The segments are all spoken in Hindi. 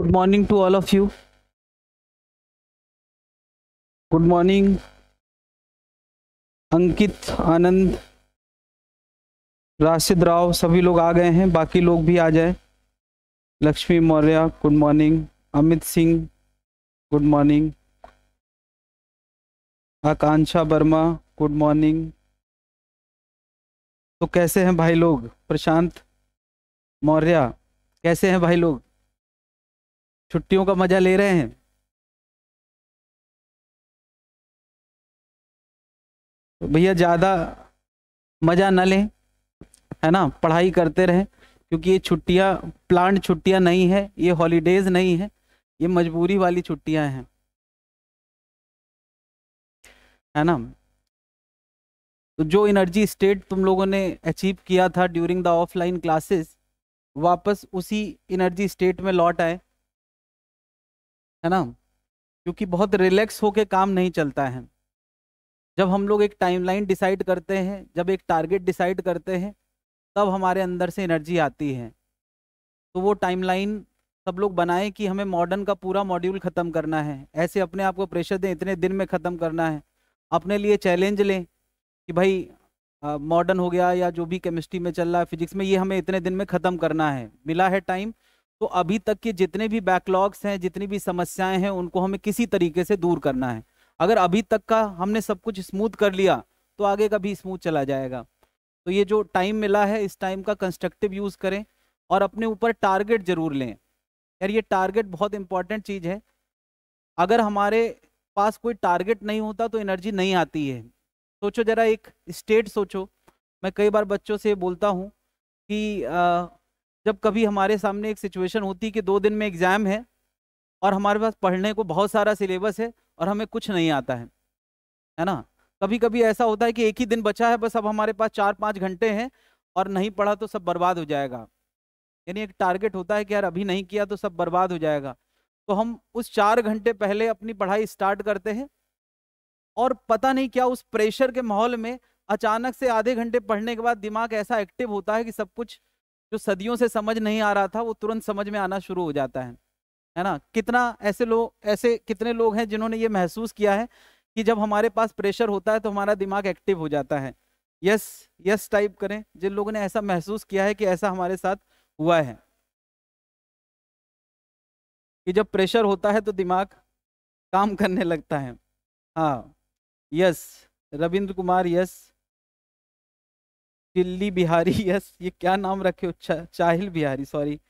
Good morning to all of you good morning Ankit Anand Rashid Rao सभी लोग आ गए हैं बाकी लोग भी आ जाए Lakshmi Maurya good morning Amit Singh good morning Akanksha Verma good morning तो कैसे हैं भाई लोग प्रशांत मौर्य कैसे हैं भाई लोग छुट्टियों का मजा ले रहे हैं तो भैया ज़्यादा मज़ा ना लें है ना पढ़ाई करते रहें क्योंकि ये छुट्टियाँ प्लान छुट्टियाँ नहीं है ये हॉलीडेज़ नहीं है ये मजबूरी वाली छुट्टियाँ हैं है ना तो जो एनर्जी स्टेट तुम लोगों ने अचीव किया था ड्यूरिंग द ऑफलाइन क्लासेस वापस उसी एनर्जी स्टेट में लौट आए है ना क्योंकि बहुत रिलैक्स होके काम नहीं चलता है जब हम लोग एक टाइमलाइन डिसाइड करते हैं जब एक टारगेट डिसाइड करते हैं तब हमारे अंदर से एनर्जी आती है तो वो टाइमलाइन सब लोग बनाएं कि हमें मॉडर्न का पूरा मॉड्यूल ख़त्म करना है ऐसे अपने आप को प्रेशर दें इतने दिन में ख़त्म करना है अपने लिए चैलेंज लें कि भाई मॉडर्न हो गया या जो भी केमिस्ट्री में चल रहा है फिजिक्स में ये हमें इतने दिन में ख़त्म करना है मिला है टाइम तो अभी तक के जितने भी बैकलॉग्स हैं जितनी भी समस्याएं हैं उनको हमें किसी तरीके से दूर करना है अगर अभी तक का हमने सब कुछ स्मूथ कर लिया तो आगे का भी स्मूथ चला जाएगा तो ये जो टाइम मिला है इस टाइम का कंस्ट्रक्टिव यूज़ करें और अपने ऊपर टारगेट ज़रूर लें यार ये टारगेट बहुत इंपॉर्टेंट चीज़ है अगर हमारे पास कोई टारगेट नहीं होता तो एनर्जी नहीं आती है सोचो ज़रा एक स्टेट सोचो मैं कई बार बच्चों से बोलता हूँ कि आ, जब कभी हमारे सामने एक सिचुएशन होती कि दो दिन में एग्ज़ाम है और हमारे पास पढ़ने को बहुत सारा सिलेबस है और हमें कुछ नहीं आता है है ना कभी कभी ऐसा होता है कि एक ही दिन बचा है बस अब हमारे पास चार पाँच घंटे हैं और नहीं पढ़ा तो सब बर्बाद हो जाएगा यानी एक टारगेट होता है कि यार अभी नहीं किया तो सब बर्बाद हो जाएगा तो हम उस चार घंटे पहले अपनी पढ़ाई स्टार्ट करते हैं और पता नहीं क्या उस प्रेशर के माहौल में अचानक से आधे घंटे पढ़ने के बाद दिमाग ऐसा एक्टिव होता है कि सब कुछ जो सदियों से समझ नहीं आ रहा था वो तुरंत समझ में आना शुरू हो जाता है है ना कितना ऐसे लोग ऐसे कितने लोग हैं जिन्होंने ये महसूस किया है कि जब हमारे पास प्रेशर होता है तो हमारा दिमाग एक्टिव हो जाता है यस यस टाइप करें जिन लोगों ने ऐसा महसूस किया है कि ऐसा हमारे साथ हुआ है कि जब प्रेशर होता है तो दिमाग काम करने लगता है हाँ yes Ravindra Kumar yes Delhi Bihari yes ये क्या नाम रखे हो Chahil Bihari sorry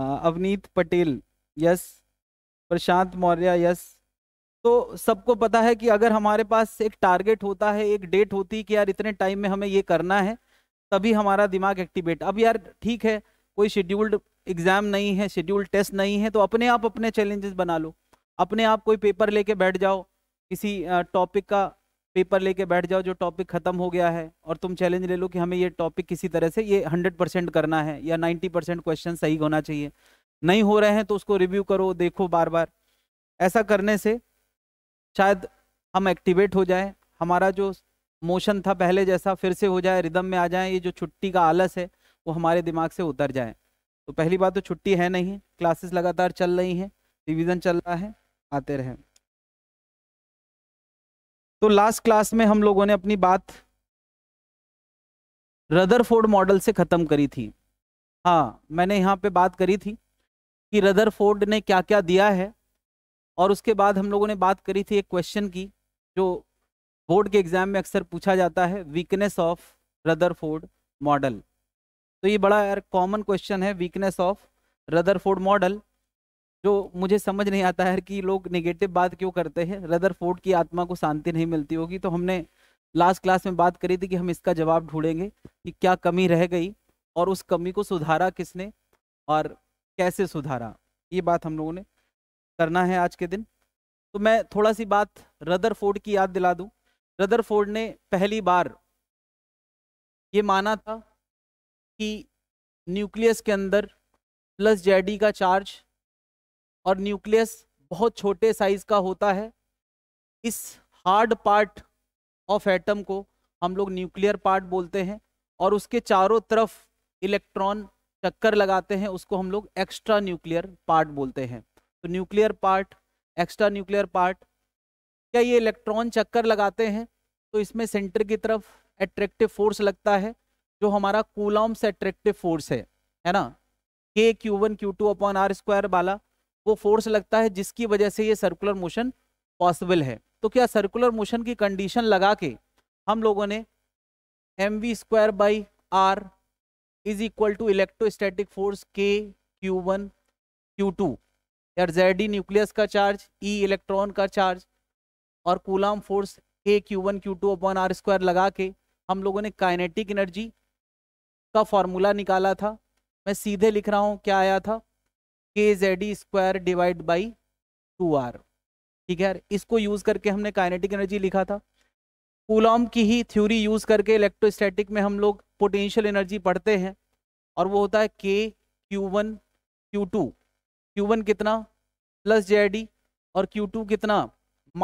Avneet Patel yes Prashant Maurya yes तो सबको पता है कि अगर हमारे पास एक टारगेट होता है एक डेट होती कि यार इतने टाइम में हमें ये करना है तभी हमारा दिमाग एक्टिवेट अब यार ठीक है कोई शेड्यूल्ड एग्जाम नहीं है शेड्यूल्ड टेस्ट नहीं है तो अपने आप अपने चैलेंजेस बना लो अपने आप कोई पेपर लेके बैठ जाओ किसी टॉपिक का पेपर लेके बैठ जाओ जो टॉपिक खत्म हो गया है और तुम चैलेंज ले लो कि हमें ये टॉपिक किसी तरह से ये हंड्रेड परसेंट करना है या नाइन्टी परसेंट क्वेश्चन सही होना चाहिए नहीं हो रहे हैं तो उसको रिव्यू करो देखो बार बार ऐसा करने से शायद हम एक्टिवेट हो जाए हमारा जो मोशन था पहले जैसा फिर से हो जाए रिदम में आ जाए ये जो छुट्टी का आलस है वो हमारे दिमाग से उतर जाए तो पहली बात तो छुट्टी है नहीं क्लासेस लगातार चल रही हैं रिविज़न चल रहा है आते रहें तो लास्ट क्लास में हम लोगों ने अपनी बात रदरफोर्ड मॉडल से ख़त्म करी थी हाँ मैंने यहाँ पे बात करी थी कि रदरफोर्ड ने क्या क्या दिया है और उसके बाद हम लोगों ने बात करी थी एक क्वेश्चन की जो बोर्ड के एग्जाम में अक्सर पूछा जाता है वीकनेस ऑफ रदरफोर्ड मॉडल तो ये बड़ा यार कॉमन क्वेश्चन है वीकनेस ऑफ रदरफोर्ड मॉडल जो मुझे समझ नहीं आता है कि लोग नेगेटिव बात क्यों करते हैं रदर फोर्ड की आत्मा को शांति नहीं मिलती होगी तो हमने लास्ट क्लास में बात करी थी कि हम इसका जवाब ढूंढेंगे कि क्या कमी रह गई और उस कमी को सुधारा किसने और कैसे सुधारा ये बात हम लोगों ने करना है आज के दिन तो मैं थोड़ा सी बात रदर फोर्ड की याद दिला दूँ रदर फोर्ड ने पहली बार ये माना था कि न्यूक्लियस के अंदर प्लस जेडी का चार्ज और न्यूक्लियस बहुत छोटे साइज का होता है इस हार्ड पार्ट ऑफ एटम को हम लोग न्यूक्लियर पार्ट बोलते हैं और उसके चारों तरफ इलेक्ट्रॉन चक्कर लगाते हैं उसको हम लोग एक्स्ट्रा न्यूक्लियर पार्ट बोलते हैं तो nuclear part extra nuclear part क्या ये इलेक्ट्रॉन चक्कर लगाते हैं तो इसमें सेंटर की तरफ एट्रैक्टिव फोर्स लगता है जो हमारा कूलॉम्स एट्रैक्टिव फोर्स है है ना के Q one Q two upon R square वाला वो फोर्स लगता है जिसकी वजह से ये सर्कुलर मोशन पॉसिबल है तो क्या सर्कुलर मोशन की कंडीशन लगा के हम लोगों ने M V square by R is equal to electrostatic force के क्यू वन क्यू टू यार जेड ई न्यूक्लियस का चार्ज ई इलेक्ट्रॉन का चार्ज और कूलाम फोर्स के Q one Q two upon R square लगा के हम लोगों ने काइनेटिक एनर्जी का फॉर्मूला निकाला था मैं सीधे लिख रहा हूँ क्या आया था के Z square divide by two R ठीक है यार इसको यूज करके हमने काइनेटिक एनर्जी लिखा था कूलॉम की ही थ्योरी यूज करके इलेक्ट्रोस्टैटिक में हम लोग पोटेंशियल एनर्जी पढ़ते हैं और वो होता है के Q one Q two Q one कितना प्लस जेड और क्यू टू कितना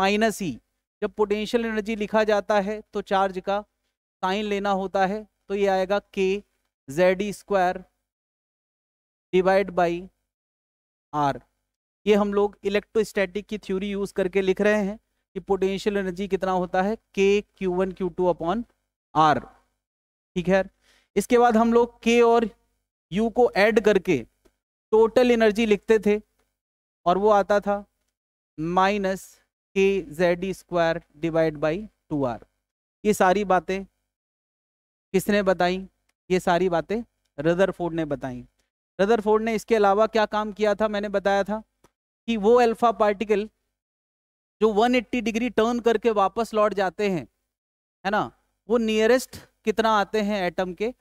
माइनस ई e। जब पोटेंशियल एनर्जी लिखा जाता है तो चार्ज का साइन लेना होता है तो ये आएगा के Z square divide by R ये हम लोग इलेक्ट्रोस्टैटिक की थ्योरी यूज करके लिख रहे हैं कि पोटेंशियल एनर्जी कितना होता है के Q one Q two upon R ठीक है इसके बाद हम लोग के और यू को ऐड करके टोटल एनर्जी लिखते थे और वो आता था माइनस के Z square divide by two R ये सारी बातें किसने बताई ये सारी बातें रदरफोर्ड ने बताई रदरफोर्ड ने इसके अलावा क्या काम किया था मैंने बताया था कि वो अल्फा पार्टिकल जो 180 डिग्री टर्न करके वापस लौट जाते हैं है ना वो नियरेस्ट कितना आते हैं एटम के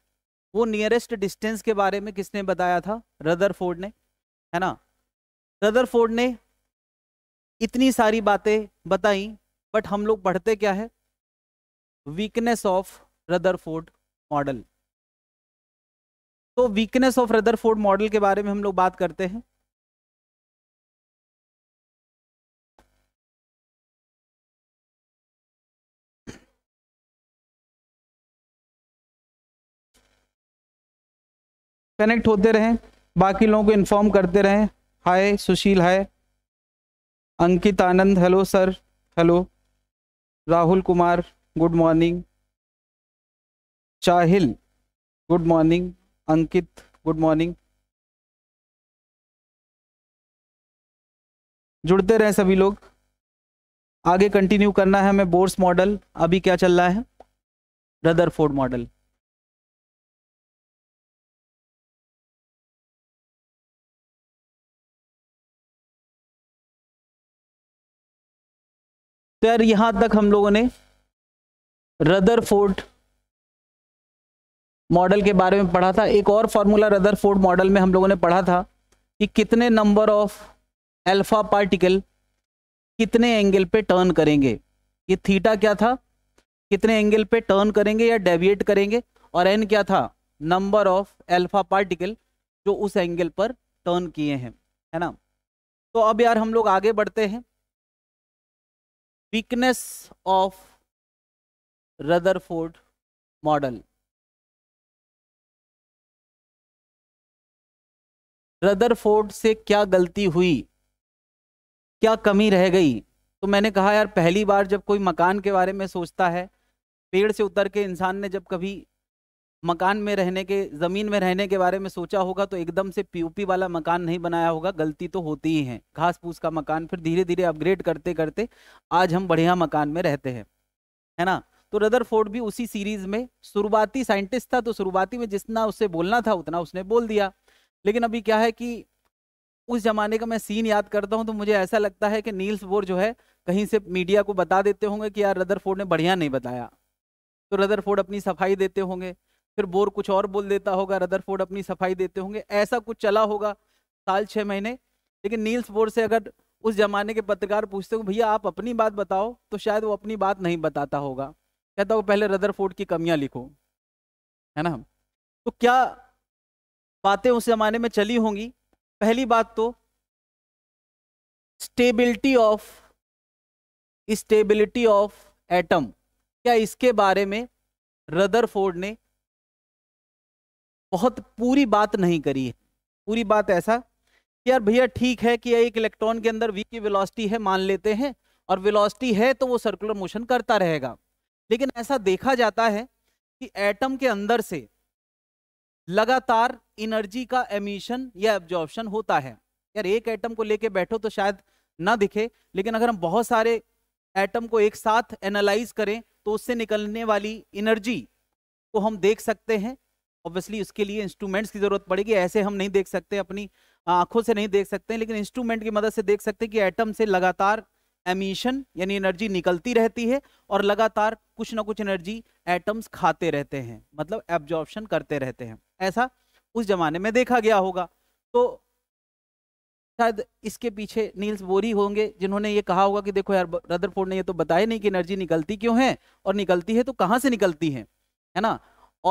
वो नियरेस्ट डिस्टेंस के बारे में किसने बताया था रदरफोर्ड ने है ना रदरफोर्ड ने इतनी सारी बातें बताई बट हम लोग पढ़ते क्या है वीकनेस ऑफ रदरफोर्ड मॉडल तो weakness of Rutherford model के बारे में हम लोग बात करते हैं कनेक्ट होते रहें बाकी लोगों को इन्फॉर्म करते रहें hi Sushil hi Ankit Anand hello sir hello Rahul Kumar good morning Chahil good morning Ankit good morning जुड़ते रहे सभी लोग आगे कंटिन्यू करना है हमें बोर्स मॉडल अभी क्या चल रहा है रदरफोर्ड मॉडल तो यार यहां तक हम लोगों ने रदरफोर्ड मॉडल के बारे में पढ़ा था एक और फार्मूला रदर फोर्ड मॉडल में हम लोगों ने पढ़ा था कि कितने नंबर ऑफ अल्फा पार्टिकल कितने एंगल पे टर्न करेंगे ये थीटा क्या था कितने एंगल पे टर्न करेंगे या डेविएट करेंगे और एन क्या था नंबर ऑफ अल्फा पार्टिकल जो उस एंगल पर टर्न किए हैं है ना तो अब यार हम लोग आगे बढ़ते हैं weakness of Rutherford model Rutherford से क्या गलती हुई क्या कमी रह गई तो मैंने कहा यार पहली बार जब कोई मकान के बारे में सोचता है पेड़ से उतर के इंसान ने जब कभी मकान में रहने के ज़मीन में रहने के बारे में सोचा होगा तो एकदम से पीओपी वाला मकान नहीं बनाया होगा गलती तो होती ही है घास फूस का मकान फिर धीरे धीरे अपग्रेड करते करते आज हम बढ़िया मकान में रहते हैं है ना तो रदरफोर्ड भी उसी सीरीज में शुरुआती साइंटिस्ट था तो शुरुआती में जितना उससे बोलना था उतना उसने बोल दिया लेकिन अभी क्या है कि उस जमाने का मैं सीन याद करता हूँ तो मुझे ऐसा लगता है कि नील्स बोर जो है कहीं से मीडिया को बता देते होंगे कि यार रदरफोर्ड ने बढ़िया नहीं बताया तो रदरफोर्ड अपनी सफाई देते होंगे फिर बोर कुछ और बोल देता होगा रदरफोर्ड अपनी सफाई देते होंगे ऐसा कुछ चला होगा साल छः महीने लेकिन नील्स बोर से अगर उस जमाने के पत्रकार पूछते हो भैया आप अपनी बात बताओ तो शायद वो अपनी बात नहीं बताता होगा कहता हो पहले रदरफोर्ड की कमियां लिखो है ना तो क्या बातें उस जमाने में चली होंगी पहली बात तो stability of stability of atom क्या इसके बारे में रदरफोर्ड ने बहुत पूरी बात नहीं करी है पूरी बात ऐसा कि यार भैया ठीक है कि एक इलेक्ट्रॉन के अंदर वी की वेलोसिटी है मान लेते हैं और वेलोसिटी है तो वो सर्कुलर मोशन करता रहेगा लेकिन ऐसा देखा जाता है कि एटम के अंदर से लगातार एनर्जी का एमिशन या एब्जॉर्बन होता है यार एक एटम को लेके बैठो तो शायद ना दिखे लेकिन अगर हम बहुत सारे एटम को एक साथ एनालाइज करें तो उससे निकलने वाली एनर्जी को हम देख सकते हैं ऑब्वियसली उसके लिए इंस्ट्रूमेंट्स की ज़रूरत पड़ेगी ऐसे हम नहीं देख सकते अपनी आंखों से नहीं देख सकते लेकिन इंस्ट्रूमेंट की मदद से देख सकते हैं कि एटम से लगातार एमिशन यानी एनर्जी निकलती रहती है और लगातार कुछ ना कुछ एनर्जी एटम्स खाते रहते हैं मतलब एब्जॉर्बन करते रहते हैं ऐसा उस जमाने में देखा गया होगा तो शायद इसके पीछे नील्स बोरी होंगे जिन्होंने ये कहा होगा कि देखो यार रदरफोर्ड ने ये तो बताया नहीं कि एनर्जी निकलती क्यों है और निकलती है तो कहाँ से निकलती है है ना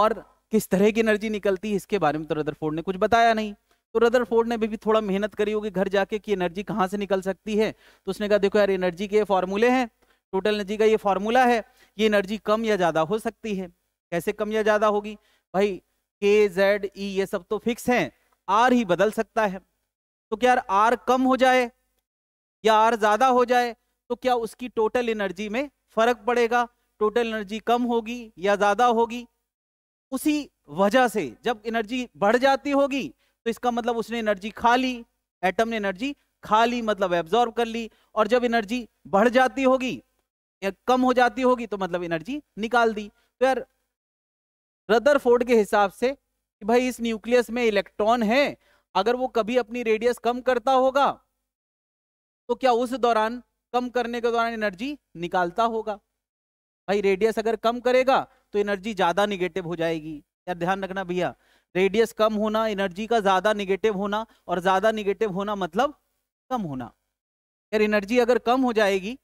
और किस तरह की एनर्जी निकलती है इसके बारे में तो रदरफोर्ड ने कुछ बताया नहीं तो रदरफोर्ड ने भी, भी थोड़ा मेहनत करी होगी घर जाके कि एनर्जी कहाँ से निकल सकती है तो उसने कहा देखो यार एनर्जी के फॉर्मूले हैं टोटल एनर्जी का ये फॉर्मूला है ये एनर्जी कम या ज़्यादा हो सकती है कैसे कम या ज़्यादा होगी भाई के जेड ई ये सब तो फिक्स हैं आर ही बदल सकता है तो क्या आर कम हो जाए या आर ज्यादा हो जाए तो क्या उसकी टोटल एनर्जी में फर्क पड़ेगा टोटल एनर्जी कम होगी या ज्यादा होगी उसी वजह से जब एनर्जी बढ़ जाती होगी तो इसका मतलब उसने एनर्जी खा ली एटम ने एनर्जी खा ली मतलब एब्जॉर्ब कर ली और जब एनर्जी बढ़ जाती होगी या कम हो जाती होगी तो मतलब एनर्जी निकाल दी तो यार रदरफोर्ड के हिसाब से कि भाई इस न्यूक्लियस में इलेक्ट्रॉन है अगर वो कभी अपनी रेडियस कम करता होगा तो क्या उस दौरान कम करने के दौरान एनर्जी निकालता होगा भाई रेडियस अगर कम करेगा तो एनर्जी ज्यादा निगेटिव हो जाएगी यार ध्यान रखना भैया रेडियस कम होना एनर्जी का ज्यादा निगेटिव होना और ज्यादा निगेटिव होना मतलब कम होना यार एनर्जी अगर कम हो जाएगी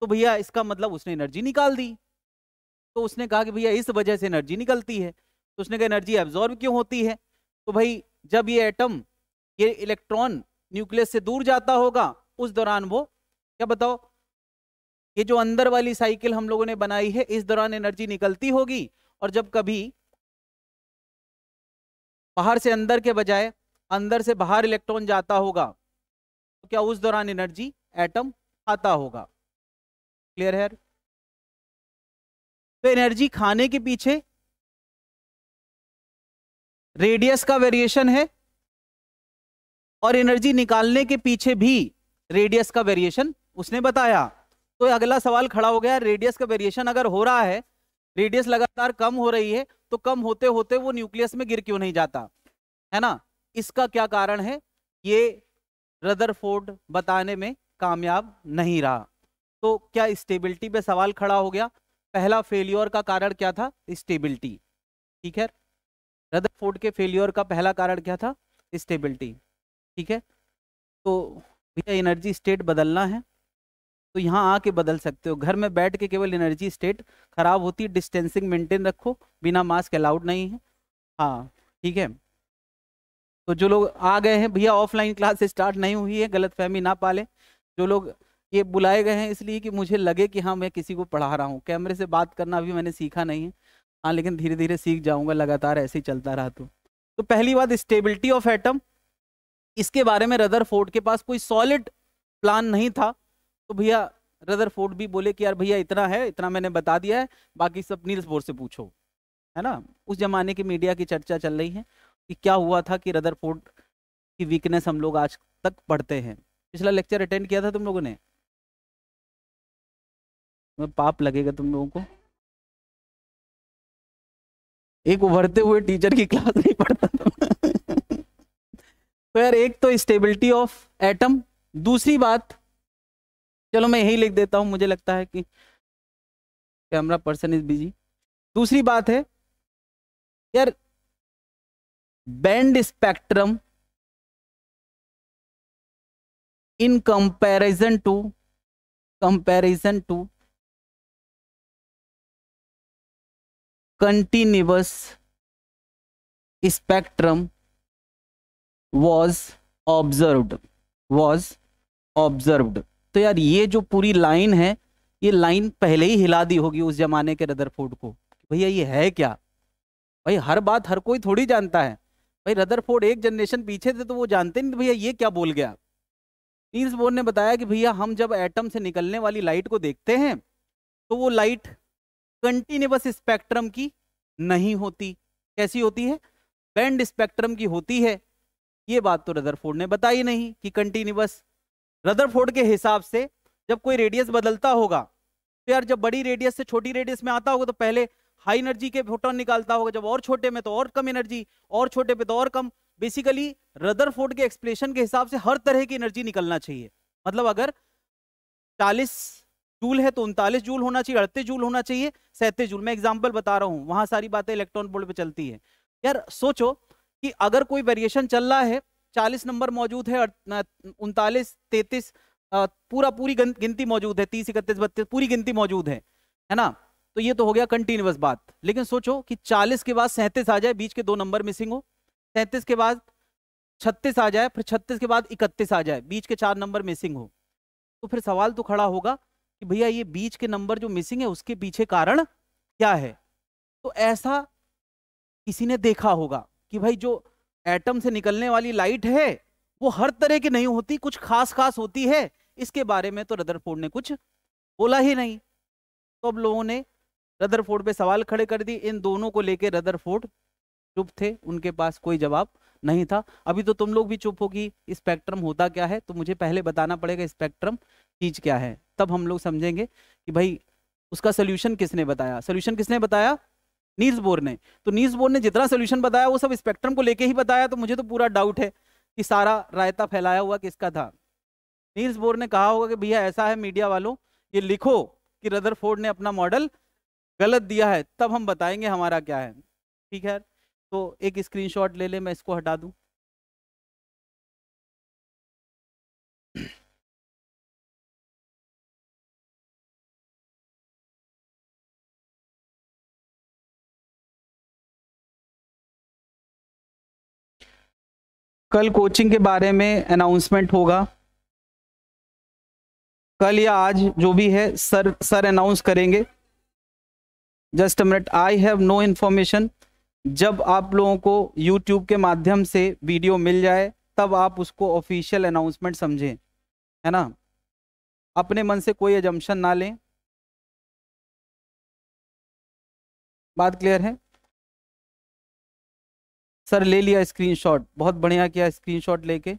तो भैया इसका मतलब उसने एनर्जी निकाल दी तो उसने कहा कि भैया इस वजह से एनर्जी निकलती है तो उसने कहा एनर्जी एब्जॉर्ब क्यों होती है तो भाई जब ये एटम ये इलेक्ट्रॉन न्यूक्लियस से दूर जाता होगा उस दौरान वो क्या बताओ ये जो अंदर वाली साइकिल हम लोगों ने बनाई है इस दौरान एनर्जी निकलती होगी और जब कभी बाहर से अंदर के बजाय अंदर से बाहर इलेक्ट्रॉन जाता होगा तो क्या उस दौरान एनर्जी एटम आता होगा क्लियर है तो एनर्जी खाने के पीछे रेडियस का वेरिएशन है और एनर्जी निकालने के पीछे भी रेडियस का वेरिएशन उसने बताया तो अगला सवाल खड़ा हो गया रेडियस का वेरिएशन अगर हो रहा है रेडियस लगातार कम हो रही है तो कम होते होते वो न्यूक्लियस में गिर क्यों नहीं जाता है ना इसका क्या कारण है ये रदरफोर्ड बताने में कामयाब नहीं रहा तो क्या स्टेबिलिटी पे सवाल खड़ा हो गया पहला फेल्योर का कारण क्या था स्टेबिलिटी ठीक है रदरफोर्ड के फेल्योर का पहला कारण क्या था स्टेबिलिटी ठीक है तो भैया एनर्जी स्टेट बदलना है तो यहाँ आके बदल सकते हो घर में बैठ के केवल एनर्जी स्टेट खराब होती है डिस्टेंसिंग मेंटेन रखो बिना मास्क अलाउड नहीं है हाँ ठीक है तो जो लोग आ गए हैं भैया ऑफलाइन क्लास स्टार्ट नहीं हुई है गलतफहमी ना पाले जो लोग ये बुलाए गए हैं इसलिए कि मुझे लगे कि हाँ मैं किसी को पढ़ा रहा हूँ कैमरे से बात करना अभी मैंने सीखा नहीं है हाँ लेकिन धीरे धीरे सीख जाऊँगा लगातार ऐसे ही चलता रहा तो तो पहली बात स्टेबिलिटी ऑफ एटम इसके बारे में रदर के पास कोई सॉलिड प्लान नहीं था तो भैया रदर भी बोले कि यार भैया इतना है इतना मैंने बता दिया है बाकी सब नील्स बोर से पूछो है ना उस जमाने की मीडिया की चर्चा चल रही है कि क्या हुआ था कि रदर की वीकनेस हम लोग आज तक पढ़ते हैं पिछला लेक्चर अटेंड किया था तुम लोगों ने मैं पाप लगेगा तुम लोगों को एक उभरते हुए टीचर की क्लास नहीं पढ़ता तो यार एक तो स्टेबिलिटी ऑफ एटम दूसरी बात चलो मैं यही लिख देता हूं मुझे लगता है कि कैमरा पर्सन इज बिजी दूसरी बात है यार band spectrum in comparison to comparison to continuous spectrum was observed was observed तो यार ये जो पूरी लाइन है ये लाइन पहले ही हिला दी होगी उस जमाने के रदरफोर्ड को भैया ये है क्या भाई हर बात हर कोई थोड़ी जानता है भाई रदरफोर्ड एक जनरेशन पीछे थे तो वो जानते नहीं भैया ये क्या बोल गया नील्स बोर ने बताया कि भैया हम जब एटम से निकलने वाली लाइट को देखते हैं तो वो लाइट कंटिन्यूस स्पेक्ट्रम की नहीं होती कैसी होती है बैंड स्पेक्ट्रम की होती है ये बात तो रदरफोर्ड ने बताई नहीं कि कंटिन्यूस रदरफोर्ड के हिसाब से जब कोई रेडियस बदलता होगा तो यार जब बड़ी रेडियस से छोटी रेडियस में आता होगा तो पहले हाई एनर्जी के फोटोन निकालता होगा जब और छोटे में तो और कम एनर्जी और छोटे पे तो और कम बेसिकली रदरफोर्ड के एक्सप्लेशन के हिसाब से हर तरह की एनर्जी निकलना चाहिए मतलब अगर 40 जूल है तो उनतालीस जूल होना चाहिए अड़तीस जूल होना चाहिए सैंतीस जूल मैं एग्जाम्पल बता रहा हूँ वहां सारी बातें इलेक्ट्रॉन बोर्ड पर चलती है यार सोचो कि अगर कोई वेरिएशन चल रहा है चालीस नंबर मौजूद है उनतालीस तैतीस पूरा पूरी गिनती मौजूद है तीस इकतीस बत्तीस पूरी गिनती मौजूद है है ना तो ये तो हो गया कंटिन्यूस बात लेकिन सोचो कि 40 के बाद सैंतीस आ जाए बीच के दो नंबर मिसिंग हो सैंतीस के बाद 36 आ जाए फिर 36 के बाद 31 आ जाए बीच के चार नंबर मिसिंग हो तो फिर सवाल तो खड़ा होगा कि भैया ये बीच के नंबर जो मिसिंग है उसके पीछे कारण क्या है तो ऐसा किसी ने देखा होगा कि भाई जो एटम से निकलने वाली लाइट है वो हर तरह की नहीं होती कुछ खास खास होती है इसके बारे में तो रदरफोर्ड ने कुछ बोला ही नहीं तो अब लोगों ने रदरफोर्ड पे सवाल खड़े कर दिए इन दोनों को लेके रदरफोर्ड चुप थे उनके पास कोई जवाब नहीं था अभी तो तुम लोग भी चुप होगी स्पेक्ट्रम होता क्या है तो मुझे पहले बताना पड़ेगा स्पेक्ट्रम चीज क्या है तब हम लोग समझेंगे कि भाई उसका सोल्यूशन किसने बताया सोल्यूशन किसने बताया नील्स बोर ने तो नील्स बोर ने जितना सोल्यूशन बताया वो सब स्पेक्ट्रम को लेके ही बताया तो मुझे तो पूरा डाउट है कि सारा रायता फैलाया हुआ किसका था नील्स बोर ने कहा होगा कि भैया ऐसा है मीडिया वालों ये लिखो कि रदरफोर्ड ने अपना मॉडल गलत दिया है तब हम बताएंगे हमारा क्या है ठीक है तो एक स्क्रीनशॉट ले ले मैं इसको हटा दूं कल कोचिंग के बारे में अनाउंसमेंट होगा कल या आज जो भी है सर सर अनाउंस करेंगे just minute I have no information जब आप लोगों को यूट्यूब के माध्यम से वीडियो मिल जाए तब आप उसको ऑफिशियल अनाउंसमेंट समझें है ना अपने मन से कोई एजम्पन ना लें बात क्लियर है सर ले लिया स्क्रीनशॉट बहुत बढ़िया किया स्क्रीनशॉट लेके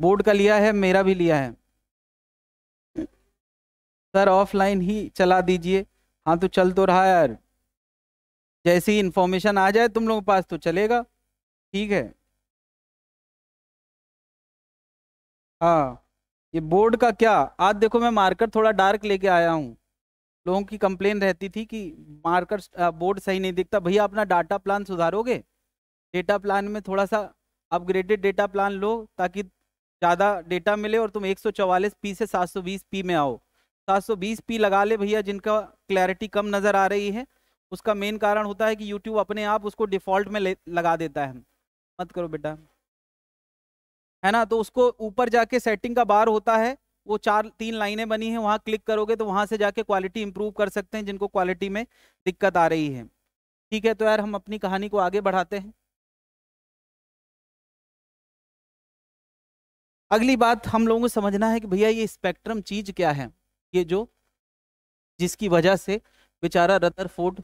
बोर्ड का लिया है मेरा भी लिया है सर ऑफलाइन ही चला दीजिए हाँ तो चल तो रहा यार जैसे ही इन्फॉर्मेशन आ जाए तुम लोगों के पास तो चलेगा ठीक है हाँ ये बोर्ड का क्या आज देखो मैं मार्कर थोड़ा डार्क लेके आया हूँ लोगों की कंप्लेन रहती थी कि मार्कर बोर्ड सही नहीं दिखता भैया अपना डाटा प्लान सुधारोगे डेटा प्लान में थोड़ा सा अपग्रेडेड डेटा प्लान लो ताकि ज़्यादा डेटा मिले और तुम 144 पी से 720 पी में आओ 720 पी लगा ले भैया जिनका क्लैरिटी कम नज़र आ रही है उसका मेन कारण होता है कि यूट्यूब अपने आप उसको डिफ़ॉल्ट में लगा देता है मत करो बेटा है ना तो उसको ऊपर जाके सेटिंग का बार होता है वो चार तीन लाइनें बनी हैं वहाँ क्लिक करोगे तो वहाँ से जाके क्वालिटी इंप्रूव कर सकते हैं जिनको क्वालिटी में दिक्कत आ रही है ठीक है तो यार हम अपनी कहानी को आगे बढ़ाते हैं अगली बात हम लोगों को समझना है कि भैया ये स्पेक्ट्रम चीज क्या है ये जो जिसकी वजह से बेचारा रदर फोर्ड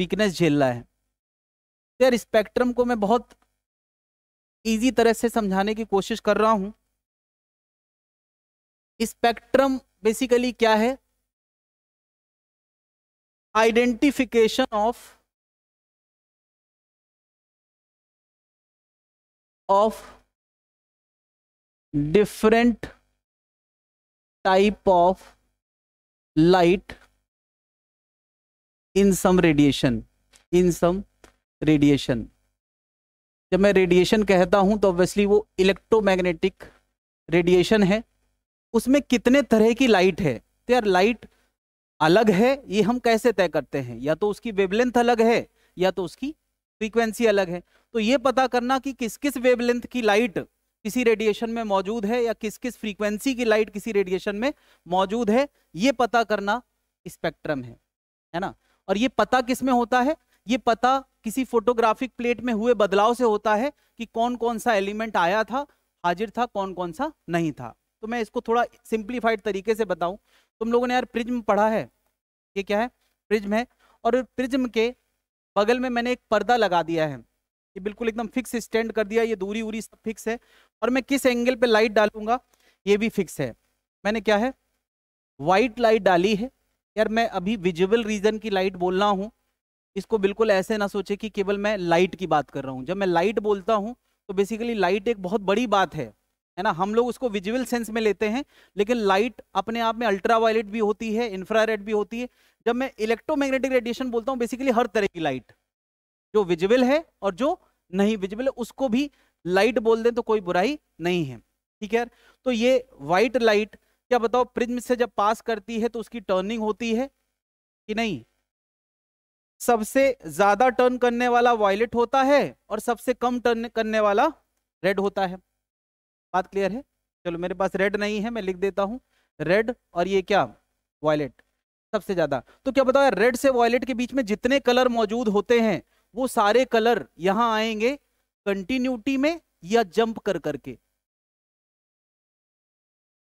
वीकनेस झेल रहा है तो यार स्पेक्ट्रम को मैं बहुत इजी तरह से समझाने की कोशिश कर रहा हूँ स्पेक्ट्रम बेसिकली क्या है identification of of different type of light in some radiation in some radiation जब मैं रेडिएशन कहता हूं तो ऑब्वियसली वो इलेक्ट्रोमैग्नेटिक रेडिएशन है उसमें कितने तरह की लाइट है तो यार लाइट अलग है ये हम कैसे तय करते हैं या तो उसकी वेवलेंथ अलग है या तो उसकी फ्रीक्वेंसी अलग है तो ये पता करना कि किस किस वेवलेंथ की लाइट किसी रेडिएशन में मौजूद है या किस किस फ्रीक्वेंसी की लाइट किसी रेडिएशन में मौजूद है ये पता करना स्पेक्ट्रम है है ना और ये पता किस में होता है ये पता किसी फोटोग्राफिक प्लेट में हुए बदलाव से होता है कि कौन कौन सा एलिमेंट आया था हाजिर था कौन कौन सा नहीं था तो मैं इसको थोड़ा सिंप्लीफाइड तरीके से बताऊं तुम लोगों ने यार प्रिज्म पढ़ा है ये क्या है प्रिज्म है और प्रिज्म के बगल में मैंने एक पर्दा लगा दिया है ये बिल्कुल एकदम फिक्स स्टैंड कर दिया ये दूरी उरी सब फिक्स है और मैं किस एंगल पे लाइट डालूंगा ये भी फिक्स है मैंने क्या है वाइट लाइट डाली है यार मैं अभी विजुअल रीजन की लाइट बोल रहा हूँ इसको बिल्कुल ऐसे ना सोचे कि केवल मैं लाइट की बात कर रहा हूँ जब मैं लाइट बोलता हूँ तो बेसिकली लाइट एक बहुत बड़ी बात है है ना हम लोग उसको विजुअल सेंस में लेते हैं लेकिन लाइट अपने आप में अल्ट्रावायलेट भी होती है इंफ्रारेड भी होती है जब मैं इलेक्ट्रोमैग्नेटिक रेडिएशन बोलता हूँ बेसिकली हर तरह की लाइट जो विजिबल है और जो नहीं विजिबल है उसको भी लाइट बोल दें तो कोई बुराई नहीं है ठीक है तो ये वाइट लाइट क्या बताओ प्रिज्म से जब पास करती है तो उसकी टर्निंग होती है कि नहीं सबसे ज्यादा टर्न करने वाला वायलेट होता है और सबसे कम टर्न करने वाला रेड होता है बात क्लियर है चलो मेरे पास रेड नहीं है मैं लिख देता हूँ रेड और ये क्या वॉयलेट सबसे ज्यादा तो क्या बताया रेड से वॉयलेट के बीच में जितने कलर मौजूद होते हैं वो सारे कलर यहां आएंगे कंटिन्यूटी में या जंप कर करके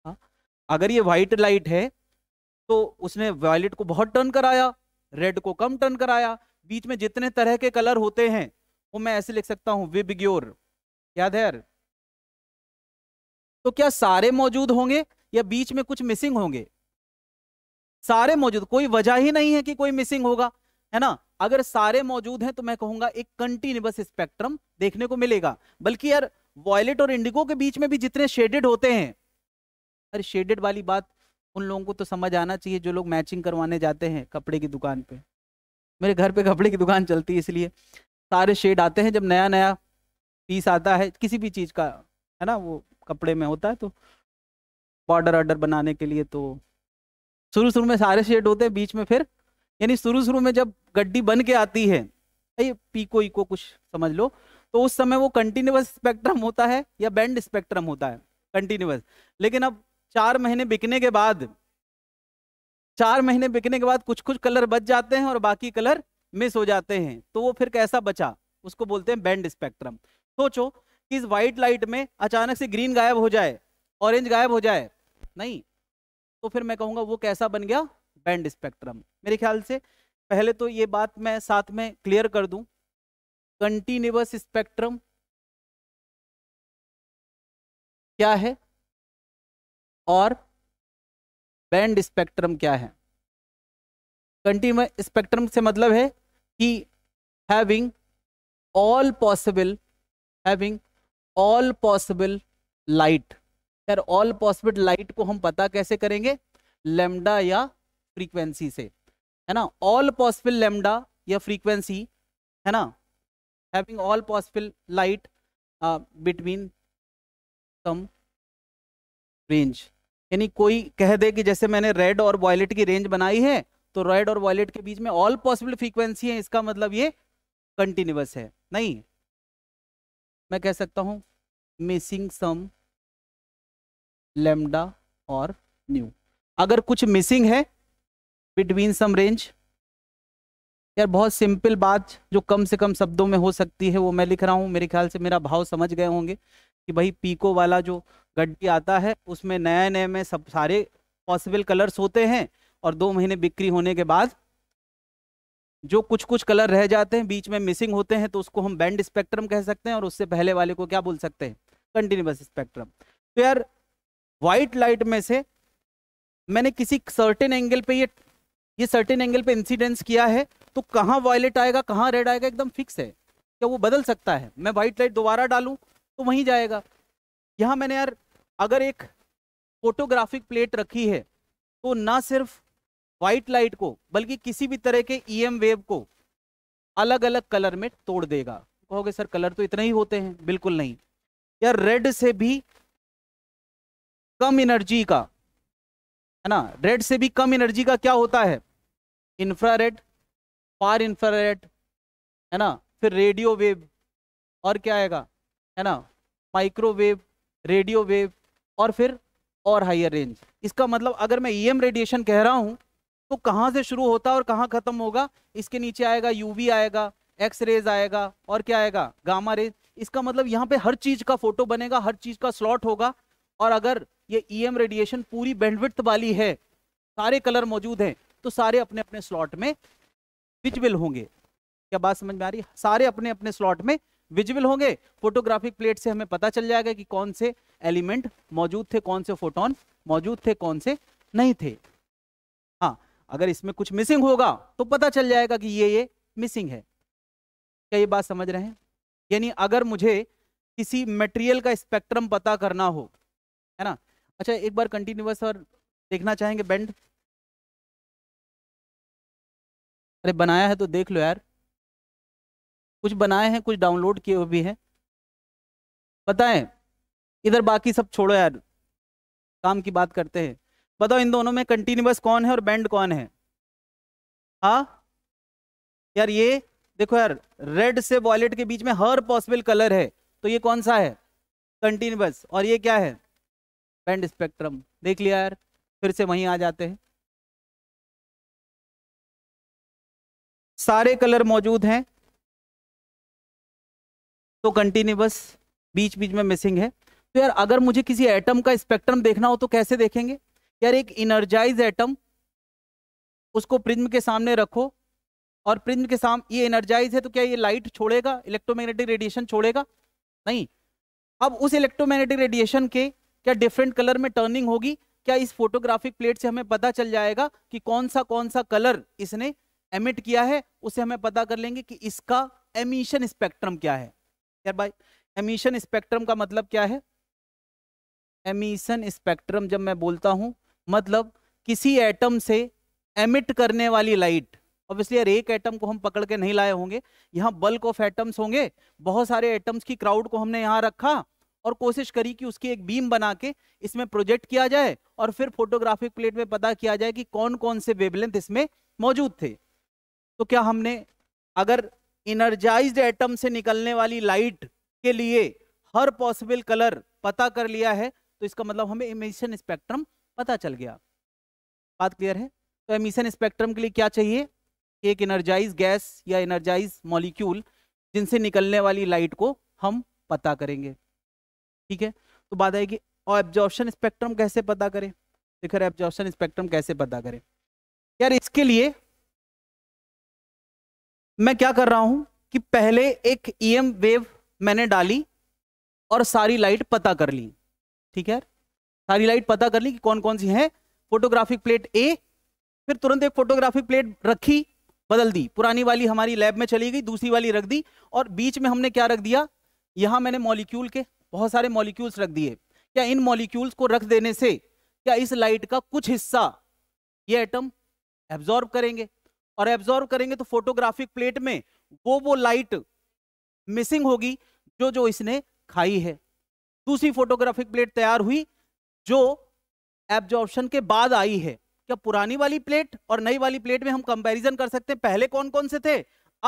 हाँ। अगर ये व्हाइट लाइट है तो उसने वायलेट को बहुत टर्न कराया रेड को कम टर्न कराया बीच में जितने तरह के कलर होते हैं वो मैं ऐसे लिख सकता हूं विबग्योर क्या यार तो क्या सारे मौजूद होंगे या बीच में कुछ मिसिंग होंगे सारे मौजूद कोई वजह ही नहीं है कि कोई मिसिंग होगा है ना अगर सारे मौजूद हैं तो मैं कहूंगा एक कंटिन्यूस स्पेक्ट्रम देखने को मिलेगा बल्कि यार वॉयलेट और इंडिगो के बीच में भी जितने शेडेड होते हैं अरे शेडेड वाली बात उन लोगों को तो समझ आना चाहिए जो लोग मैचिंग करवाने जाते हैं कपड़े की दुकान पे मेरे घर पे कपड़े की दुकान चलती है इसलिए सारे शेड आते हैं जब नया नया पीस आता है किसी भी चीज़ का है ना वो कपड़े में होता है तो बॉर्डर ऑर्डर बनाने के लिए तो शुरू शुरू में सारे शेड होते हैं बीच में फिर यानी शुरू शुरू में जब गड्डी बन के आती है ये पीको इको कुछ समझ लो तो उस समय वो कंटिन्यूस स्पेक्ट्रम होता है या बैंड स्पेक्ट्रम होता है कंटिन्यूस लेकिन अब चार महीने बिकने के बाद चार महीने बिकने के बाद कुछ कुछ कलर बच जाते हैं और बाकी कलर मिस हो जाते हैं तो वो फिर कैसा बचा उसको बोलते हैं बैंड स्पेक्ट्रम सोचो तो चीज व्हाइट लाइट में अचानक से ग्रीन गायब हो जाए ऑरेंज गायब हो जाए नहीं तो फिर मैं कहूँगा वो कैसा बन गया बैंड स्पेक्ट्रम मेरे ख्याल से पहले तो ये बात मैं साथ में क्लियर कर दूं कंटिन्यूस स्पेक्ट्रम क्या है और बैंड स्पेक्ट्रम क्या है कंटिन्यूस स्पेक्ट्रम से मतलब है कि having all possible having all possible light यार ऑल पॉसिबल लाइट को हम पता कैसे करेंगे लेमडा या फ्रीक्वेंसी से है ना ऑल पॉसिबल लेमडा या फ्रीक्वेंसी है ना having all possible light between some range यानी कोई कह दे कि जैसे मैंने रेड और वॉयलेट की रेंज बनाई है तो रेड और वॉयलेट के बीच में ऑल पॉसिबल फ्रीक्वेंसी है इसका मतलब ये कंटिन्यूस है नहीं मैं कह सकता हूँ मिसिंग सम लेमडा और न्यू अगर कुछ मिसिंग है बिटवीन सम रेंज यार बहुत सिंपल बात जो कम से कम शब्दों में हो सकती है वो मैं लिख रहा हूँ मेरे ख्याल से मेरा भाव समझ गए होंगे कि भाई पीको वाला जो गड्डी आता है उसमें नए नए में सब सारे पॉसिबल कलर्स होते हैं और दो महीने बिक्री होने के बाद जो कुछ कुछ कलर रह जाते हैं बीच में मिसिंग होते हैं तो उसको हम बैंड स्पेक्ट्रम कह सकते हैं और उससे पहले वाले को क्या बोल सकते हैं कंटिन्यूस स्पेक्ट्रम तो यार वाइट लाइट में से मैंने किसी सर्टेन एंगल पे ये ये सर्टेन एंगल पे इंसिडेंस किया है तो कहाँ वायलेट आएगा कहाँ रेड आएगा एकदम फिक्स है क्या वो बदल सकता है मैं वाइट लाइट दोबारा डालूँ तो वहीं जाएगा यहाँ मैंने यार अगर एक फोटोग्राफिक प्लेट रखी है तो ना सिर्फ व्हाइट लाइट को बल्कि किसी भी तरह के ई एम वेव को अलग अलग कलर में तोड़ देगा कहोगे सर कलर तो इतना ही होते हैं बिल्कुल नहीं या रेड से भी कम एनर्जी का है ना रेड से भी कम एनर्जी का क्या होता है इंफ्रारेड फार इंफ्रारेड है ना फिर रेडियो वेव और क्या आएगा है ना माइक्रोवेव रेडियो वेव और फिर और हायर रेंज इसका मतलब अगर मैं ई एम रेडिएशन कह रहा हूं तो कहां से शुरू होता है और कहां खत्म होगा इसके नीचे आएगा यूवी आएगा एक्स रेज आएगा और क्या आएगा गामा रेज इसका मतलब यहाँ पे हर चीज का फोटो बनेगा हर चीज का स्लॉट होगा और अगर ये ईएम e रेडिएशन पूरी बैंडविड्थ वाली है सारे कलर मौजूद हैं तो सारे अपने अपने स्लॉट में विजिबल होंगे क्या बात समझ में आ रही है सारे अपने अपने स्लॉट में विजिबल होंगे फोटोग्राफिक प्लेट से हमें पता चल जाएगा कि कौन से एलिमेंट मौजूद थे कौन से फोटोन मौजूद थे कौन से नहीं थे अगर इसमें कुछ मिसिंग होगा तो पता चल जाएगा कि ये ये मिसिंग है क्या ये बात समझ रहे हैं यानी अगर मुझे किसी मटेरियल का स्पेक्ट्रम पता करना हो है ना अच्छा एक बार कंटिन्यूस और देखना चाहेंगे बैंड अरे बनाया है तो देख लो यार कुछ बनाए हैं कुछ डाउनलोड किए भी हैं बताएं इधर बाकी सब छोड़ो यार काम की बात करते हैं बताओ इन दोनों में कंटिन्यूस कौन है और बैंड कौन है हा यार ये देखो यार रेड से वॉयलेट के बीच में हर पॉसिबल कलर है तो ये कौन सा है कंटिन्यूस और ये क्या है बैंड स्पेक्ट्रम देख लिया यार फिर से वहीं आ जाते हैं सारे कलर मौजूद हैं तो कंटिन्यूस बीच बीच में मिसिंग है तो यार अगर मुझे किसी एटम का स्पेक्ट्रम देखना हो तो कैसे देखेंगे यार एक इनर्जाइज एटम उसको प्रिज्म के सामने रखो और प्रिज्म के सामने ये एनर्जाइज है तो क्या ये लाइट छोड़ेगा इलेक्ट्रोमैग्नेटिक रेडिएशन छोड़ेगा नहीं अब उस इलेक्ट्रोमैग्नेटिक रेडिएशन के क्या डिफरेंट कलर में टर्निंग होगी क्या इस फोटोग्राफिक प्लेट से हमें पता चल जाएगा कि कौन सा कौन सा कलर इसने एमिट किया है उसे हमें पता कर लेंगे कि इसका एमिशन स्पेक्ट्रम क्या है यार भाई एमिशन स्पेक्ट्रम का मतलब क्या है एमिशन स्पेक्ट्रम जब मैं बोलता हूं मतलब किसी एटम से एमिट करने वाली लाइट ऑब्वियसली यार एक एटम को हम पकड़ के नहीं लाए होंगे यहाँ बल्क ऑफ एटम्स होंगे बहुत सारे एटम्स की क्राउड को हमने यहाँ रखा और कोशिश करी कि उसकी एक बीम बना के इसमें प्रोजेक्ट किया जाए और फिर फोटोग्राफिक प्लेट में पता किया जाए कि कौन कौन से वेबलेंथ इसमें मौजूद थे तो क्या हमने अगर इनर्जाइज एटम से निकलने वाली लाइट के लिए हर पॉसिबल कलर पता कर लिया है तो इसका मतलब हमें इमेजन स्पेक्ट्रम पता चल गया बात क्लियर है तो एमिशन स्पेक्ट्रम के लिए क्या चाहिए एक एनर्जाइज गैस या एनर्जाइज मॉलिक्यूल जिनसे निकलने वाली लाइट को हम पता करेंगे ठीक है तो बात आएगी और एब्जॉर्शन स्पेक्ट्रम कैसे पता करें देखो एब्जॉर्शन स्पेक्ट्रम कैसे पता करें यार इसके लिए मैं क्या कर रहा हूं कि पहले एक ईएम e वेव मैंने डाली और सारी लाइट पता कर ली ठीक है सारी लाइट पता कर ली कि कौन कौन सी है फोटोग्राफिक प्लेट ए फिर तुरंत एक फोटोग्राफिक प्लेट रखी बदल दी पुरानी वाली हमारी लैब में चली गई दूसरी वाली रख दी और बीच में हमने क्या रख दिया यहां मैंने मॉलिक्यूल के बहुत सारे मॉलिक्यूल्स रख दिए क्या इन मॉलिक्यूल्स को रख देने से क्या इस लाइट का कुछ हिस्सा ये एटम एब्जॉर्ब करेंगे और एब्जॉर्ब करेंगे तो फोटोग्राफिक प्लेट में वो वो लाइट मिसिंग होगी जो जो इसने खाई है दूसरी फोटोग्राफिक प्लेट तैयार हुई जो एब्जॉर्प्शन के बाद आई है क्या पुरानी वाली प्लेट और नई वाली प्लेट में हम कंपैरिजन कर सकते हैं पहले कौन कौन से थे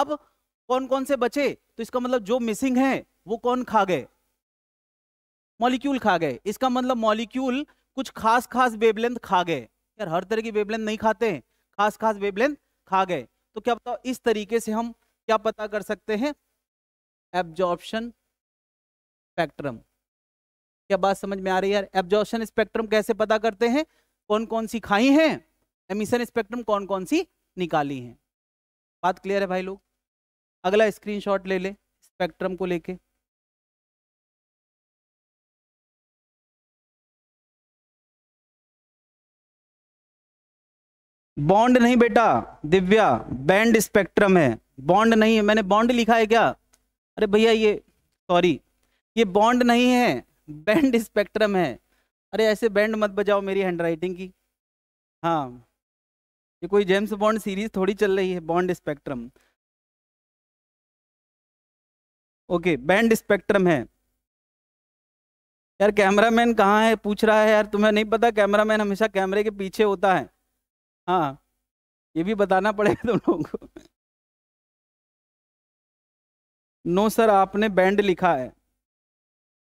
अब कौन कौन से बचे तो इसका मतलब जो मिसिंग है वो कौन खा गए मॉलिक्यूल खा गए इसका मतलब मॉलिक्यूल कुछ खास खास वेबलेंथ खा गए यार हर तरह की वेबलेंथ नहीं खाते हैं खास खास वेबलेंथ खा गए तो क्या बताओ इस तरीके से हम क्या पता कर सकते हैं एब्जॉर्प्शन स्पेक्ट्रम क्या बात समझ में आ रही है यार एब्जॉर्शन स्पेक्ट्रम कैसे पता करते हैं कौन कौन सी खाई हैं एमिशन स्पेक्ट्रम कौन कौन सी निकाली हैं बात क्लियर है भाई लोग अगला स्क्रीनशॉट ले ले स्पेक्ट्रम को लेके बॉन्ड नहीं बेटा दिव्या बैंड स्पेक्ट्रम है बॉन्ड नहीं है मैंने बॉन्ड लिखा है क्या अरे भैया ये सॉरी ये बॉन्ड नहीं है बैंड स्पेक्ट्रम है अरे ऐसे बैंड मत बजाओ मेरी हैंडराइटिंग की हाँ ये कोई जेम्स बॉन्ड सीरीज थोड़ी चल रही है bond spectrum okay band spectrum है यार कैमरामैन कहाँ है पूछ रहा है यार तुम्हें नहीं पता कैमरामैन हमेशा कैमरे के पीछे होता है हाँ ये भी बताना पड़ेगा तुम लोगों को नो सर आपने बैंड लिखा है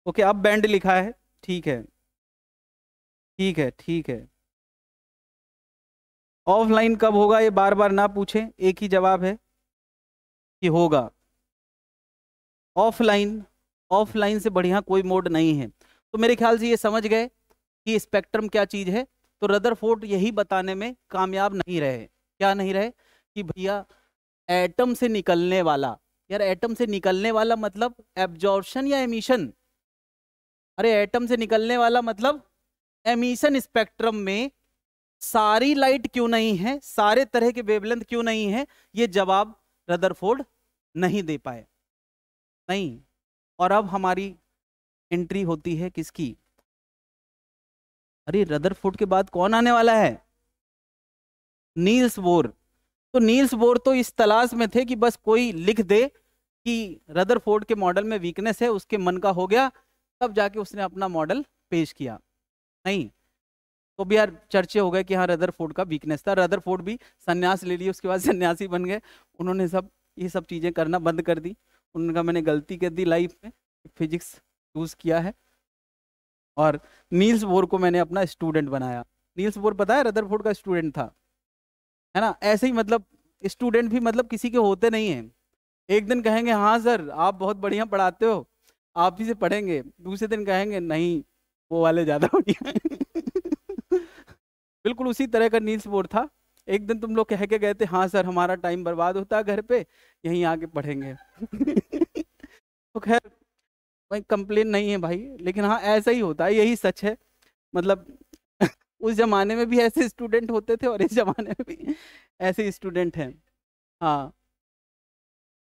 ओके अब बैंड लिखा है ठीक है ठीक है ठीक है ऑफलाइन कब होगा ये बार बार ना पूछें एक ही जवाब है कि होगा ऑफलाइन ऑफलाइन से बढ़िया कोई मोड नहीं है तो मेरे ख्याल से ये समझ गए कि स्पेक्ट्रम क्या चीज़ है तो रदरफोर्ड यही बताने में कामयाब नहीं रहे क्या नहीं रहे कि भैया एटम से निकलने वाला यार एटम से निकलने वाला मतलब एब्जॉर्शन या एमिशन अरे एटम से निकलने वाला मतलब एमिशन स्पेक्ट्रम में सारी लाइट क्यों नहीं है सारे तरह के वेवलेंथ क्यों नहीं है ये जवाब रदरफोर्ड नहीं दे पाए नहीं और अब हमारी एंट्री होती है किसकी अरे रदरफोर्ड के बाद कौन आने वाला है नील्स बोर तो नील्स बोर तो इस तलाश में थे कि बस कोई लिख दे कि रदरफोर्ड के मॉडल में वीकनेस है उसके मन का हो गया तब जाके उसने अपना मॉडल पेश किया नहीं तो भी यार चर्चे हो गए कि हाँ रदर फोर्ड का वीकनेस था रदर फोर्ड भी सन्यास ले लिया उसके बाद सन्यासी बन गए उन्होंने सब ये सब चीज़ें करना बंद कर दी उन्होंने कहा मैंने गलती कर दी लाइफ में फिजिक्स चूज़ किया है और नील्स बोर को मैंने अपना स्टूडेंट बनाया नील्स बोर पता है रदर का स्टूडेंट था है ना ऐसे ही मतलब स्टूडेंट भी मतलब किसी के होते नहीं हैं एक दिन कहेंगे हाँ सर आप बहुत बढ़िया पढ़ाते हो आप ही से पढ़ेंगे दूसरे दिन कहेंगे नहीं वो वाले ज़्यादा बढ़िया बिल्कुल उसी तरह का नील्स बोर्ड था एक दिन तुम लोग कह के गए थे हाँ सर हमारा टाइम बर्बाद होता है घर पे यहीं आके पढ़ेंगे तो खैर भाई कंप्लेन नहीं है भाई लेकिन हाँ ऐसा ही होता है यही सच है मतलब उस जमाने में भी ऐसे स्टूडेंट होते थे और इस जमाने में भी ऐसे स्टूडेंट हैं हाँ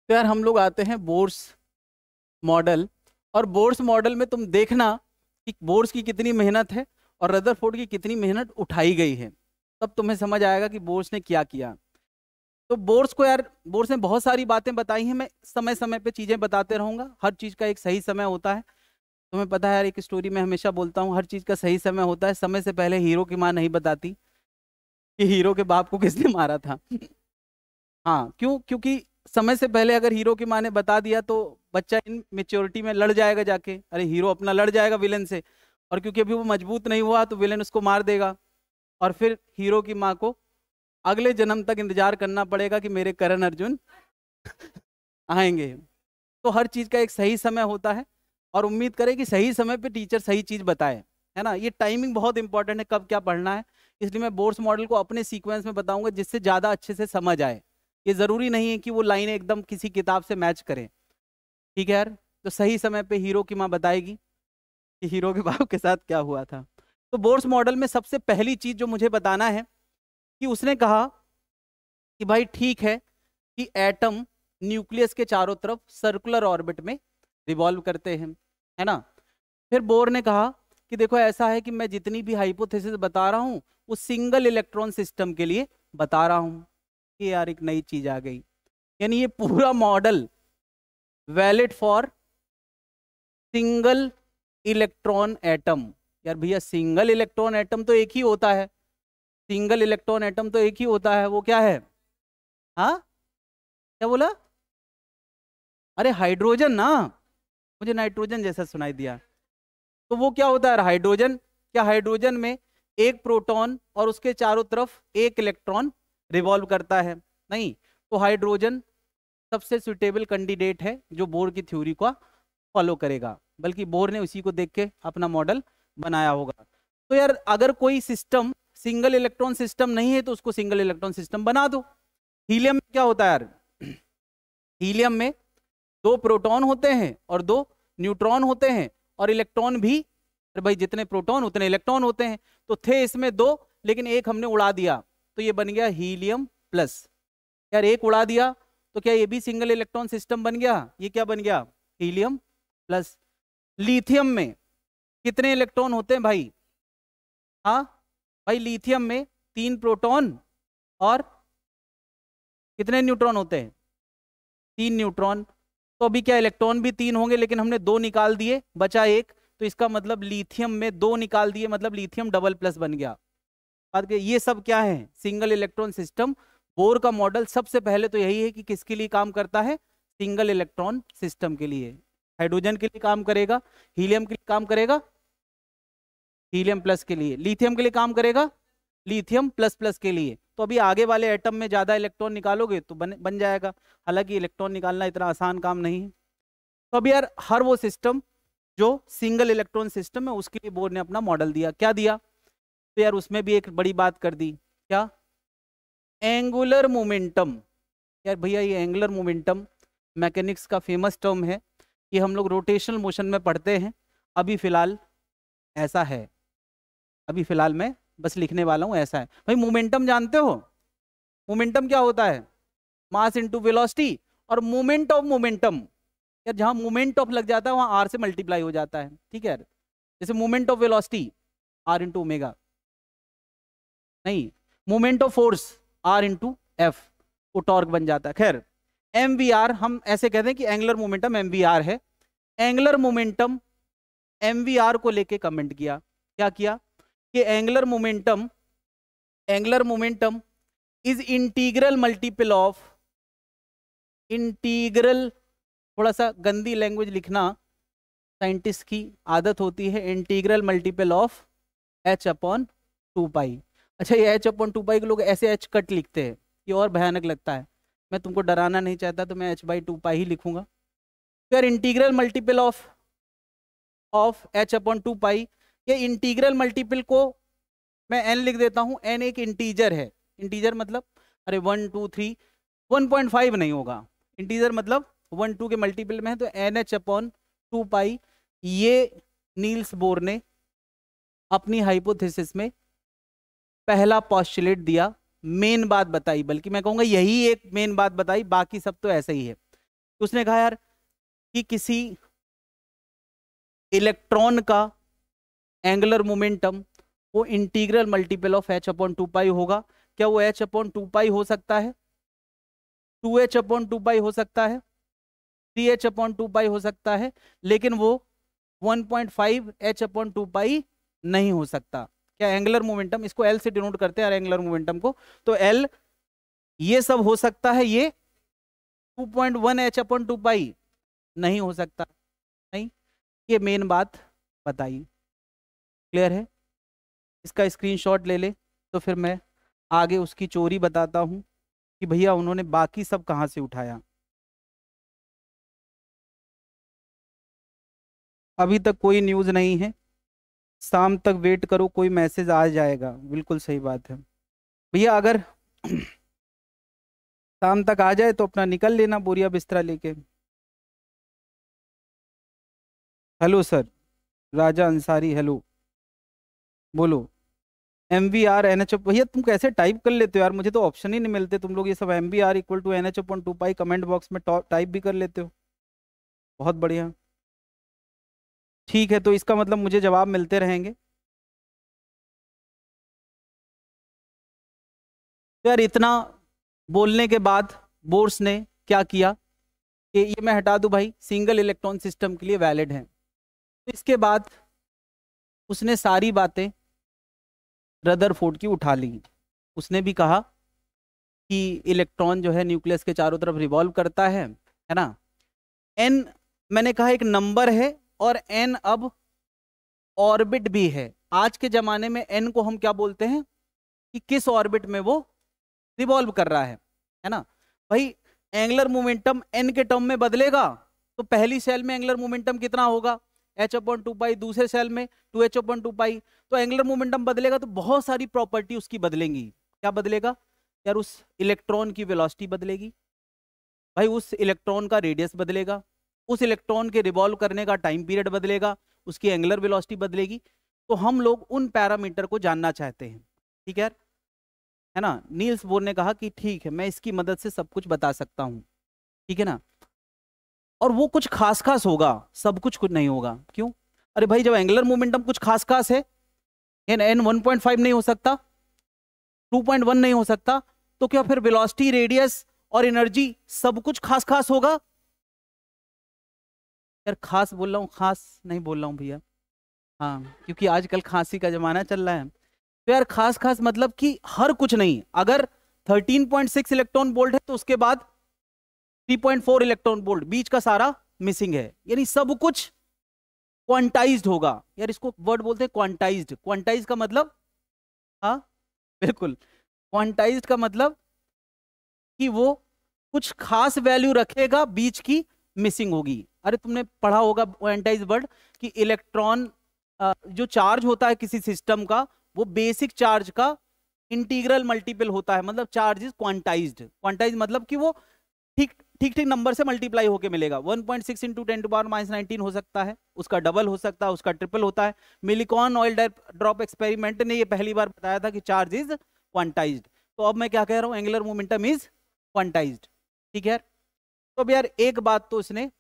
तो यार हम लोग आते हैं बोर्स मॉडल और बोर्स मॉडल में तुम देखना कि बोर्स की कितनी मेहनत है और रदरफोर्ड की कितनी मेहनत उठाई गई है तब तुम्हें समझ आएगा कि बोर्स ने क्या किया तो बोर्स को यार बोर्स ने बहुत सारी बातें बताई हैं मैं समय समय पे चीज़ें बताते रहूँगा हर चीज़ का एक सही समय होता है तुम्हें पता है यार एक स्टोरी में हमेशा बोलता हूँ हर चीज़ का सही समय होता है समय से पहले हीरो की माँ नहीं बताती कि हीरो के बाप को किसने मारा था हाँ क्यों क्योंकि समय से पहले अगर हीरो की माँ ने बता दिया तो बच्चा इन मेच्योरिटी में लड़ जाएगा जाके अरे हीरो अपना लड़ जाएगा विलेन से और क्योंकि अभी वो मजबूत नहीं हुआ तो विलेन उसको मार देगा और फिर हीरो की माँ को अगले जन्म तक इंतजार करना पड़ेगा कि मेरे करण अर्जुन आएंगे तो हर चीज़ का एक सही समय होता है और उम्मीद करें कि सही समय पे टीचर सही चीज़ बताए है ना ये टाइमिंग बहुत इंपॉर्टेंट है कब क्या पढ़ना है इसलिए मैं बोर्ड्स मॉडल को अपने सीक्वेंस में बताऊंगा जिससे ज़्यादा अच्छे से समझ आए ये ज़रूरी नहीं है कि वो लाइनें एकदम किसी किताब से मैच करें ठीक है यार तो सही समय पे हीरो की माँ बताएगी कि हीरो के बाप के साथ क्या हुआ था तो बोर्स मॉडल में सबसे पहली चीज़ जो मुझे बताना है कि उसने कहा कि भाई ठीक है कि एटम न्यूक्लियस के चारों तरफ सर्कुलर ऑर्बिट में रिवॉल्व करते हैं है ना फिर बोर ने कहा कि देखो ऐसा है कि मैं जितनी भी हाइपोथेसिस बता रहा हूँ वो सिंगल इलेक्ट्रॉन सिस्टम के लिए बता रहा हूँ कि यार एक नई चीज आ गई यानी ये पूरा model valid for single electron atom यार भैया सिंगल इलेक्ट्रॉन एटम तो एक ही होता है सिंगल इलेक्ट्रॉन एटम तो एक ही होता है वो क्या है हाँ क्या बोला अरे हाइड्रोजन ना मुझे नाइट्रोजन जैसा सुनाई दिया तो वो क्या होता है हाइड्रोजन क्या हाइड्रोजन में एक प्रोटॉन और उसके चारों तरफ एक इलेक्ट्रॉन रिवॉल्व करता है नहीं तो हाइड्रोजन सबसे सुटेबल कैंडिडेट है जो बोर की थ्योरी को फॉलो करेगा बल्कि बोर ने उसी को देख के अपना मॉडल बनाया होगा तो यार अगर कोई सिस्टम सिंगल इलेक्ट्रॉन सिस्टम नहीं है तो उसको सिंगल इलेक्ट्रॉन सिस्टम बना दो हीलियम में क्या होता है यार हीलियम में दो प्रोटॉन होते हैं और दो न्यूट्रॉन होते हैं और इलेक्ट्रॉन भी भाई जितने प्रोटॉन उतने इलेक्ट्रॉन होते हैं तो थे इसमें दो लेकिन एक हमने उड़ा दिया तो ये बन गया हीलियम प्लस यार एक उड़ा दिया तो क्या ये भी सिंगल इलेक्ट्रॉन सिस्टम बन गया ये क्या बन गया हीलियम प्लस लिथियम में कितने इलेक्ट्रॉन होते हैं भाई हाँ भाई लिथियम में तीन प्रोटॉन और कितने न्यूट्रॉन होते हैं तीन न्यूट्रॉन तो अभी क्या इलेक्ट्रॉन भी तीन होंगे लेकिन हमने दो निकाल दिए बचा एक तो इसका मतलब लिथियम में दो निकाल दिए मतलब लिथियम डबल प्लस बन गया बात करें ये सब क्या है सिंगल इलेक्ट्रॉन सिस्टम बोर का मॉडल सबसे पहले तो यही है कि किसके लिए काम करता है सिंगल इलेक्ट्रॉन सिस्टम के लिए हाइड्रोजन के लिए काम करेगा हीलियम के लिए काम करेगा हीलियम प्लस के लिए लिथियम के लिए काम करेगा लिथियम प्लस प्लस के लिए तो अभी आगे वाले एटम में ज़्यादा इलेक्ट्रॉन निकालोगे तो बन बन जाएगा हालांकि इलेक्ट्रॉन निकालना इतना आसान काम नहीं है तो अभी यार हर वो सिस्टम जो सिंगल इलेक्ट्रॉन सिस्टम है उसके लिए बोर ने अपना मॉडल दिया क्या दिया तो यार उसमें भी एक बड़ी बात कर दी क्या एंगुलर मोमेंटम यार भैया ये एंगुलर मोमेंटम मैकेनिक्स का फेमस टर्म है कि हम लोग रोटेशनल मोशन में पढ़ते हैं अभी फ़िलहाल ऐसा है अभी फ़िलहाल मैं बस लिखने वाला हूँ ऐसा है भाई मोमेंटम जानते हो मोमेंटम क्या होता है मास इंटू वेलोसिटी और मोमेंट ऑफ मोमेंटम यार जहाँ मोमेंट ऑफ लग जाता है वहाँ आर से मल्टीप्लाई हो जाता है ठीक है यार जैसे moment of velocity R into omega नहीं moment of force R into F वो टॉर्क बन जाता है खैर एम वी आर हम ऐसे कहते हैं कि angular momentum M we R है angular momentum M we R को लेके कमेंट किया क्या किया कि angular momentum angular momentum is integral multiple of integral थोड़ा सा गंदी लैंग्वेज लिखना साइंटिस्ट की आदत होती है integral multiple of H upon two pi अच्छा ये एच अपॉन टू पाई के लोग ऐसे एच कट लिखते हैं ये और भयानक लगता है मैं तुमको डराना नहीं चाहता तो मैं एच बाई टू पाई ही लिखूंगा फिर integral multiple of of H upon two pi ये इंटीग्रल मल्टीपल को मैं एन लिख देता हूँ एन एक इंटीजर है इंटीजर मतलब अरे one two three one point five नहीं होगा इंटीजर मतलब वन टू के मल्टीपल में है तो N H upon two pi ये नील्स बोर ने अपनी हाइपोथेसिस में पहला पॉस्टुलेट दिया मेन बात बताई बल्कि मैं कहूंगा यही एक मेन बात बताई बाकी सब तो ऐसा ही है उसने कहा यार कि किसी इलेक्ट्रॉन का एंगुलर मोमेंटम वो integral multiple of H upon two pi होगा क्या वो एच अपॉन टू पाई हो सकता है two H upon two pi हो सकता है three H upon two pi हो सकता है लेकिन वो one point five H upon two pi नहीं हो सकता क्या एंगुलर मोमेंटम इसको एल से डिनोट करते हैं एंगुलर मोमेंटम को तो एल ये सब हो सकता है ये 2.1 point one H upon two pi नहीं हो सकता नहीं ये मेन बात बताइए क्लियर है इसका स्क्रीनशॉट ले ले तो फिर मैं आगे उसकी चोरी बताता हूँ कि भैया उन्होंने बाकी सब कहाँ से उठाया अभी तक कोई न्यूज़ नहीं है शाम तक वेट करो कोई मैसेज आ जाएगा बिल्कुल सही बात है भैया अगर शाम तक आ जाए तो अपना निकल लेना बोरिया बिस्तरा लेके hello sir Raja Ansari hello बोलो M we R N H भैया तुम कैसे टाइप कर लेते हो यार मुझे तो ऑप्शन ही नहीं मिलते तुम लोग ये सब M we are equal to N H upon two pi comment box में टाइप भी कर लेते हो बहुत बढ़िया ठीक है तो इसका मतलब मुझे जवाब मिलते रहेंगे तो यार इतना बोलने के बाद बोर्स ने क्या किया कि ये मैं हटा दूं भाई सिंगल इलेक्ट्रॉन सिस्टम के लिए वैलिड है तो इसके बाद उसने सारी बातें रदरफोर्ड की उठा ली उसने भी कहा कि इलेक्ट्रॉन जो है न्यूक्लियस के चारों तरफ रिवॉल्व करता है है ना एन मैंने कहा एक नंबर है और एन अब ऑर्बिट भी है आज के जमाने में एन को हम क्या बोलते हैं कि किस ऑर्बिट में वो रिवॉल्व कर रहा है है ना भाई एंगुलर मोमेंटम एन के टर्म में बदलेगा तो पहली सेल में एंगुलर मोमेंटम कितना होगा एच ओपन टू पाई दूसरे सेल में two H upon two pi तो एंगुलर मोमेंटम बदलेगा तो बहुत सारी प्रॉपर्टी उसकी बदलेंगी क्या बदलेगा यार उस इलेक्ट्रॉन की वेलोसिटी बदलेगी भाई उस इलेक्ट्रॉन का रेडियस बदलेगा उस इलेक्ट्रॉन के रिवॉल्व करने का टाइम पीरियड बदलेगा उसकी एंगुलर वेलोसिटी बदलेगी तो हम लोग उन पैरामीटर को जानना चाहते हैं ठीक है है ना नील्स बोर ने कहा कि ठीक है मैं इसकी मदद से सब कुछ बता सकता हूँ ठीक है ना और वो कुछ खास खास होगा सब कुछ कुछ नहीं होगा क्यों अरे भाई जब एंगुलर मोमेंटम कुछ खास खास है एन वन पॉइंट फाइव नहीं हो सकता टू पॉइंट वन नहीं हो सकता तो क्या फिर वेलोसिटी रेडियस और एनर्जी सब कुछ खास खास होगा यार खास बोल रहा हूँ खास नहीं बोल रहा हूँ भैया हाँ क्योंकि आजकल खांसी का जमाना चल रहा है तो यार खास खास मतलब कि हर कुछ नहीं अगर 13.6 इलेक्ट्रॉन बोल्ट है तो उसके बाद 3.4 इलेक्ट्रॉन बोल्ट बीच का सारा मिसिंग है यानी सब कुछ क्वांटाइज होगा यार इसको वर्ड बोलते हैं क्वांटाइज क्वांटाइज का मतलब हाँ बिल्कुल क्वांटाइज का मतलब कि वो कुछ खास वैल्यू रखेगा बीच की मिसिंग होगी अरे तुमने पढ़ा होगा एंटाइज वर्ड कि इलेक्ट्रॉन जो चार्ज होता है किसी सिस्टम का वो बेसिक चार्ज का इंटीग्रल मल्टीपल होता है मतलब चार्ज इज क्वांटाइज क्वांटाइज मतलब कि वो ठीक ठीक ठीक नंबर से मल्टीप्लाई होकर मिलेगा 1.6 point six into ten to power minus nineteen हो सकता है उसका डबल हो सकता है उसका ट्रिपल होता है मिलिकॉन ऑयल ड्रॉप एक्सपेरिमेंट ने ये पहली बार बताया था कि चार्ज इज क्वांटाइज तो अब मैं क्या कह रहा हूँ एंगुलर मोमेंटम इज क्वांटाइज ठीक है तो अब यार एक बात तो उसने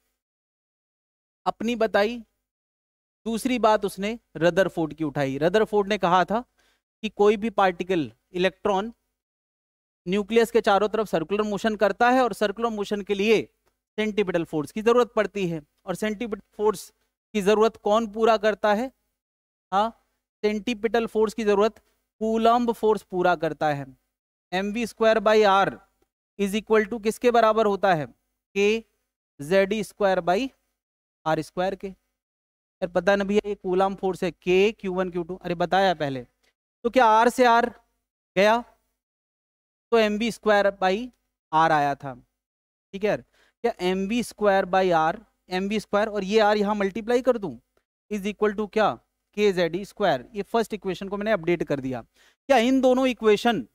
अपनी बताई दूसरी बात उसने रदरफोर्ड की उठाई रदरफोर्ड ने कहा था कि कोई भी पार्टिकल इलेक्ट्रॉन न्यूक्लियस के चारों तरफ सर्कुलर मोशन करता है और सर्कुलर मोशन के लिए सेंटीपिटल फोर्स की जरूरत पड़ती है और सेंटीपिटल फोर्स की जरूरत कौन पूरा करता है हाँ सेंटीपिटल फोर्स की जरूरत कूलम्ब फोर्स पूरा करता है M V square by R is equal to किसके बराबर होता है K Z square by R square के यार पता ना भैया ये कूलाम फोर्स है के क्यू वन क्यू टू अरे बताया पहले तो क्या आर से आर गया तो M B square by R आया था ठीक है यार क्या M B square by R M B square और ये आर यहाँ मल्टीप्लाई कर दूँ इज इक्वल टू क्या के जेड स्क्वायर ये फर्स्ट इक्वेशन को मैंने अपडेट कर दिया क्या इन दोनों इक्वेशन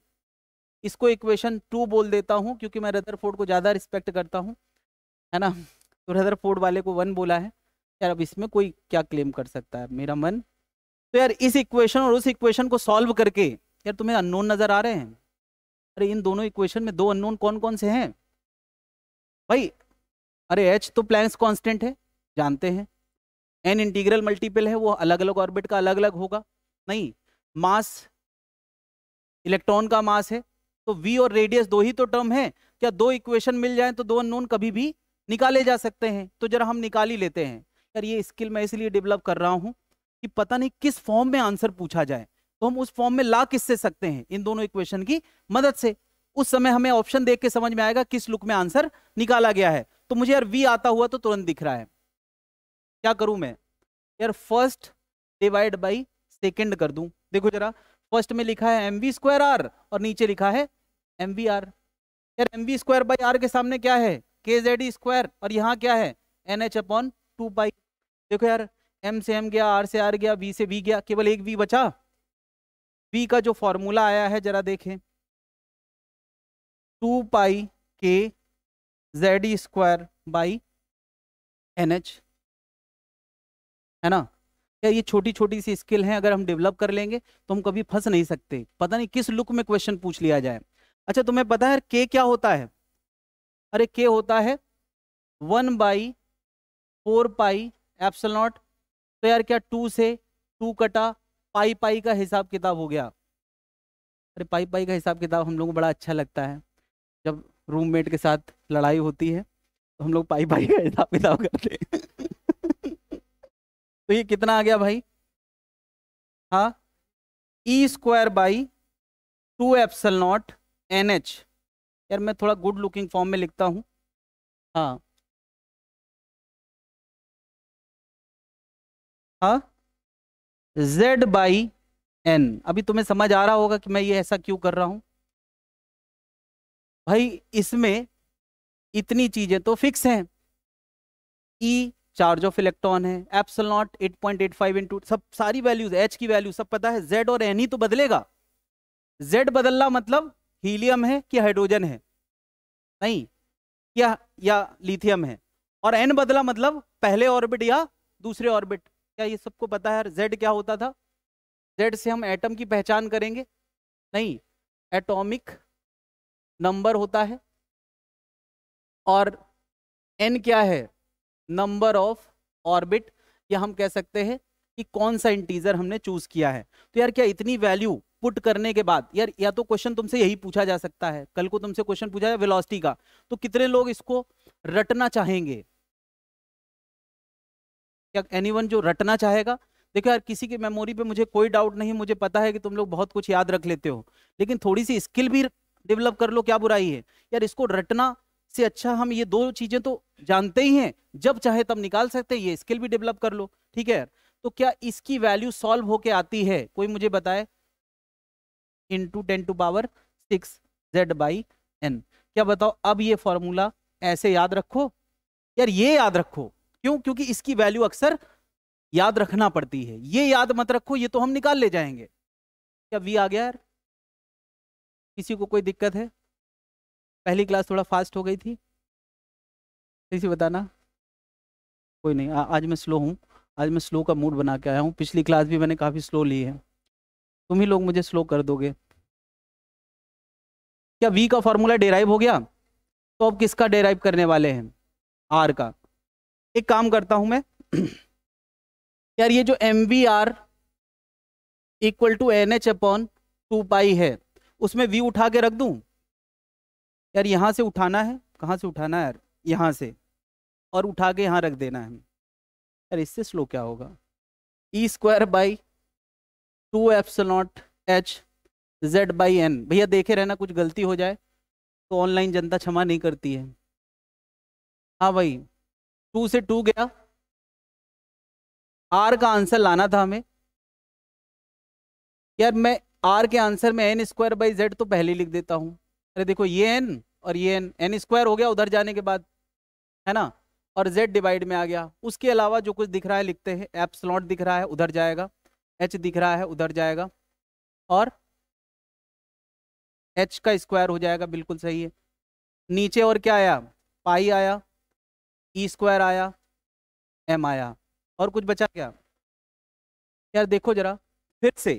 इसको इक्वेशन टू बोल देता हूँ क्योंकि मैं रदरफोर्ड को ज़्यादा रिस्पेक्ट करता हूँ है ना तो फोर्ड वाले को वन बोला है यार अब इसमें कोई क्या क्लेम कर सकता है मेरा मन तो यार इस इक्वेशन और उस इक्वेशन को सॉल्व करके यार तुम्हें अननोन नज़र आ रहे हैं अरे इन दोनों इक्वेशन में दो अननोन कौन कौन से हैं भाई अरे एच तो प्लैंक्स कांस्टेंट है जानते हैं एन इंटीग्रल मल्टीपल है वो अलग अलग ऑर्बिट का अलग अलग होगा नहीं मास इलेक्ट्रॉन का मास है तो वी और रेडियस दो ही तो टर्म है क्या दो इक्वेशन मिल जाए तो दो अननोन कभी भी निकाले जा सकते हैं तो जरा हम निकाल ही लेते हैं यार ये स्किल मैं इसलिए डेवलप कर रहा हूँ कि पता नहीं किस फॉर्म में आंसर पूछा जाए तो हम उस फॉर्म में ला किससे सकते हैं इन दोनों इक्वेशन की मदद से उस समय हमें ऑप्शन देख के समझ में आएगा किस लुक में आंसर निकाला गया है तो मुझे यार वी आता हुआ तो तुरंत दिख रहा है क्या करूं मैं यार फर्स्ट डिवाइड बाई सेकेंड कर दूं देखो जरा फर्स्ट में लिखा है एम वी स्क्वायर आर और नीचे लिखा है एम वी आर यार M V square by R के सामने क्या है के जेड स्क्वायर और यहाँ क्या है N H upon two pi देखो यार एम से एम गया आर से आर गया बी से बी गया केवल एक बी बचा बी का जो फॉर्मूला आया है जरा देखें two pi K Z square by N H है ना क्या ये छोटी छोटी सी स्किल है अगर हम डेवलप कर लेंगे तो हम कभी फंस नहीं सकते पता नहीं किस लुक में क्वेश्चन पूछ लिया जाए अच्छा तुम्हें पता है के क्या होता है अरे के होता है one by four pi epsilon naught तो यार क्या टू से टू कटा पाई पाई का हिसाब किताब हो गया अरे पाई पाई का हिसाब किताब हम लोग को बड़ा अच्छा लगता है जब रूममेट के साथ लड़ाई होती है तो हम लोग पाई पाई का हिसाब किताब करते हैं तो ये कितना आ गया भाई हाँ E square by two epsilon naught N H यार मैं थोड़ा गुड लुकिंग फॉर्म में लिखता हूँ हाँ हाँ जेड बाई एन अभी तुम्हें समझ आ रहा होगा कि मैं ये ऐसा क्यों कर रहा हूँ भाई इसमें इतनी चीज़ें तो फिक्स हैं ई चार्ज ऑफ इलेक्ट्रॉन है epsilon naught eight point eight five into सब सारी वैल्यूज एच की वैल्यू सब पता है जेड और एन ही तो बदलेगा जेड बदलना मतलब हीलियम है कि हाइड्रोजन है नहीं या या लिथियम है और एन बदला मतलब पहले ऑर्बिट या दूसरे ऑर्बिट क्या ये सबको पता है जेड क्या होता था जेड से हम एटम की पहचान करेंगे नहीं एटॉमिक नंबर होता है और एन क्या है नंबर ऑफ ऑर्बिट या हम कह सकते हैं कि कौन सा इंटीजर हमने चूज किया है तो यार क्या इतनी वैल्यू पुट करने के बाद यार या तो क्वेश्चन तुमसे यही पूछा जा सकता है कल को तुमसे क्वेश्चन पूछा जाए वेलोसिटी का तो कितने लोग इसको रटना चाहेंगे क्या एनीवन जो रटना चाहेगा देखो यार किसी की मेमोरी पे मुझे कोई डाउट नहीं मुझे पता है कि तुम लोग बहुत कुछ याद रख लेते हो लेकिन थोड़ी सी स्किल भी डेवलप कर लो क्या बुराई है यार इसको रटना से अच्छा हम ये दो चीजें तो जानते ही हैं जब चाहे तब निकाल सकते हैं ये स्किल भी डेवलप कर लो ठीक है यार तो क्या इसकी वैल्यू सॉल्व होके आती है कोई मुझे बताए into ten to power six Z by N क्या बताओ अब ये फॉर्मूला ऐसे याद रखो यार ये याद रखो क्यों क्योंकि इसकी वैल्यू अक्सर याद रखना पड़ती है ये याद मत रखो ये तो हम निकाल ले जाएंगे क्या वी आ गया यार किसी को कोई दिक्कत है पहली क्लास थोड़ा फास्ट हो गई थी किसी बताना कोई नहीं आ, आज मैं स्लो हूँ आज मैं स्लो का मूड बना के आया हूँ पिछली क्लास भी मैंने काफ़ी स्लो ली है तुम ही लोग मुझे स्लो कर दोगे क्या वी का फॉर्मूला डेराइव हो गया तो अब किसका डेराइव करने वाले हैं आर का एक काम करता हूं मैं यार ये जो M we are equal to N H upon two pi है उसमें वी उठा के रख दूं यार यहां से उठाना है कहां से उठाना है यार यहां से और उठा के यहां रख देना है यार इससे स्लो क्या होगा E square by two epsilon naught H Z by N भैया देखे रहना कुछ गलती हो जाए तो ऑनलाइन जनता क्षमा नहीं करती है हाँ भाई टू से टू गया आर का आंसर लाना था हमें यार मैं आर के आंसर में एन स्क्वायर बाई जेड तो पहले लिख देता हूँ अरे देखो ये एन और ये एन एन स्क्वायर हो गया उधर जाने के बाद है ना और जेड डिवाइड में आ गया उसके अलावा जो कुछ दिख रहा है लिखते हैं एप्सलॉट दिख रहा है उधर जाएगा एच दिख रहा है उधर जाएगा और एच का स्क्वायर हो जाएगा बिल्कुल सही है नीचे और क्या आया पाई आया ई e स्क्वायर आया एम आया और कुछ बचा क्या यार देखो जरा फिर से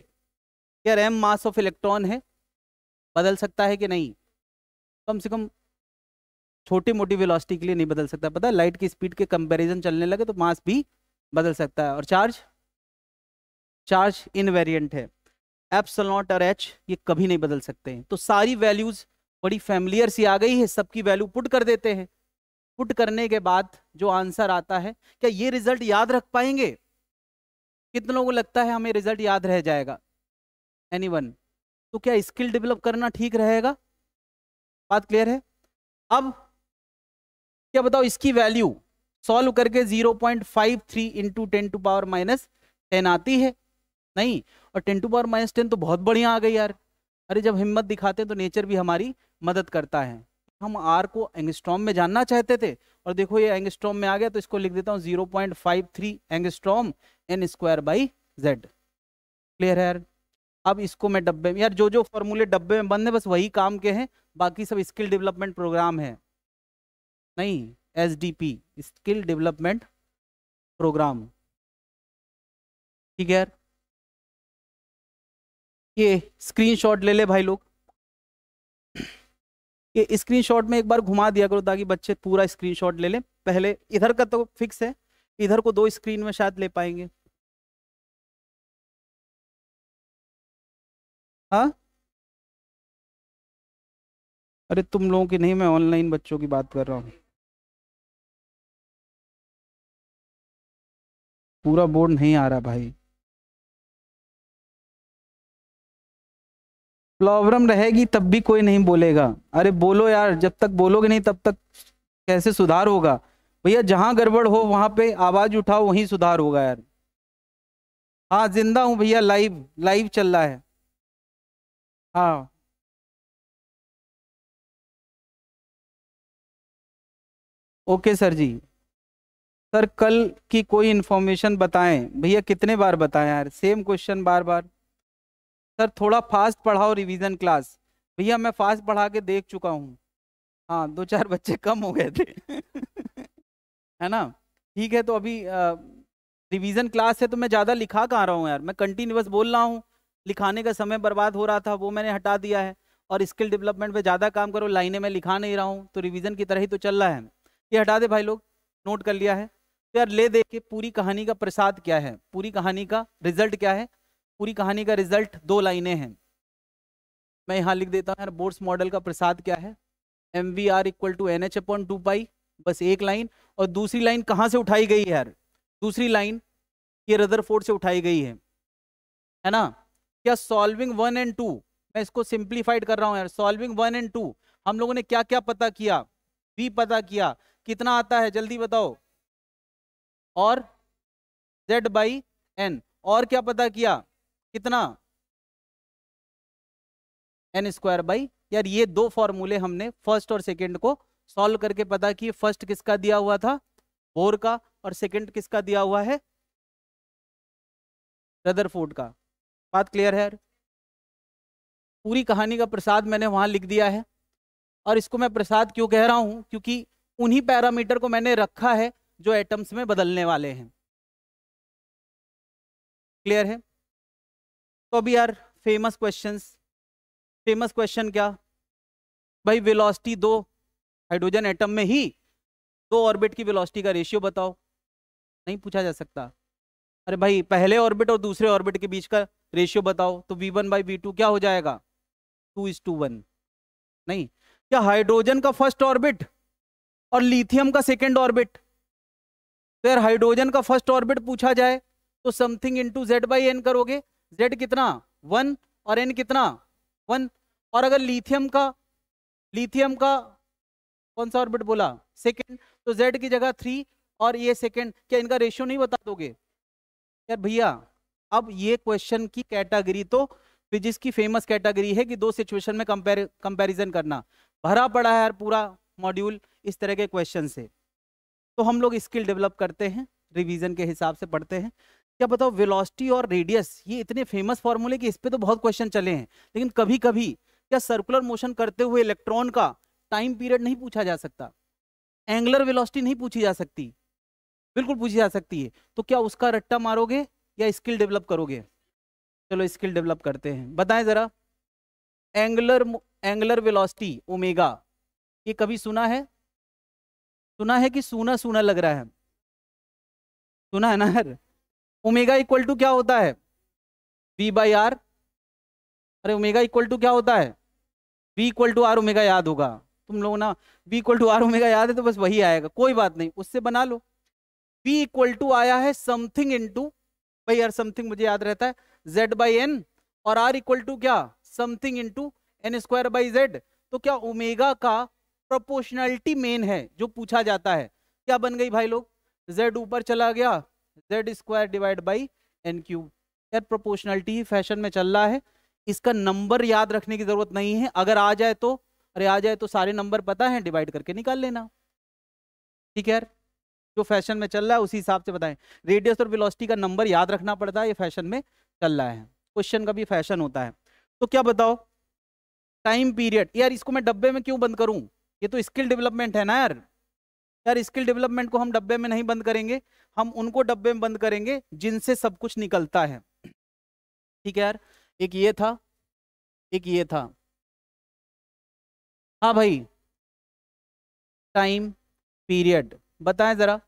यार एम मास ऑफ इलेक्ट्रॉन है बदल सकता है कि नहीं कम से कम छोटी मोटी वेलोसिटी के लिए नहीं बदल सकता पता लाइट की स्पीड के कंपैरिजन चलने लगे तो मास भी बदल सकता है और चार्ज चार्ज इनवेरियंट है एप्सल नॉट और एच ये कभी नहीं बदल सकते हैं तो सारी वैल्यूज बड़ी फैमिलियर सी आ गई है सबकी वैल्यू पुट कर देते हैं पुट करने के बाद जो आंसर आता है क्या ये रिजल्ट याद रख पाएंगे कितनों को लगता है हमें रिजल्ट याद रह जाएगा एनी तो क्या स्किल डेवलप करना ठीक रहेगा बात क्लियर है अब क्या बताओ इसकी वैल्यू सॉल्व करके 0.53 point five three into ten to power minus ten आती है नहीं और ten to power minus ten तो बहुत बढ़िया आ गई यार अरे जब हिम्मत दिखाते हैं तो नेचर भी हमारी मदद करता है हम आर को एंगस्ट्रॉम में जानना चाहते थे और देखो ये एंगस्ट्रॉम में आ गया तो इसको लिख देता हूँ zero point five three angstrom N square by Z clear है यार अब इसको मैं डब्बे में यार जो जो फॉर्मूले डब्बे में बंद है बस वही काम के हैं बाकी सब स्किल डेवलपमेंट प्रोग्राम है नहीं S D P skill development program ठीक है यार ये स्क्रीनशॉट ले ले भाई लोग ये स्क्रीनशॉट में एक बार घुमा दिया करो ताकि बच्चे पूरा स्क्रीनशॉट ले लें पहले इधर का तो फिक्स है इधर को दो स्क्रीन में शायद ले पाएंगे हाँ अरे तुम लोगों की नहीं मैं ऑनलाइन बच्चों की बात कर रहा हूं पूरा बोर्ड नहीं आ रहा भाई प्रॉब्लम रहेगी तब भी कोई नहीं बोलेगा अरे बोलो यार जब तक बोलोगे नहीं तब तक कैसे सुधार होगा भैया जहाँ गड़बड़ हो वहाँ पे आवाज़ उठाओ वहीं सुधार होगा यार हाँ जिंदा हूँ भैया लाइव लाइव चल रहा है हाँ ओके सर जी सर कल की कोई इन्फॉर्मेशन बताएं भैया कितने बार बताएं यार सेम क्वेश्चन बार बार सर थोड़ा फास्ट पढ़ाओ रिवीजन क्लास भैया मैं फास्ट पढ़ा के देख चुका हूँ हाँ दो चार बच्चे कम हो गए थे है ना ठीक है तो अभी रिवीजन क्लास है तो मैं ज़्यादा लिखा कहाँ रहा हूँ यार मैं कंटिन्यूस बोल रहा हूँ लिखाने का समय बर्बाद हो रहा था वो मैंने हटा दिया है और स्किल डेवलपमेंट पे ज़्यादा काम करो लाइने में लिखा नहीं रहा हूँ तो रिवीजन की तरह ही तो चल रहा है ये हटा दे भाई लोग नोट कर लिया है तो यार ले दे के पूरी कहानी का प्रसाद क्या है पूरी कहानी का रिजल्ट क्या है पूरी कहानी का रिजल्ट दो लाइनें हैं मैं यहाँ लिख देता हूँ बोर्ड्स मॉडल का प्रसाद क्या है M we are equal to N H upon two pi बस एक लाइन और दूसरी लाइन कहाँ से उठाई गई है यार दूसरी लाइन ये रदर फोर्ड से उठाई गई है है ना क्या सॉल्विंग वन एंड टू मैं इसको सिंप्लीफाइड कर रहा हूँ यार सॉल्विंग वन एंड टू हम लोगों ने क्या क्या पता किया वी पता किया कितना आता है जल्दी बताओ और जेड बाई एन और क्या पता किया कितना एन स्क्वायर बाई यार ये दो फॉर्मूले हमने फर्स्ट और सेकेंड को सॉल्व करके पता कि फर्स्ट किसका दिया हुआ था बोर का और सेकेंड किसका दिया हुआ है रदरफोर्ड का बात क्लियर है पूरी कहानी का प्रसाद मैंने वहां लिख दिया है और इसको मैं प्रसाद क्यों कह रहा हूं क्योंकि उन्हीं पैरामीटर को मैंने रखा है जो एटम्स में बदलने वाले हैं क्लियर है तो अभी यार फेमस क्वेश्चन फेमस क्वेश्चन क्या भाई वेलोसिटी दो हाइड्रोजन एटम में ही दो ऑर्बिट की वेलोसिटी का रेशियो बताओ नहीं पूछा जा सकता अरे भाई पहले ऑर्बिट और दूसरे ऑर्बिट के बीच का रेशियो बताओ तो वी वन बाई वी क्या हो जाएगा टू इज टू वन नहीं क्या हाइड्रोजन का फर्स्ट ऑर्बिट और लिथियम का सेकेंड ऑर्बिट तो यार हाइड्रोजन का फर्स्ट ऑर्बिट पूछा जाए तो something to Z by N करोगे जेड कितना वन और एन कितना वन और अगर लिथियम का लिथियम का कौन सा ऑर्बिट बोला सेकेंड तो जेड की जगह थ्री और ये सेकेंड क्या इनका रेशियो नहीं बता दोगे यार भैया अब ये क्वेश्चन की कैटेगरी तो फिजिक्स की फेमस कैटेगरी है कि दो सिचुएशन में कंपेयर कंपैरिजन करना भरा पड़ा है यार पूरा मॉड्यूल इस तरह के क्वेश्चन से तो हम लोग स्किल डेवलप करते हैं रिवीजन के हिसाब से पढ़ते हैं क्या बताओ वेलोसिटी और रेडियस ये इतने फेमस फॉर्मूले कि इस पर तो बहुत क्वेश्चन चले हैं लेकिन कभी कभी क्या सर्कुलर मोशन करते हुए इलेक्ट्रॉन का टाइम पीरियड नहीं पूछा जा सकता एंगुलर वेलोसिटी नहीं पूछी जा सकती बिल्कुल पूछी जा सकती है तो क्या उसका रट्टा मारोगे या स्किल डेवलप करोगे चलो स्किल डेवलप करते हैं बताएं जरा एंगुलर एंगुलर वेलोसिटी ओमेगा ये कभी सुना है सुना है कि सूना सूना लग रहा है सुना है ना यार ओमेगा इक्वल टू क्या होता है वी बाई आर अरे ओमेगा इक्वल टू क्या होता है V equal to R omega याद होगा तुम लोग ना V equal to R omega याद है तो बस वही आएगा कोई बात नहीं उससे बना लो वी इक्वल टू आया है समथिंग इन टू भाई यार समथिंग मुझे याद रहता है जेड बाई एन और आर इक्वल टू क्या something into N square by Z तो क्या ओमेगा का प्रोपोर्शनैलिटी मेन है जो पूछा जाता है क्या बन गई भाई लोग जेड ऊपर चला गया Z square divide by N cube यार प्रोपोर्शनलिटी फैशन में चल रहा है इसका नंबर याद रखने की ज़रूरत नहीं है अगर आ जाए तो अरे आ जाए तो सारे नंबर पता है डिवाइड करके निकाल लेना ठीक है यार जो फैशन में चल रहा है उसी हिसाब से बताएं रेडियस और वेलोसिटी का नंबर याद रखना पड़ता है ये फैशन में चल रहा है क्वेश्चन का भी फैशन होता है तो क्या बताओ टाइम पीरियड यार इसको मैं डब्बे में क्यों बंद करूं ये तो स्किल डेवलपमेंट है ना यार यार स्किल डेवलपमेंट को हम डब्बे में नहीं बंद करेंगे हम उनको डब्बे में बंद करेंगे जिनसे सब कुछ निकलता है ठीक है यार एक ये था एक ये था हाँ भाई टाइम पीरियड बताएं जरा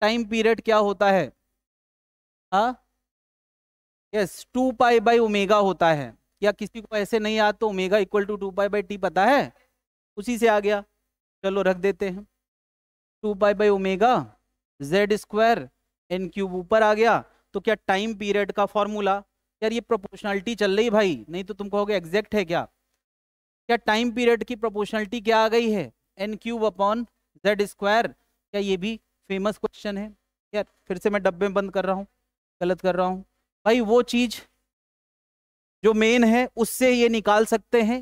टाइम पीरियड क्या होता है हा yes two pi by omega होता है या किसी को ऐसे नहीं आता तो omega equal to two pi by T पता है उसी से आ गया चलो रख देते हैं two pi by omega Z square N cube ऊपर आ गया तो क्या टाइम पीरियड का फॉर्मूला यार ये प्रोपोर्शनलिटी चल रही भाई नहीं तो तुम कहोगे एग्जैक्ट है क्या क्या टाइम पीरियड की प्रोपोर्शनलिटी क्या आ गई है N cube upon Z square क्या ये भी फेमस क्वेश्चन है यार फिर से मैं डब्बे बंद कर रहा हूँ गलत कर रहा हूँ भाई वो चीज़ जो मेन है उससे ये निकाल सकते हैं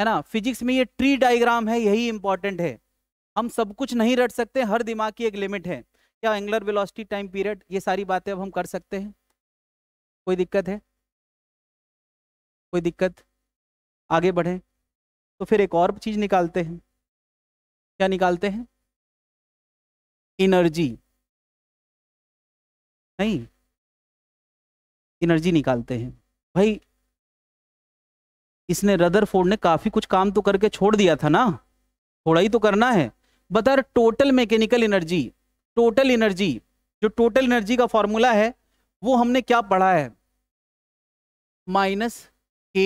है ना फिजिक्स में ये ट्री डायग्राम है यही इंपॉर्टेंट है हम सब कुछ नहीं रट सकते हर दिमाग की एक लिमिट है क्या एंगुलर वेलोसिटी टाइम पीरियड ये सारी बातें अब हम कर सकते हैं कोई दिक्कत है कोई दिक्कत आगे बढ़े तो फिर एक और चीज़ निकालते हैं क्या निकालते हैं एनर्जी नहीं एनर्जी निकालते हैं भाई इसने रदर फोर्ड ने काफ़ी कुछ काम तो करके छोड़ दिया था ना थोड़ा ही तो करना है बता total mechanical energy total energy जो टोटल एनर्जी का फॉर्मूला है वो हमने क्या पढ़ा है माइनस के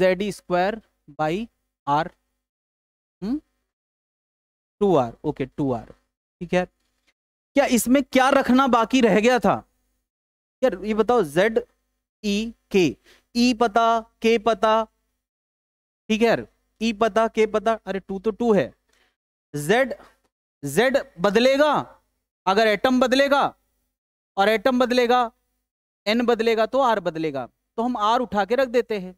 Z square by R hmm? Two R okay two R ठीक है क्या इसमें क्या रखना बाकी रह गया था यार ये बताओ जेड ई के ई पता के पता ठीक है यार ई पता के पता अरे टू तो टू है जेड जेड बदलेगा अगर एटम बदलेगा और एटम बदलेगा एन बदलेगा तो आर बदलेगा तो हम आर उठा के रख देते हैं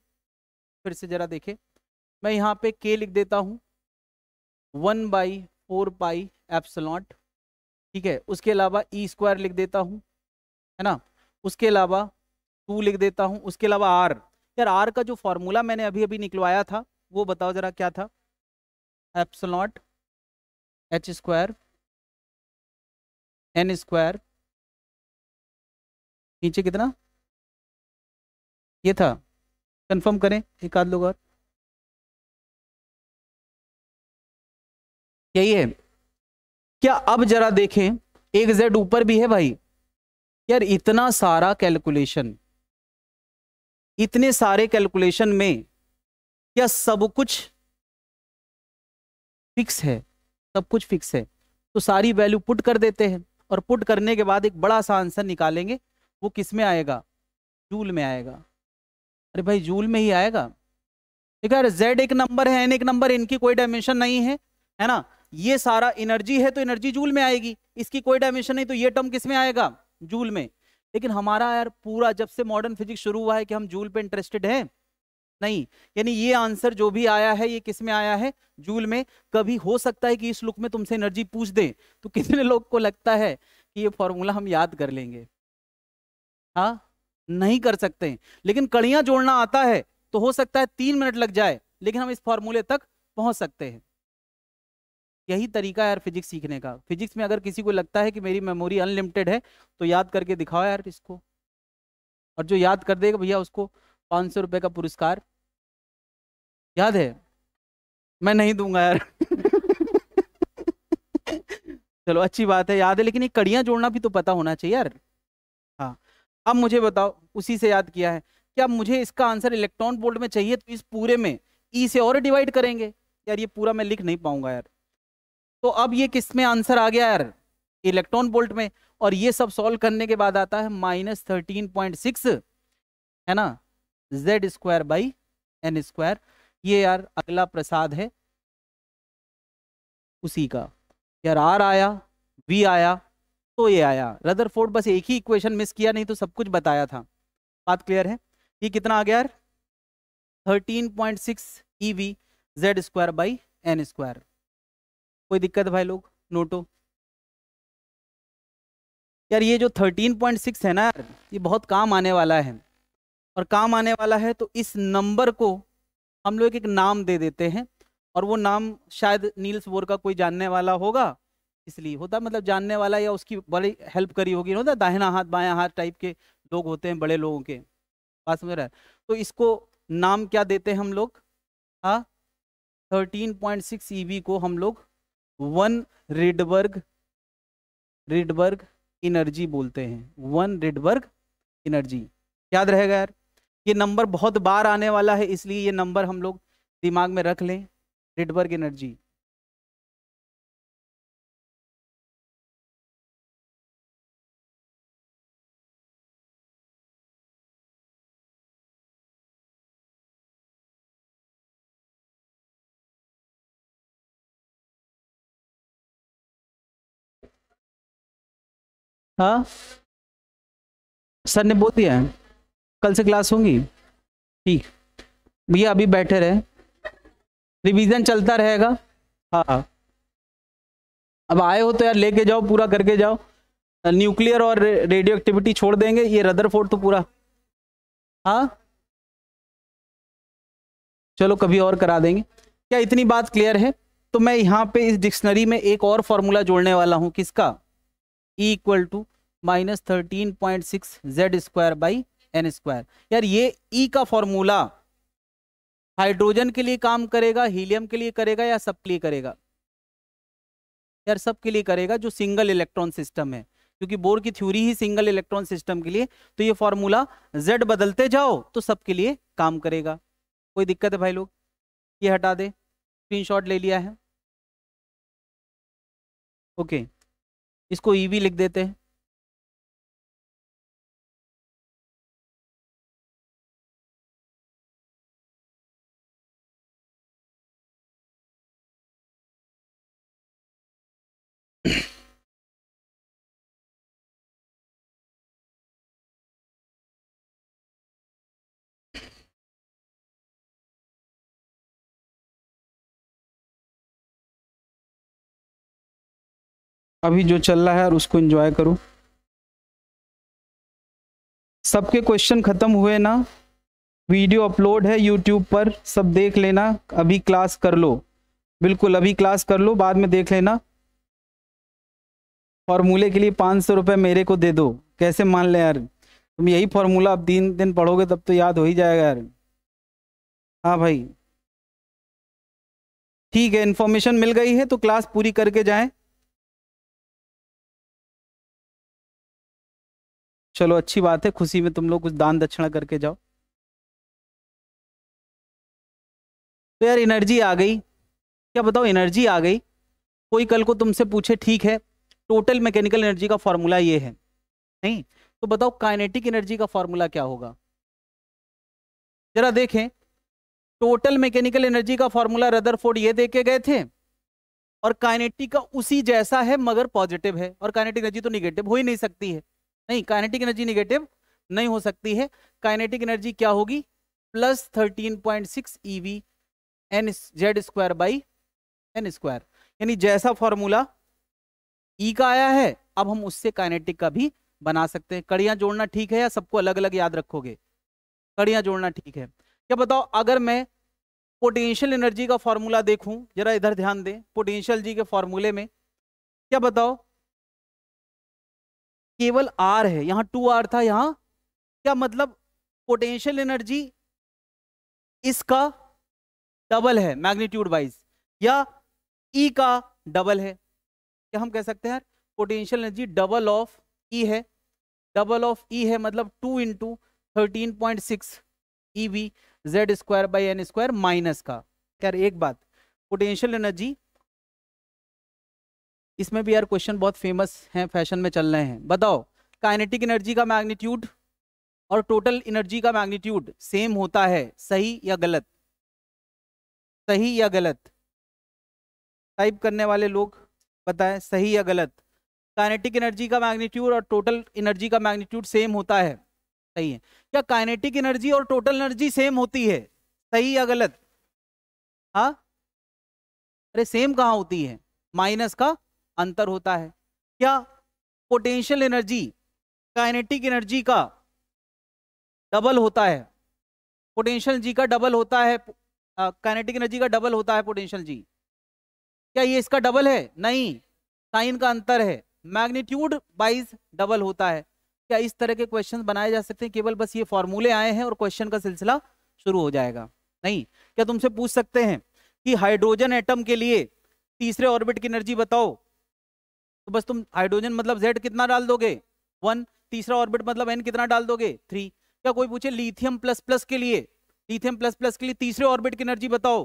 फिर से जरा देखे मैं यहाँ पे के लिख देता हूँ one by four pi epsilon naught ठीक है उसके अलावा ई e स्क्वायर लिख देता हूँ है ना उसके अलावा टू लिख देता हूँ उसके अलावा आर यार आर का जो फॉर्मूला मैंने अभी अभी निकलवाया था वो बताओ जरा क्या था epsilon naught H square N square नीचे कितना ये था कंफर्म करें एक आध लोग और यही है क्या अब जरा देखें एक जेड ऊपर भी है भाई यार इतना सारा कैलकुलेशन इतने सारे कैलकुलेशन में क्या सब कुछ फिक्स है सब कुछ फिक्स है तो सारी वैल्यू पुट कर देते हैं और पुट करने के बाद एक बड़ा सा आंसर निकालेंगे वो किस में आएगा जूल में आएगा अरे भाई जूल में ही आएगा ठीक है जेड एक नंबर है एन एक नंबर इनकी कोई डायमेंशन नहीं है है ना ये सारा एनर्जी है तो एनर्जी जूल में आएगी इसकी कोई डायमेंशन नहीं तो ये टर्म किस में आएगा जूल में लेकिन हमारा यार पूरा जब से मॉडर्न फिजिक्स शुरू हुआ है कि हम जूल पे इंटरेस्टेड हैं नहीं यानी ये आंसर जो भी आया है ये किस में आया है जूल में कभी हो सकता है कि इस लुक में तुमसे एनर्जी पूछ दें तो कितने लोग को लगता है कि ये फॉर्मूला हम याद कर लेंगे हा नहीं कर सकते लेकिन कड़ियां जोड़ना आता है तो हो सकता है तीन मिनट लग जाए लेकिन हम इस फॉर्मूले तक पहुंच सकते हैं यही तरीका है यार फिजिक्स सीखने का फिजिक्स में अगर किसी को लगता है कि मेरी मेमोरी अनलिमिटेड है तो याद करके दिखाओ यार इसको और जो याद कर देगा भैया उसको पाँच सौ रुपये का पुरस्कार याद है मैं नहीं दूंगा यार चलो अच्छी बात है याद है लेकिन ये कड़ियाँ जोड़ना भी तो पता होना चाहिए यार हाँ अब मुझे बताओ उसी से याद किया है क्या मुझे इसका आंसर इलेक्ट्रॉन बोल्ट में चाहिए तो इस पूरे में ई से और डिवाइड करेंगे यार ये पूरा मैं लिख नहीं पाऊंगा यार तो अब ये किस में आंसर आ गया यार इलेक्ट्रॉन बोल्ट में और ये सब सॉल्व करने के बाद आता है माइनस थर्टीन पॉइंट सिक्स है ना Z square by N square ये यार अगला प्रसाद है उसी का यार आर आया वी आया तो ये आया रदर फोर्ड बस एक ही इक्वेशन मिस किया नहीं तो सब कुछ बताया था बात क्लियर है ये कितना आ गया यार thirteen point six E V Z square by N square कोई दिक्कत भाई लोग नोटो यार ये जो थर्टीन पॉइंट सिक्स है ना यार ये बहुत काम आने वाला है और काम आने वाला है तो इस नंबर को हम लोग एक नाम दे देते हैं और वो नाम शायद नील्स बोर का कोई जानने वाला होगा इसलिए होता मतलब जानने वाला या उसकी बड़ी हेल्प करी होगी होता दाहिना हाथ बाया हाथ टाइप के लोग होते हैं बड़े लोगों के पास समझ रहा है तो इसको नाम क्या देते हैं हम लोग हाँ थर्टीन पॉइंट सिक्स ई को हम लोग वन रिडबर्ग रिडबर्ग इनर्जी बोलते हैं वन रिडबर्ग इनर्जी याद रहेगा यार ये नंबर बहुत बार आने वाला है इसलिए ये नंबर हम लोग दिमाग में रख लें रिडबर्ग एनर्जी हाँ सर ने बोल दिया है कल से क्लास होंगी ठीक भैया अभी बैठे रहे रिवीजन चलता रहेगा हाँ अब आए हो तो यार लेके जाओ पूरा करके जाओ न्यूक्लियर और रेडियो एक्टिविटी छोड़ देंगे ये रदरफोर्ड तो पूरा हाँ चलो कभी और करा देंगे क्या इतनी बात क्लियर है तो मैं यहाँ पे इस डिक्शनरी में एक और फॉर्मूला जोड़ने वाला हूँ किसका E equal to minus thirteen point six Z square by N square यार ये ई e का फॉर्मूला हाइड्रोजन के लिए काम करेगा हीलियम के लिए करेगा या सबके लिए करेगा यार सबके लिए करेगा जो सिंगल इलेक्ट्रॉन सिस्टम है क्योंकि बोर की थ्योरी ही सिंगल इलेक्ट्रॉन सिस्टम के लिए तो ये फॉर्मूला जेड बदलते जाओ तो सबके लिए काम करेगा कोई दिक्कत है भाई लोग ये हटा दे स्क्रीन ले लिया है ओके इसको भी e लिख देते हैं अभी जो चल रहा है और उसको एंजॉय करो सबके क्वेश्चन ख़त्म हुए ना वीडियो अपलोड है यूट्यूब पर सब देख लेना अभी क्लास कर लो बिल्कुल अभी क्लास कर लो बाद में देख लेना फॉर्मूले के लिए पाँच सौ रुपये मेरे को दे दो कैसे मान ले यार तुम यही फार्मूला अब दिन दिन पढ़ोगे तब तो याद हो ही जाएगा यार हाँ भाई ठीक है इन्फॉर्मेशन मिल गई है तो क्लास पूरी करके जाएं चलो अच्छी बात है खुशी में तुम लोग कुछ दान दक्षिणा करके जाओ तो यार एनर्जी आ गई क्या बताओ एनर्जी आ गई कोई कल को तुमसे पूछे ठीक है टोटल मैकेनिकल एनर्जी का फॉर्मूला ये है नहीं तो बताओ काइनेटिक एनर्जी का फॉर्मूला क्या होगा जरा देखें टोटल मैकेनिकल एनर्जी का फॉर्मूला रदरफोर्ड ये दे गए थे और काइनेटिक का उसी जैसा है मगर पॉजिटिव है और काइनेटिक एनर्जी तो निगेटिव हो ही नहीं सकती है नहीं काइनेटिक एनर्जी निगेटिव नहीं हो सकती है काइनेटिक एनर्जी क्या होगी plus thirteen point six E V N Z square by N square यानी जैसा फॉर्मूला ई e का आया है अब हम उससे काइनेटिक का भी बना सकते हैं कड़ियां जोड़ना ठीक है या सबको अलग अलग याद रखोगे कड़ियां जोड़ना ठीक है क्या बताओ अगर मैं पोटेंशियल एनर्जी का फॉर्मूला देखूं जरा इधर ध्यान दें पोटेंशियल जी के फॉर्मूले में क्या बताओ केवल आर है यहां टू आर था यहां क्या मतलब पोटेंशियल एनर्जी इसका डबल है मैग्नीट्यूड वाइज या e का डबल है क्या हम कह सकते हैं potential energy double of E है डबल ऑफ ई है मतलब two into thirteen point six E V Z square by N square minus का खैर एक बात पोटेंशियल एनर्जी इसमें भी यार क्वेश्चन बहुत फेमस हैं फैशन में चल रहे हैं बताओ काइनेटिक एनर्जी का मैग्नीट्यूड और टोटल एनर्जी का मैग्नीट्यूड सेम होता है सही या गलत सही या गलत टाइप करने वाले लोग बताएं सही या गलत काइनेटिक एनर्जी का मैग्नीट्यूड और टोटल एनर्जी का मैग्नीट्यूड सेम होता है सही है क्या काइनेटिक एनर्जी और टोटल एनर्जी सेम होती है सही या गलत हाँ अरे सेम कहाँ होती है माइनस का अंतर होता है क्या पोटेंशियल एनर्जी काइनेटिक एनर्जी का डबल होता है पोटेंशियल जी का डबल होता है काइनेटिक एनर्जी का डबल होता है पोटेंशियल जी क्या ये इसका डबल है नहीं साइन का अंतर है मैग्नीट्यूड वाइज डबल होता है क्या इस तरह के क्वेश्चन बनाए जा सकते हैं केवल बस ये फॉर्मूले आए हैं और क्वेश्चन का सिलसिला शुरू हो जाएगा नहीं क्या तुमसे पूछ सकते हैं कि हाइड्रोजन एटम के लिए तीसरे ऑर्बिट की एनर्जी बताओ तो बस तुम हाइड्रोजन मतलब जेड कितना डाल दोगे वन तीसरा ऑर्बिट मतलब एन कितना डाल दोगे थ्री क्या कोई पूछे लिथियम प्लस प्लस के लिए लिथियम प्लस प्लस के लिए तीसरे ऑर्बिट की एनर्जी बताओ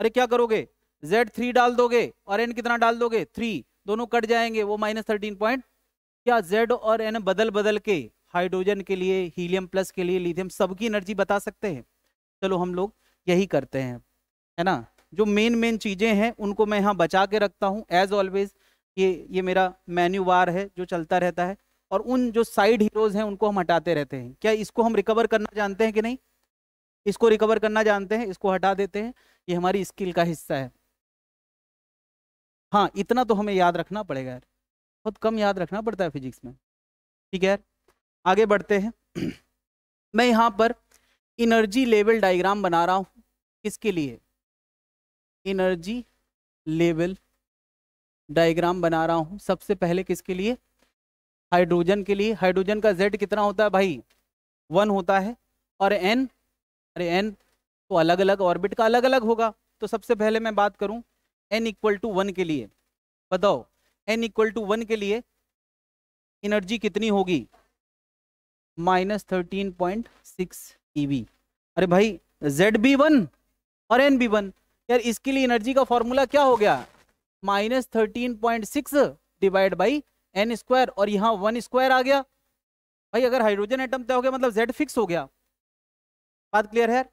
अरे क्या करोगे जेड थ्री डाल दोगे और एन कितना डाल दोगे थ्री दोनों कट जाएंगे वो माइनस थर्टीन पॉइंट क्या जेड और एन बदल बदल के हाइड्रोजन के लिए हीलियम प्लस के लिए लिथियम सबकी एनर्जी बता सकते हैं चलो हम लोग यही करते हैं है ना जो मेन मेन चीज़ें हैं उनको मैं यहाँ बचा के रखता हूँ एज ऑलवेज ये ये मेरा मेन्यू बार है जो चलता रहता है और उन जो साइड हीरोज हैं उनको हम हटाते रहते हैं क्या इसको हम रिकवर करना जानते हैं कि नहीं इसको रिकवर करना जानते हैं इसको हटा देते हैं ये हमारी स्किल का हिस्सा है हाँ इतना तो हमें याद रखना पड़ेगा यार बहुत कम याद रखना पड़ता है फिजिक्स में ठीक है यार आगे बढ़ते हैं मैं यहाँ पर इनर्जी लेवल डायग्राम बना रहा हूँ किसके लिए इनर्जी लेवल डायग्राम बना रहा हूँ सबसे पहले किसके लिए हाइड्रोजन के लिए हाइड्रोजन का जेड कितना होता है भाई वन होता है और एन अरे एन तो अलग अलग ऑर्बिट का अलग अलग होगा तो सबसे पहले मैं बात करूँ एन इक्वल टू वन के लिए बताओ एन इक्वल टू वन के लिए एनर्जी कितनी होगी minus thirteen point six E e अरे भाई जेड बी वन और एन बी वन यार इसके लिए एनर्जी का फॉर्मूला क्या हो गया minus thirteen point six divide by N square और यहाँ वन स्क्वायर आ गया भाई अगर हाइड्रोजन एटम तय हो गया मतलब जेड फिक्स हो गया बात क्लियर है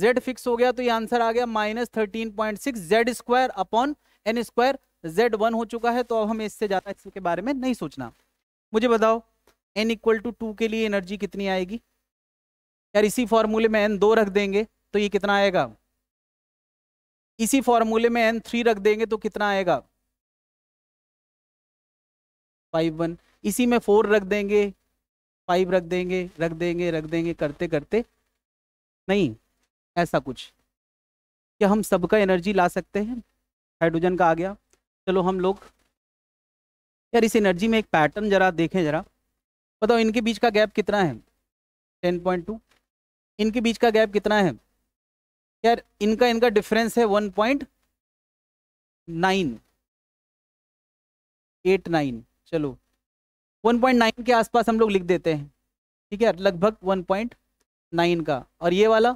जेड फिक्स हो गया तो ये आंसर आ गया minus thirteen point six Z square upon N square Z one हो चुका है तो अब हमें इससे ज़्यादा इसके बारे में नहीं सोचना मुझे बताओ एन इक्वल टू टू के लिए एनर्जी कितनी आएगी यार इसी फॉर्मूले में एन दो रख देंगे तो ये कितना आएगा इसी फॉर्मूले में एन थ्री रख देंगे तो कितना आएगा फाइव वन इसी में फोर रख देंगे फाइव रख देंगे रख देंगे रख देंगे करते करते नहीं ऐसा कुछ क्या हम सबका एनर्जी ला सकते हैं हाइड्रोजन का आ गया चलो हम लोग यार इस एनर्जी में एक पैटर्न जरा देखें जरा बताओ इनके बीच का गैप कितना है टेन पॉइंट टू इनके बीच का गैप कितना है यार इनका इनका डिफरेंस है one point nine eight nine चलो वन पॉइंट नाइन के आसपास हम लोग लिख देते हैं ठीक है लगभग वन पॉइंट नाइन का और ये वाला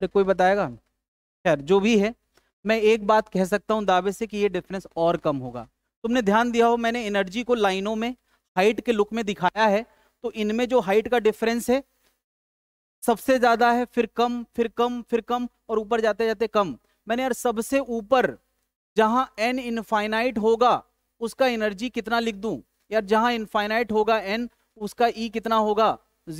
तो कोई बताएगा खैर जो भी है मैं एक बात कह सकता हूँ दावे से कि ये डिफरेंस और कम होगा तुमने ध्यान दिया हो मैंने एनर्जी को लाइनों में हाइट के लुक में दिखाया है तो इनमें जो हाइट का डिफरेंस है सबसे ज्यादा है फिर कम फिर कम फिर कम और ऊपर जाते जाते कम मैंने यार सबसे ऊपर जहां एन इनफाइनाइट होगा उसका एनर्जी कितना लिख दू यार जहां इनफाइनाइट होगा एन उसका ई e कितना होगा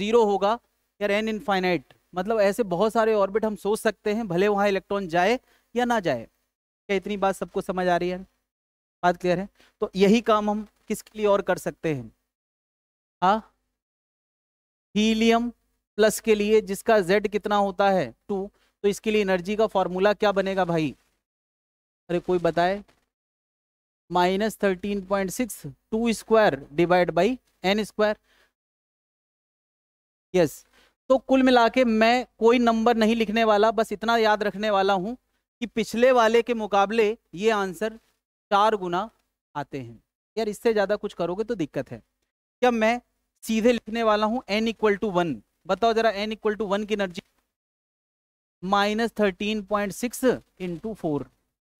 जीरो होगा यार एन इनफाइनाइट मतलब ऐसे बहुत सारे ऑर्बिट हम सोच सकते हैं भले वहां इलेक्ट्रॉन जाए या ना जाए क्या इतनी बात सबको समझ आ रही है बात क्लियर है तो यही काम हम किसके लिए और कर सकते हैं हाँ हीलियम प्लस के लिए जिसका जेड कितना होता है टू तो इसके लिए एनर्जी का फॉर्मूला क्या बनेगा भाई अरे कोई बताए minus thirteen point six two square divide by N square yes तो कुल मिला के मैं कोई नंबर नहीं लिखने वाला बस इतना याद रखने वाला हूं कि पिछले वाले के मुकाबले ये आंसर चार गुना आते हैं यार इससे ज़्यादा कुछ करोगे तो दिक्कत है क्या मैं सीधे लिखने वाला हूं एन इक्वल टू वन बताओ जरा एन इक्वल टू वन की energy minus thirteen point six into four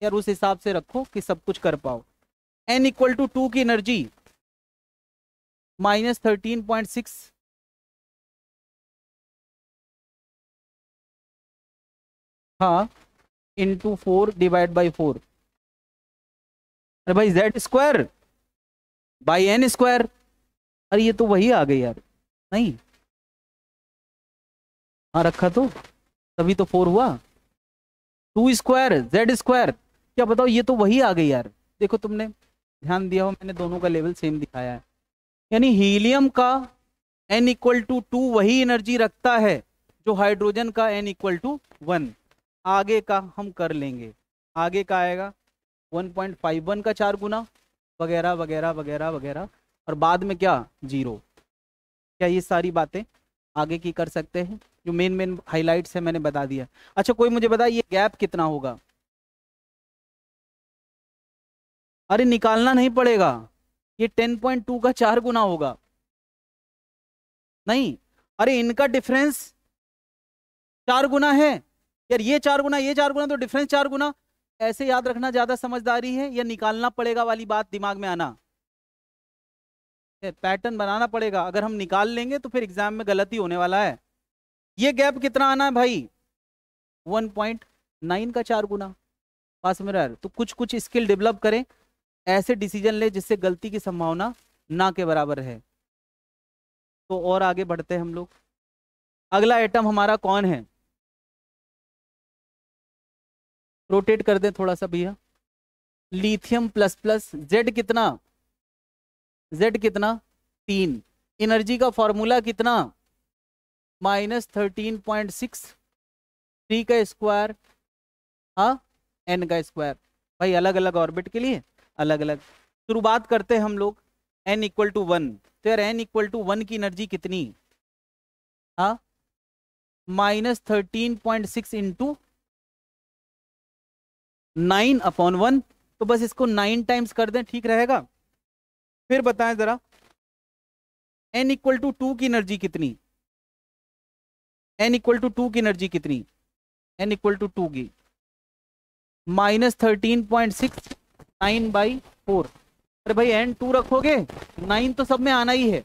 यार उस हिसाब से रखो कि सब कुछ कर पाओ एन इक्वल टू टू की energy minus thirteen point six हाँ into four divide by four अरे भाई Z square by N square अरे ये तो वही आ गई यार नहीं हाँ रखा तो तभी तो फोर हुआ टू स्क्वायर जेड स्क्वायर क्या बताओ ये तो वही आ गई यार देखो तुमने ध्यान दिया हो मैंने दोनों का लेवल सेम दिखाया है यानी हीलियम का एन इक्वल टू टू वही एनर्जी रखता है जो हाइड्रोजन का एन इक्वल टू वन आगे का हम कर लेंगे आगे का आएगा वन पॉइंट फाइव वन का चार गुना वगैरह वगैरह वगैरह वगैरह और बाद में क्या जीरो क्या ये सारी बातें आगे की कर सकते हैं जो मेन मेन हाईलाइट्स है मैंने बता दिया अच्छा कोई मुझे बता ये गैप कितना होगा अरे निकालना नहीं पड़ेगा ये 10.2 का चार गुना होगा नहीं अरे इनका डिफरेंस चार गुना है यार ये चार गुना ये चार गुना तो डिफरेंस चार गुना ऐसे याद रखना ज्यादा समझदारी है या निकालना पड़ेगा वाली बात दिमाग में आना पैटर्न बनाना पड़ेगा अगर हम निकाल लेंगे तो फिर एग्जाम में गलती होने वाला है ये गैप कितना आना है भाई 1.9 का चार गुना पास हाँ, में तो कुछ कुछ स्किल डेवलप करें ऐसे डिसीजन ले जिससे गलती की संभावना ना के बराबर है तो और आगे बढ़ते हैं हम लोग अगला आइटम हमारा कौन है रोटेट कर दें थोड़ा सा भैया लिथियम प्लस प्लस जेड कितना जेड कितना तीन एनर्जी का फॉर्मूला कितना minus thirteen point six three का स्क्वायर हाँ एन का स्क्वायर भाई अलग अलग ऑर्बिट के लिए अलग अलग शुरुआत करते हैं हम लोग एन इक्वल टू वन तो यार एन इक्वल टू वन की एनर्जी कितनी हाँ minus thirteen point six into nine upon one तो बस इसको नाइन टाइम्स कर दें ठीक रहेगा फिर बताएं ज़रा एन इक्वल टू टू की एनर्जी कितनी एन इक्वल टू टू की एनर्जी कितनी एन इक्वल टू टू की minus thirteen point six nine by four अरे भाई एन टू रखोगे नाइन तो सब में आना ही है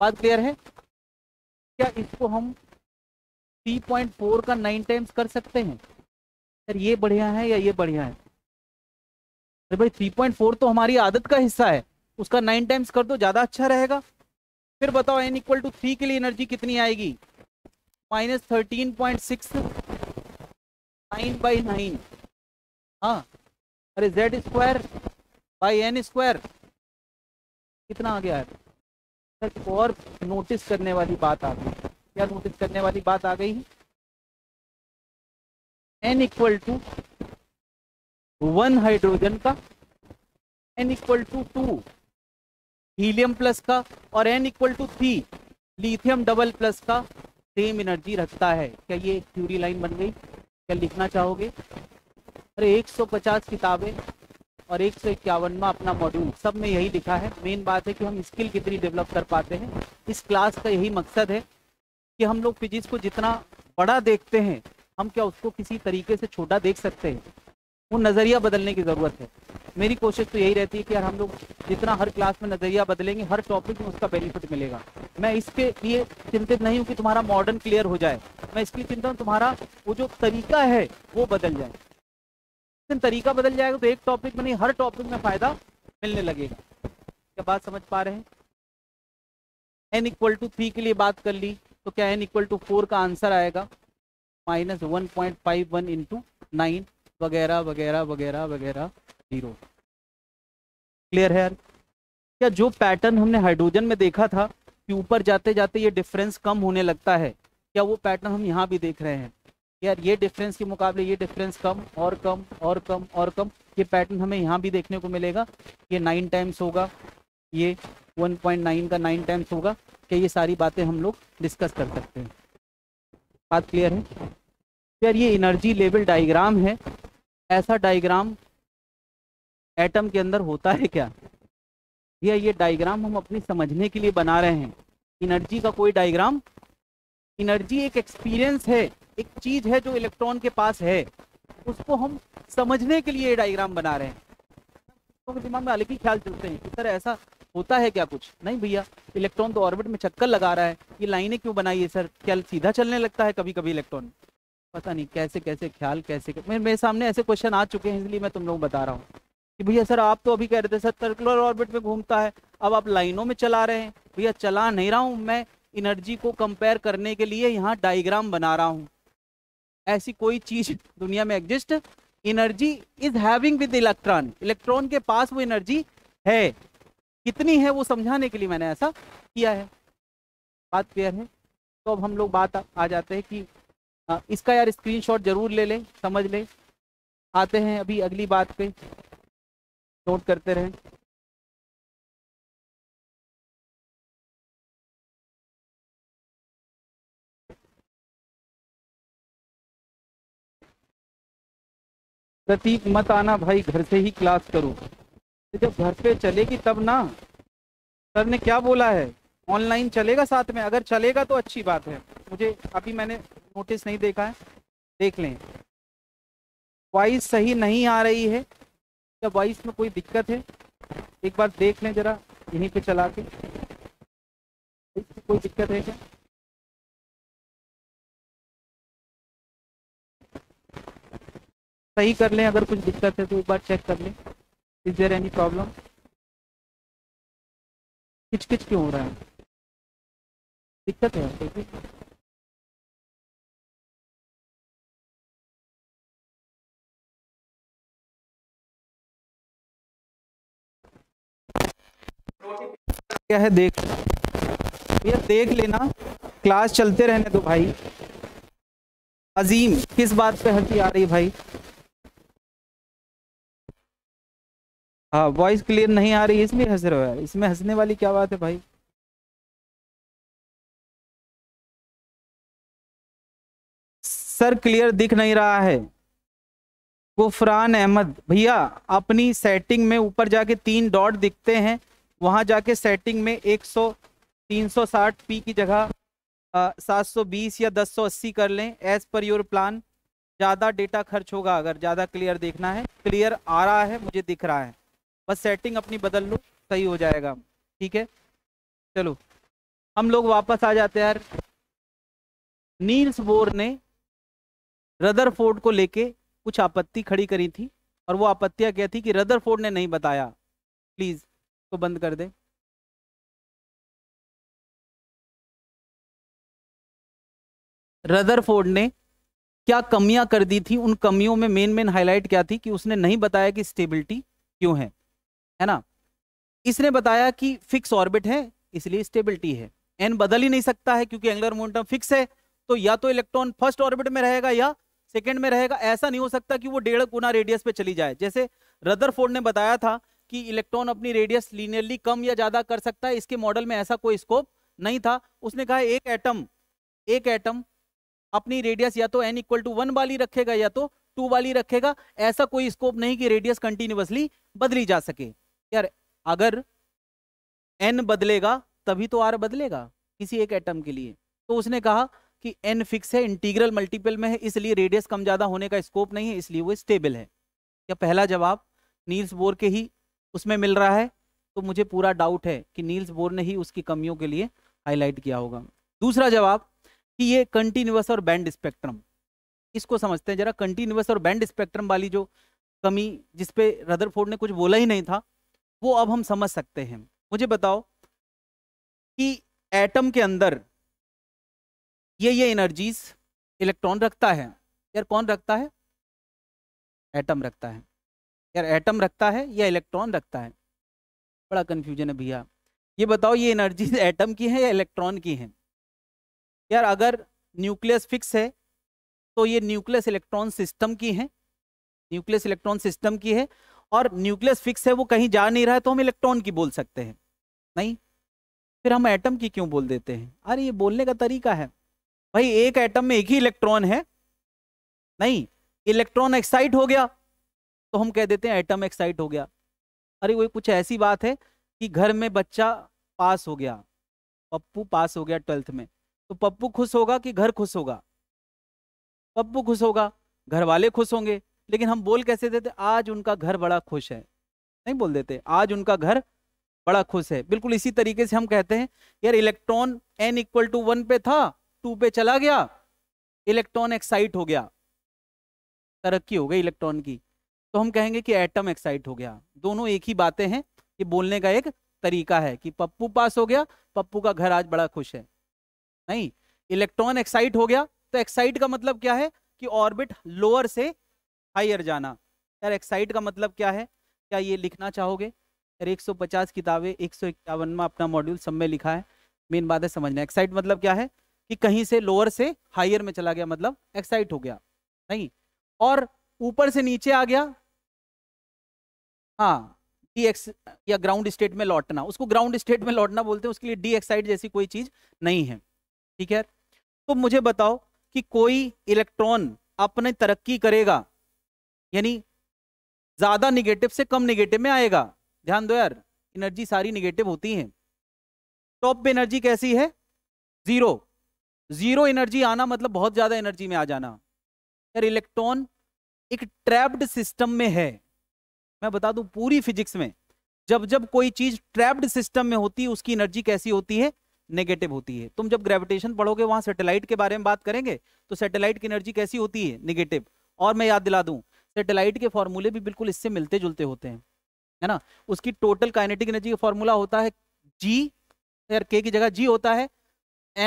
बात क्लियर है क्या इसको हम थ्री पॉइंट फोर का नाइन टाइम्स कर सकते हैं सर ये बढ़िया है या ये बढ़िया है अरे भाई थ्री पॉइंट फोर तो हमारी आदत का हिस्सा है उसका नाइन टाइम्स कर दो ज़्यादा अच्छा रहेगा फिर बताओ एन इक्वल टू थ्री के लिए एनर्जी कितनी आएगी minus thirteen point six nine by nine हाँ अरे Z square by N square कितना आ गया है सर और नोटिस करने वाली बात आ गई क्या नोटिस करने वाली बात आ गई N equal to one hydrogen का N equal to two helium plus का और N equal to three lithium double plus का सेम एनर्जी रखता है क्या ये एक लाइन बन गई क्या लिखना चाहोगे अरे 150 किताबें और एक सौ इक्यावनवा अपना मॉड्यूल सब में यही लिखा है मेन बात है कि हम स्किल कितनी डेवलप कर पाते हैं इस क्लास का यही मकसद है कि हम लोग फिजिक्स को जितना बड़ा देखते हैं हम क्या उसको किसी तरीके से छोटा देख सकते हैं वो नज़रिया बदलने की ज़रूरत है मेरी कोशिश तो यही रहती है कि यार हम लोग जितना हर क्लास में नज़रिया बदलेंगे हर टॉपिक में उसका बेनिफिट मिलेगा मैं इसके लिए चिंतित नहीं हूँ कि तुम्हारा मॉडर्न क्लियर हो जाए मैं इसकी चिंता हूँ तुम्हारा वो जो तरीका है वो बदल जाए लेकिन तरीका बदल जाएगा तो एक टॉपिक में नहीं हर टॉपिक में फ़ायदा मिलने लगेगा क्या बात समझ पा रहे हैं एन इक्वल टू थ्री के लिए बात कर ली तो क्या एन इक्वल टू फोर का आंसर आएगा minus one point five one into nine वगैरह वगैरह वगैरह वगैरह जीरो क्लियर है क्या जो पैटर्न हमने हाइड्रोजन में देखा था कि ऊपर जाते जाते ये डिफरेंस कम होने लगता है क्या वो पैटर्न हम यहाँ भी देख रहे हैं यार ये डिफरेंस के मुकाबले ये डिफरेंस कम और कम और कम और कम ये पैटर्न हमें यहाँ भी देखने को मिलेगा ये नाइन टाइम्स होगा ये 1.9 का नाइन टाइम्स होगा क्या ये सारी बातें हम लोग डिस्कस कर सकते हैं बात क्लियर है यार ये एनर्जी लेवल डायग्राम है ऐसा डायग्राम एटम के अंदर होता है क्या भैया ये डायग्राम हम अपनी समझने के लिए बना रहे हैं एनर्जी का कोई डायग्राम एनर्जी एक एक्सपीरियंस है एक चीज है जो इलेक्ट्रॉन के पास है उसको हम समझने के लिए डायग्राम बना रहे हैं तो दिमाग में अलग ही ख्याल चलते हैं कि सर ऐसा होता है क्या कुछ नहीं भैया इलेक्ट्रॉन तो ऑर्बिट में चक्कर लगा रहा है ये लाइनें क्यों बनाई है सर क्या सीधा चलने लगता है कभी कभी इलेक्ट्रॉन पता नहीं कैसे कैसे ख्याल कैसे मेरे मेरे सामने ऐसे क्वेश्चन आ चुके हैं इसलिए मैं तुम लोग बता रहा हूँ कि भैया सर आप तो अभी कह रहे थे सर सर्कुलर ऑर्बिट में घूमता है अब आप लाइनों में चला रहे हैं भैया चला नहीं रहा हूँ मैं इनर्जी को कंपेयर करने के लिए यहाँ डाइग्राम बना रहा हूँ ऐसी कोई चीज़ दुनिया में exist energy is having with electron electron के पास वो इनर्जी है कितनी है वो समझाने के लिए मैंने ऐसा किया है बात क्लियर है तो अब हम लोग बात आ जाते हैं कि हाँ, इसका यार स्क्रीनशॉट जरूर ले लें समझ लें आते हैं अभी अगली बात पे नोट करते रहें प्रतीक मत आना भाई घर से ही क्लास करूँ तो जब घर पे चलेगी तब ना सर ने क्या बोला है ऑनलाइन चलेगा साथ में अगर चलेगा तो अच्छी बात है मुझे अभी मैंने नोटिस नहीं देखा है देख लें वॉइस सही नहीं आ रही है या वॉइस में कोई दिक्कत है एक बार देख लें जरा यहीं पे चला के कोई दिक्कत है क्या सही कर लें अगर कुछ दिक्कत है तो एक बार चेक कर लें इज देर एनी प्रॉब्लम किच किच क्यों हो रहा है दिक्कत है क्या है देख भैया देख लेना क्लास चलते रहने दो भाई अजीम किस बात पे हंसी आ रही भाई हाँ वॉइस क्लियर नहीं आ रही इसलिए हंस रहे हो यार इसमें हंसने वाली क्या बात है भाई सर क्लियर दिख नहीं रहा है गुफरान अहमद भैया अपनी सेटिंग में ऊपर जाके तीन डॉट दिखते हैं वहाँ जाके सेटिंग में 100 360 पी की जगह सात सौ बीस या दस सौ अस्सी कर लें एज पर योर प्लान ज़्यादा डेटा खर्च होगा अगर ज़्यादा क्लियर देखना है क्लियर आ रहा है मुझे दिख रहा है बस सेटिंग अपनी बदल लो सही हो जाएगा ठीक है चलो हम लोग वापस आ जाते हैं यार नील्स बोर ने फोर्ड को लेके कुछ आपत्ति खड़ी करी थी और वो आपत्तियाँ क्या थी कि फोर्ड ने नहीं बताया प्लीज़ को बंद कर दे रदरफोर्ड ने क्या कमियां कर दी थी उन कमियों में मेन मेन हाईलाइट क्या थी कि उसने नहीं बताया कि स्टेबिलिटी क्यों है है ना इसने बताया कि फिक्स ऑर्बिट है इसलिए स्टेबिलिटी है एन बदल ही नहीं सकता है क्योंकि एंगुलर मोमेंटम फिक्स है तो या तो इलेक्ट्रॉन फर्स्ट ऑर्बिट में रहेगा या सेकेंड में रहेगा ऐसा नहीं हो सकता कि वो डेढ़ गुना रेडियस पे चली जाए जैसे रदरफोर्ड ने बताया था कि इलेक्ट्रॉन अपनी रेडियस लीनियरली कम या ज्यादा कर सकता है इसके मॉडल में ऐसा कोई स्कोप नहीं था उसने कहा एक एटम एक एटम अपनी रेडियस या तो एन इक्वल टू वन वाली रखेगा या तो टू वाली रखेगा ऐसा कोई स्कोप नहीं कि रेडियस कंटिन्यूसली बदली जा सके यार अगर एन बदलेगा तभी तो आर बदलेगा किसी एक एटम के लिए तो उसने कहा कि एन फिक्स है इंटीग्रल मल्टीपल में है इसलिए रेडियस कम ज्यादा होने का स्कोप नहीं है इसलिए वो स्टेबल है या पहला जवाब नील्स बोर के ही उसमें मिल रहा है तो मुझे पूरा डाउट है कि नील्स बोर ने ही उसकी कमियों के लिए हाईलाइट किया होगा दूसरा जवाब कि ये कंटिन्यूस और बैंड स्पेक्ट्रम इसको समझते हैं जरा कंटिन्यूस और बैंड स्पेक्ट्रम वाली जो कमी जिसपे रदर फोर्ड ने कुछ बोला ही नहीं था वो अब हम समझ सकते हैं मुझे बताओ कि एटम के अंदर ये ये एनर्जीज इलेक्ट्रॉन रखता है यार कौन रखता है एटम रखता है यार एटम रखता है या इलेक्ट्रॉन रखता है बड़ा कन्फ्यूजन है भैया ये बताओ ये एनर्जी एटम की है या इलेक्ट्रॉन की है यार अगर न्यूक्लियस फिक्स है तो ये न्यूक्लियस इलेक्ट्रॉन सिस्टम की है न्यूक्लियस इलेक्ट्रॉन सिस्टम की है और न्यूक्लियस फिक्स है वो कहीं जा नहीं रहा है तो हम इलेक्ट्रॉन की बोल सकते हैं नहीं फिर हम एटम की क्यों बोल देते हैं अरे ये बोलने का तरीका है भाई एक एटम में एक ही इलेक्ट्रॉन है नहीं इलेक्ट्रॉन एक्साइट हो गया तो हम कह देते हैं एटम एक्साइट हो गया अरे वही कुछ ऐसी बात है कि घर में बच्चा पास हो गया पप्पू पास हो गया ट्वेल्थ में तो पप्पू खुश होगा कि घर खुश होगा पप्पू खुश होगा घर वाले खुश होंगे लेकिन हम बोल कैसे देते आज उनका घर बड़ा खुश है नहीं बोल देते आज उनका घर बड़ा खुश है बिल्कुल इसी तरीके से हम कहते हैं यार electron N equal to one पे था टू पे चला गया इलेक्ट्रॉन एक्साइट हो गया तरक्की हो गई इलेक्ट्रॉन की तो हम कहेंगे कि एटम एक्साइट हो गया दोनों एक ही बातें हैं ये बोलने का एक तरीका है कि पप्पू पास हो गया पप्पू का घर आज बड़ा खुश है नहीं इलेक्ट्रॉन एक्साइट हो गया तो एक्साइट का मतलब क्या है कि ऑर्बिट लोअर से हायर जाना यार एक्साइट का मतलब क्या है क्या ये लिखना चाहोगे यार 150 किताबें एक सौ इक्यावनवा अपना मॉड्यूल सब में लिखा है मेन बात है समझना एक्साइट मतलब क्या है कि कहीं से लोअर से हायर में चला गया मतलब एक्साइट हो गया नहीं और ऊपर से नीचे आ गया हाँ डी एक्स या ग्राउंड स्टेट में लौटना उसको ग्राउंड स्टेट में लौटना बोलते हैं उसके लिए डी एक्साइड जैसी कोई चीज नहीं है ठीक है तो मुझे बताओ कि कोई इलेक्ट्रॉन अपने तरक्की करेगा यानी ज्यादा निगेटिव से कम निगेटिव में आएगा ध्यान दो यार एनर्जी सारी निगेटिव होती है टॉप पे एनर्जी कैसी है जीरो जीरो एनर्जी आना मतलब बहुत ज्यादा एनर्जी में आ जाना यार इलेक्ट्रॉन एक ट्रैप्ड सिस्टम में है मैं बता दूं पूरी फिजिक्स में जब जब कोई चीज ट्रैप्ड सिस्टम में होती है उसकी एनर्जी कैसी होती है नेगेटिव होती है तुम जब ग्रेविटेशन पढ़ोगे वहां सैटेलाइट के बारे में बात करेंगे तो सैटेलाइट की एनर्जी कैसी होती है निगेटिव और मैं याद दिला दूं सैटेलाइट के फॉर्मूले भी बिल्कुल इससे मिलते जुलते होते हैं है ना उसकी टोटल काइनेटिक एनर्जी का फॉर्मूला होता है जी यार के की जगह जी होता है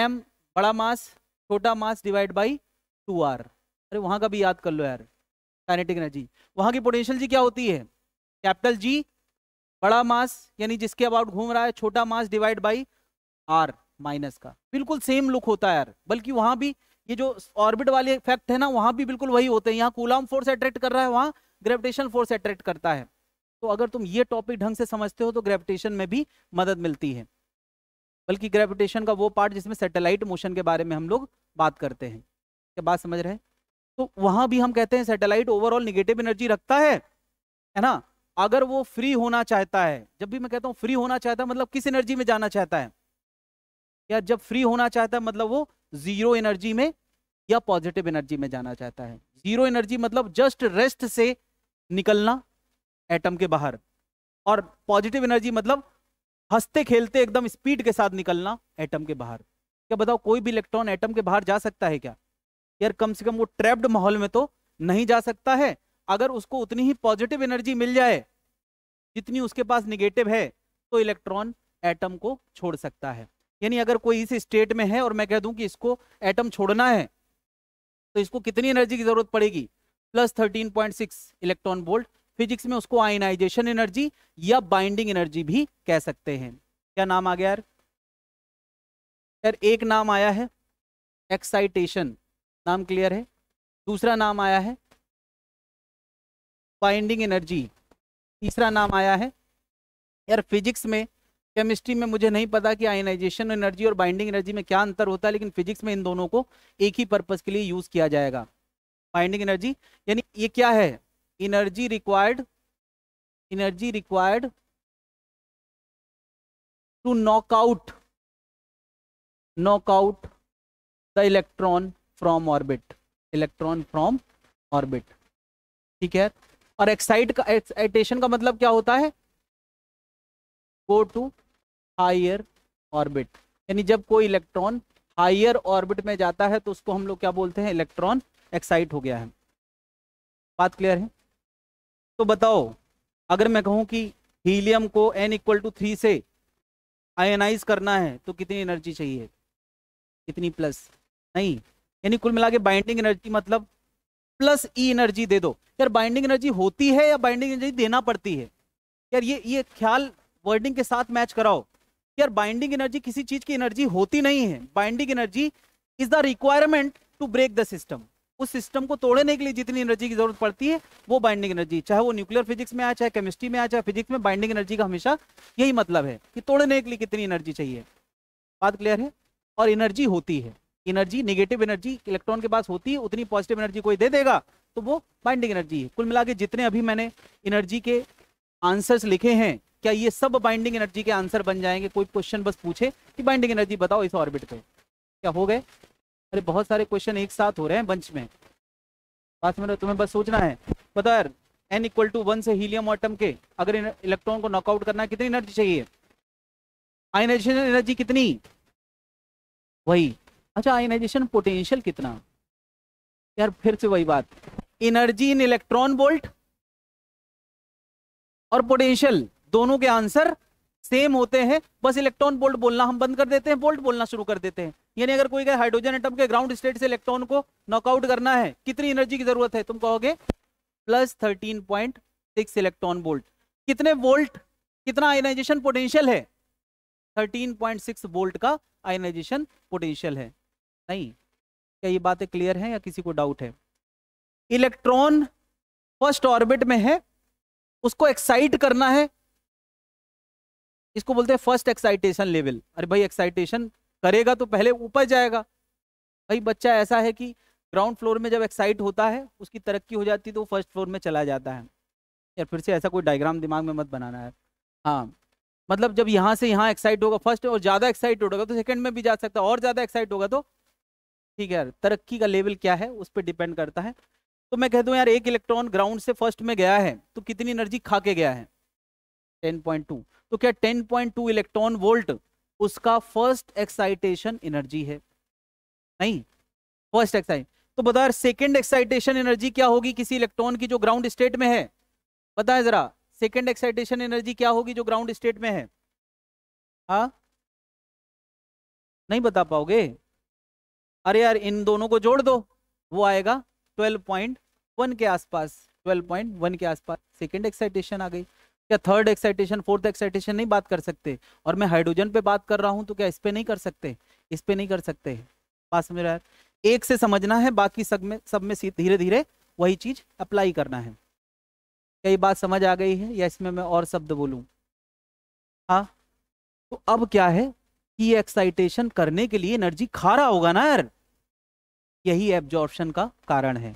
एम बड़ा मास छोटा mass divide by two R अरे वहां का भी याद कर लो यार काइनेटिक एनर्जी वहां की पोटेंशियल जी क्या होती है कैपिटल जी बड़ा मास यानी जिसके अबाउट घूम रहा है छोटा mass divide by R minus का बिल्कुल सेम लुक होता है यार बल्कि वहां भी ये जो ऑर्बिट वाले इफेक्ट है ना वहां भी बिल्कुल वही होते हैं यहाँ कूलाम फोर्स अट्रैक्ट कर रहा है वहां ग्रेविटेशन फोर्स अट्रैक्ट करता है तो अगर तुम ये टॉपिक ढंग से समझते हो तो ग्रेविटेशन में भी मदद मिलती है बल्कि ग्रेविटेशन का वो पार्ट जिसमें सेटेलाइट मोशन के बारे में हम लोग बात करते हैं क्या बात समझ रहे तो वहां भी हम कहते हैं सैटेलाइट ओवरऑल निगेटिव एनर्जी रखता है है ना अगर वो फ्री होना चाहता है जब भी मैं कहता हूँ फ्री होना चाहता है मतलब किस एनर्जी में जाना चाहता है या जब फ्री होना चाहता है मतलब वो जीरो एनर्जी में या पॉजिटिव एनर्जी में जाना चाहता है जीरो एनर्जी मतलब जस्ट रेस्ट से निकलना एटम के बाहर और पॉजिटिव एनर्जी मतलब हंसते खेलते एकदम स्पीड के साथ निकलना एटम के बाहर क्या बताओ कोई भी इलेक्ट्रॉन एटम के बाहर जा सकता है क्या यार कम से कम वो ट्रैप्ड माहौल में तो नहीं जा सकता है अगर उसको उतनी ही पॉजिटिव एनर्जी मिल जाए जितनी उसके पास निगेटिव है तो इलेक्ट्रॉन एटम को छोड़ सकता है यानी अगर कोई इस स्टेट में है और मैं कह दूं कि इसको एटम छोड़ना है तो इसको कितनी एनर्जी की जरूरत पड़ेगी plus thirteen point six electron volt physics में उसको आयनाइजेशन एनर्जी या बाइंडिंग एनर्जी भी कह सकते हैं क्या नाम आ गया यार एक नाम आया है एक्साइटेशन नाम क्लियर है दूसरा नाम आया है बाइंडिंग एनर्जी तीसरा नाम आया है यार फिजिक्स में केमिस्ट्री में मुझे नहीं पता कि आयनाइजेशन एनर्जी और बाइंडिंग एनर्जी में क्या अंतर होता है लेकिन फिजिक्स में इन दोनों को एक ही पर्पज के लिए यूज किया जाएगा बाइंडिंग एनर्जी यानी ये क्या है energy required energy required to knock out knock out the electron from orbit electron from orbit ठीक है और एक्साइट का एक्साइटेशन का मतलब क्या होता है गो टू हायर ऑर्बिट यानी जब कोई इलेक्ट्रॉन हायर ऑर्बिट में जाता है तो उसको हम लोग क्या बोलते हैं इलेक्ट्रॉन एक्साइट हो गया है बात क्लियर है तो बताओ अगर मैं कहूं कि हीलियम को एन इक्वल टू थ्री से आयनाइज करना है तो कितनी एनर्जी चाहिए कितनी प्लस नहीं यानी कुल मिला के बाइंडिंग एनर्जी मतलब प्लस ई एनर्जी दे दो यार बाइंडिंग एनर्जी होती है या बाइंडिंग एनर्जी देना पड़ती है यार ये ये ख्याल वर्डिंग के साथ मैच कराओ यार बाइंडिंग एनर्जी किसी चीज की एनर्जी होती नहीं है binding energy is the requirement to break the system उस सिस्टम को तोड़ने के लिए जितनी एनर्जी की जरूरत पड़ती है वो बाइंडिंग एनर्जी चाहे वो न्यूक्लियर फिजिक्स में आया चाहे केमिस्ट्री में आया चाहे फिजिक्स में बाइंडिंग एनर्जी का हमेशा यही मतलब है कि तोड़ने के लिए कितनी एनर्जी चाहिए बात क्लियर है और एनर्जी होती है एनर्जी नेगेटिव एनर्जी इलेक्ट्रॉन के पास होती है उतनी पॉजिटिव एनर्जी कोई दे देगा तो वो बाइंडिंग एनर्जी है कुल मिला के जितने अभी मैंने एनर्जी के आंसर्स लिखे हैं क्या ये सब बाइंडिंग एनर्जी के आंसर बन जाएंगे कोई क्वेश्चन बस पूछे कि बाइंडिंग एनर्जी बताओ इस ऑर्बिट पे क्या हो गए अरे बहुत सारे क्वेश्चन एक साथ हो रहे हैं बंच में बात में तुम्हें बस सोचना है पता यार एन इक्वल टू वन से हीलियम ऑटम के अगर इलेक्ट्रॉन को नॉकआउट करना है कितनी एनर्जी चाहिए आयनाइजेशन एनर्जी कितनी वही अच्छा आयनाइजेशन पोटेंशियल कितना यार फिर से वही बात एनर्जी इन इलेक्ट्रॉन बोल्ट और पोटेंशियल दोनों के आंसर सेम होते हैं बस इलेक्ट्रॉन बोल्ट बोलना हम बंद कर देते हैं बोल्ट बोलना शुरू कर देते हैं यानी अगर कोई हाइड्रोजन एटम के ग्राउंड स्टेट से इलेक्ट्रॉन को नॉकआउट करना है कितनी एनर्जी की जरूरत है तुम कहोगे plus thirteen point six electron volt कितने वोल्ट कितना आयनाइजेशन पोटेंशियल है थर्टीन पॉइंट सिक्स वोल्ट का आयनाइजेशन पोटेंशियल है नहीं क्या ये बातें क्लियर हैं या किसी को डाउट है इलेक्ट्रॉन फर्स्ट ऑर्बिट में है उसको एक्साइट करना है इसको बोलते हैं फर्स्ट एक्साइटेशन लेवल अरे भाई एक्साइटेशन करेगा तो पहले ऊपर जाएगा भाई बच्चा ऐसा है कि ग्राउंड फ्लोर में जब एक्साइट होता है उसकी तरक्की हो जाती है तो वो फर्स्ट फ्लोर में चला जाता है यार फिर से ऐसा कोई डायग्राम दिमाग में मत बनाना है हाँ मतलब जब यहाँ से यहाँ एक्साइट होगा फर्स्ट और ज़्यादा एक्साइट होगा तो सेकंड में भी जा सकता है और ज़्यादा एक्साइट होगा तो ठीक है यार तरक्की का लेवल क्या है उस पर डिपेंड करता है तो मैं कह दूं यार एक इलेक्ट्रॉन ग्राउंड से फर्स्ट में गया है तो कितनी एनर्जी खा के गया है 10.2 तो क्या 10.2 इलेक्ट्रॉन वोल्ट उसका फर्स्ट एक्साइटेशन एनर्जी है नहीं फर्स्ट एक्साइट तो बता यार सेकेंड एक्साइटेशन एनर्जी क्या होगी किसी इलेक्ट्रॉन की जो ग्राउंड स्टेट में है बताएं जरा सेकेंड एक्साइटेशन एनर्जी क्या होगी जो ग्राउंड स्टेट में है हा नहीं बता पाओगे अरे यार इन दोनों को जोड़ दो वो आएगा 12.1 के आसपास 12.1 के आसपास सेकेंड एक्साइटेशन आ गई क्या थर्ड एक्साइटेशन फोर्थ एक्साइटेशन नहीं बात कर सकते और मैं हाइड्रोजन पे बात कर रहा हूँ तो क्या इस पर नहीं कर सकते इस पर नहीं कर सकते बात समझ यार एक से समझना है बाकी सब में सब में धीरे धीरे वही चीज अप्लाई करना है क्या ये बात समझ आ गई है या इसमें मैं और शब्द बोलूँ हाँ तो अब क्या है की एक्साइटेशन करने के लिए एनर्जी खा रहा होगा ना यार यही एब्जॉर्प्शन का कारण है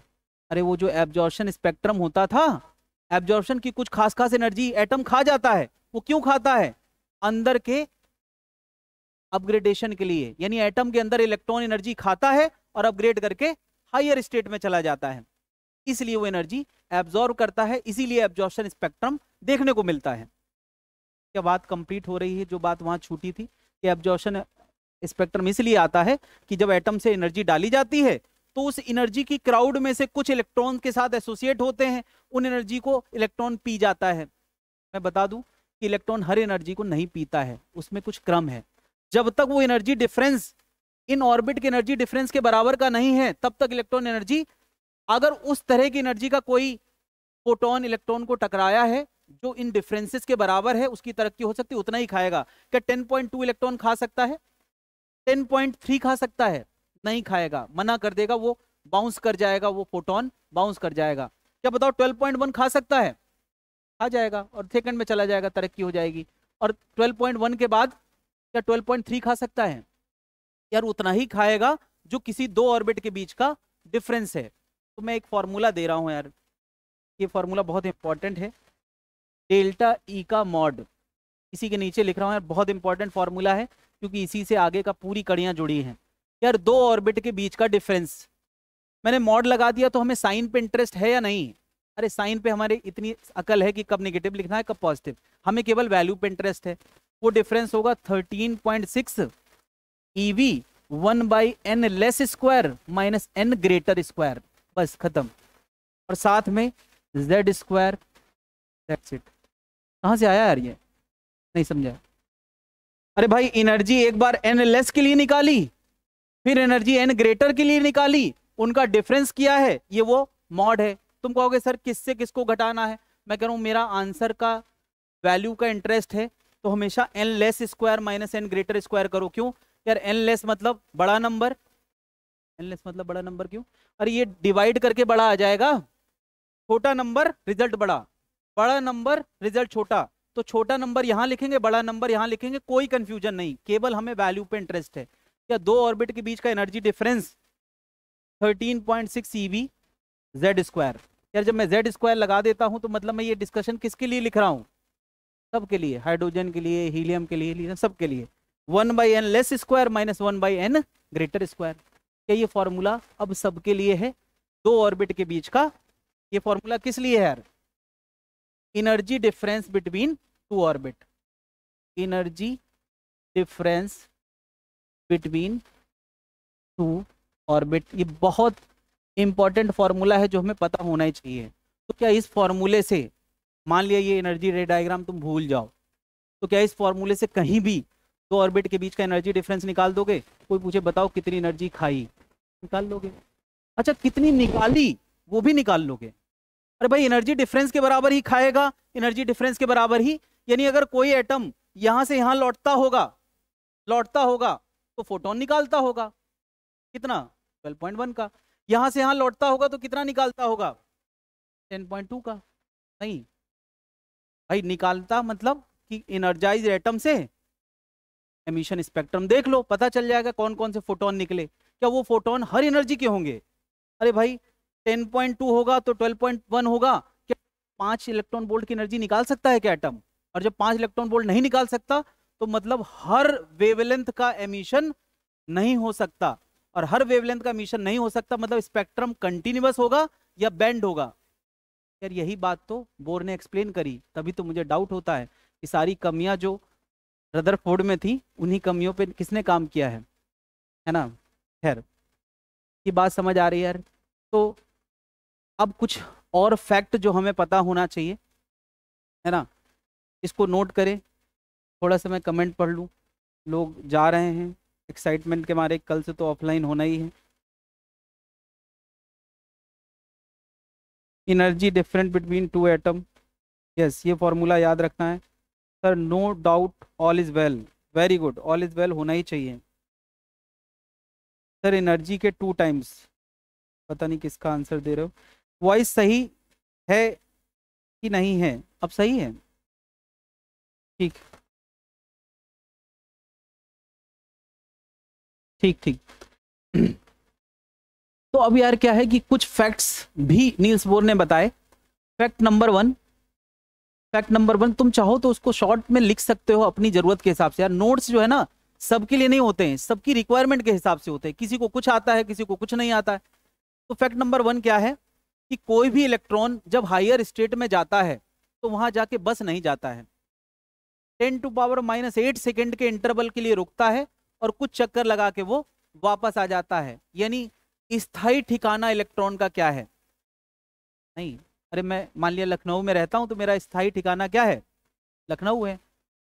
अरे वो जो एब्जॉर्प्शन स्पेक्ट्रम होता था एब्जॉर्प्शन की कुछ खास खास एनर्जी एटम खा जाता है वो क्यों खाता है अंदर के अपग्रेडेशन के लिए यानी एटम के अंदर इलेक्ट्रॉन एनर्जी खाता है और अपग्रेड करके हायर स्टेट में चला जाता है इसलिए वो एनर्जी एब्जॉर्व करता है इसीलिए एब्जॉर्प्शन स्पेक्ट्रम देखने को मिलता है क्या बात कंप्लीट हो रही है जो बात वहां छूटी थी कि एब्जॉर्शन स्पेक्ट्रम इसलिए आता है कि जब एटम से एनर्जी डाली जाती है तो उस एनर्जी की क्राउड में से कुछ इलेक्ट्रॉन के साथ एसोसिएट होते हैं उन एनर्जी को इलेक्ट्रॉन पी जाता है मैं बता दूं कि इलेक्ट्रॉन हर एनर्जी को नहीं पीता है उसमें कुछ क्रम है जब तक वो एनर्जी डिफरेंस इन ऑर्बिट के एनर्जी डिफरेंस के बराबर का नहीं है तब तक इलेक्ट्रॉन एनर्जी अगर उस तरह की एनर्जी का कोई फोटोन इलेक्ट्रॉन को टकराया है जो इन डिफरेंसेस के बराबर है उसकी तरक्की हो सकती है उतना ही खाएगा क्या 10.2 इलेक्ट्रॉन खा सकता है 10.3 खा सकता है नहीं खाएगा मना कर देगा वो बाउंस कर जाएगा वो फोटोन बाउंस कर जाएगा क्या बताओ 12.1 खा सकता है खा जाएगा और सेकंड में चला जाएगा तरक्की हो जाएगी और 12.1 के बाद क्या 12.3 खा सकता है यार उतना ही खाएगा जो किसी दो ऑर्बिट के बीच का डिफरेंस है तो मैं एक फॉर्मूला दे रहा हूँ यार ये फॉर्मूला बहुत इंपॉर्टेंट है डेल्टा ई e का मॉड इसी के नीचे लिख रहा हूँ बहुत इंपॉर्टेंट फॉर्मूला है क्योंकि इसी से आगे का पूरी कड़ियाँ जुड़ी हैं यार दो ऑर्बिट के बीच का डिफरेंस मैंने मॉड लगा दिया तो हमें साइन पे इंटरेस्ट है या नहीं अरे साइन पे हमारे इतनी अकल है कि कब नेगेटिव लिखना है कब पॉजिटिव हमें केवल वैल्यू पे इंटरेस्ट है वो डिफरेंस होगा 13.6 point six E V one by N less square minus N greater square बस खत्म और साथ में जेड स्क्वायर दैट्स इट कहाँ से आया यार ये नहीं समझा अरे भाई एनर्जी एक बार एन लेस के लिए निकाली फिर एनर्जी एन ग्रेटर के लिए निकाली उनका डिफरेंस किया है ये वो मॉड है तुम कहोगे सर किससे किसको घटाना है मैं कह रहा हूँ मेरा आंसर का वैल्यू का इंटरेस्ट है तो हमेशा N less square minus N greater square करो क्यों यार एन लेस मतलब बड़ा नंबर एन लेस मतलब बड़ा नंबर क्यों अरे ये डिवाइड करके बड़ा आ जाएगा छोटा नंबर रिजल्ट बड़ा बड़ा नंबर रिजल्ट छोटा तो छोटा नंबर यहाँ लिखेंगे बड़ा नंबर यहां लिखेंगे कोई कंफ्यूजन नहीं केवल हमें वैल्यू पे इंटरेस्ट है या दो ऑर्बिट के बीच का energy difference 13.6 point six Z square यार जब मैं जेड स्क्वायर लगा देता हूं तो मतलब मैं ये डिस्कशन किसके लिए लिख रहा हूँ सबके लिए हाइड्रोजन के लिए हीलियम के लिए सबके लिए one by N less square minus one by N greater square क्या ये फॉर्मूला अब सबके लिए है दो ऑर्बिट के बीच का ये फॉर्मूला किस लिए है यार energy difference between two orbit energy difference between two orbit ये बहुत इंपॉर्टेंट फार्मूला है जो हमें पता होना ही चाहिए तो क्या इस फॉर्मूले से मान लिया ये एनर्जी रे डायग्राम तुम भूल जाओ तो क्या इस फॉर्मूले से कहीं भी दो ऑर्बिट के बीच का एनर्जी डिफरेंस निकाल दोगे कोई पूछे बताओ कितनी एनर्जी खाई निकाल लोगे अच्छा कितनी निकाली वो भी निकाल लोगे अरे भाई एनर्जी डिफरेंस के बराबर ही खाएगा एनर्जी डिफरेंस के बराबर ही यानी अगर कोई एटम यहां से यहां लौटता होगा लौटता होगा तो फोटोन निकालता होगा कितना 12.1 का यहां से यहां लौटता होगा तो कितना निकालता होगा 10.2 का नहीं भाई निकालता मतलब कि एनर्जाइज एटम से एमिशन स्पेक्ट्रम देख लो पता चल जाएगा कौन कौन से फोटोन निकले क्या वो फोटोन हर एनर्जी के होंगे अरे भाई 10.2 होगा तो 12.1 होगा क्या पांच इलेक्ट्रॉन बोल्ट की एनर्जी निकाल सकता है क्या एटम और जब पांच इलेक्ट्रॉन बोल्ट नहीं निकाल सकता तो मतलब हर वेवलेंथ का एमिशन नहीं हो सकता और हर वेवलेंथ का एमिशन नहीं हो सकता मतलब स्पेक्ट्रम कंटिन्यूस होगा या बैंड होगा यार यही बात तो बोर ने एक्सप्लेन करी तभी तो मुझे डाउट होता है कि सारी कमियां जो रदर में थी उन्हीं कमियों पे किसने काम किया है है ना खैर ये बात समझ आ रही है यार तो अब कुछ और फैक्ट जो हमें पता होना चाहिए है ना इसको नोट करें थोड़ा सा मैं कमेंट पढ़ लूँ लोग जा रहे हैं एक्साइटमेंट के मारे कल से तो ऑफलाइन होना ही है energy different between two atom yes ये फॉर्मूला याद रखना है sir no doubt all is well very good all is well होना ही चाहिए सर एनर्जी के टू टाइम्स पता नहीं किसका आंसर दे रहे हो वॉइस सही है कि नहीं है अब सही है ठीक ठीक ठीक तो अब यार क्या है कि कुछ फैक्ट्स भी नील्स बोर ने बताए fact number one fact number one तुम चाहो तो उसको शॉर्ट में लिख सकते हो अपनी जरूरत के हिसाब से यार नोट्स जो है ना सबके लिए नहीं होते हैं सबकी रिक्वायरमेंट के हिसाब से होते हैं किसी को कुछ आता है किसी को कुछ नहीं आता है तो फैक्ट नंबर वन क्या है कि कोई भी इलेक्ट्रॉन जब हायर स्टेट में जाता है तो वहां जाके बस नहीं जाता है ten to power minus eight second के इंटरवल के लिए रुकता है और कुछ चक्कर लगा के वो वापस आ जाता है यानी स्थाई ठिकाना इलेक्ट्रॉन का क्या है नहीं अरे मैं मान लिया लखनऊ में रहता हूँ तो मेरा स्थाई ठिकाना क्या है लखनऊ है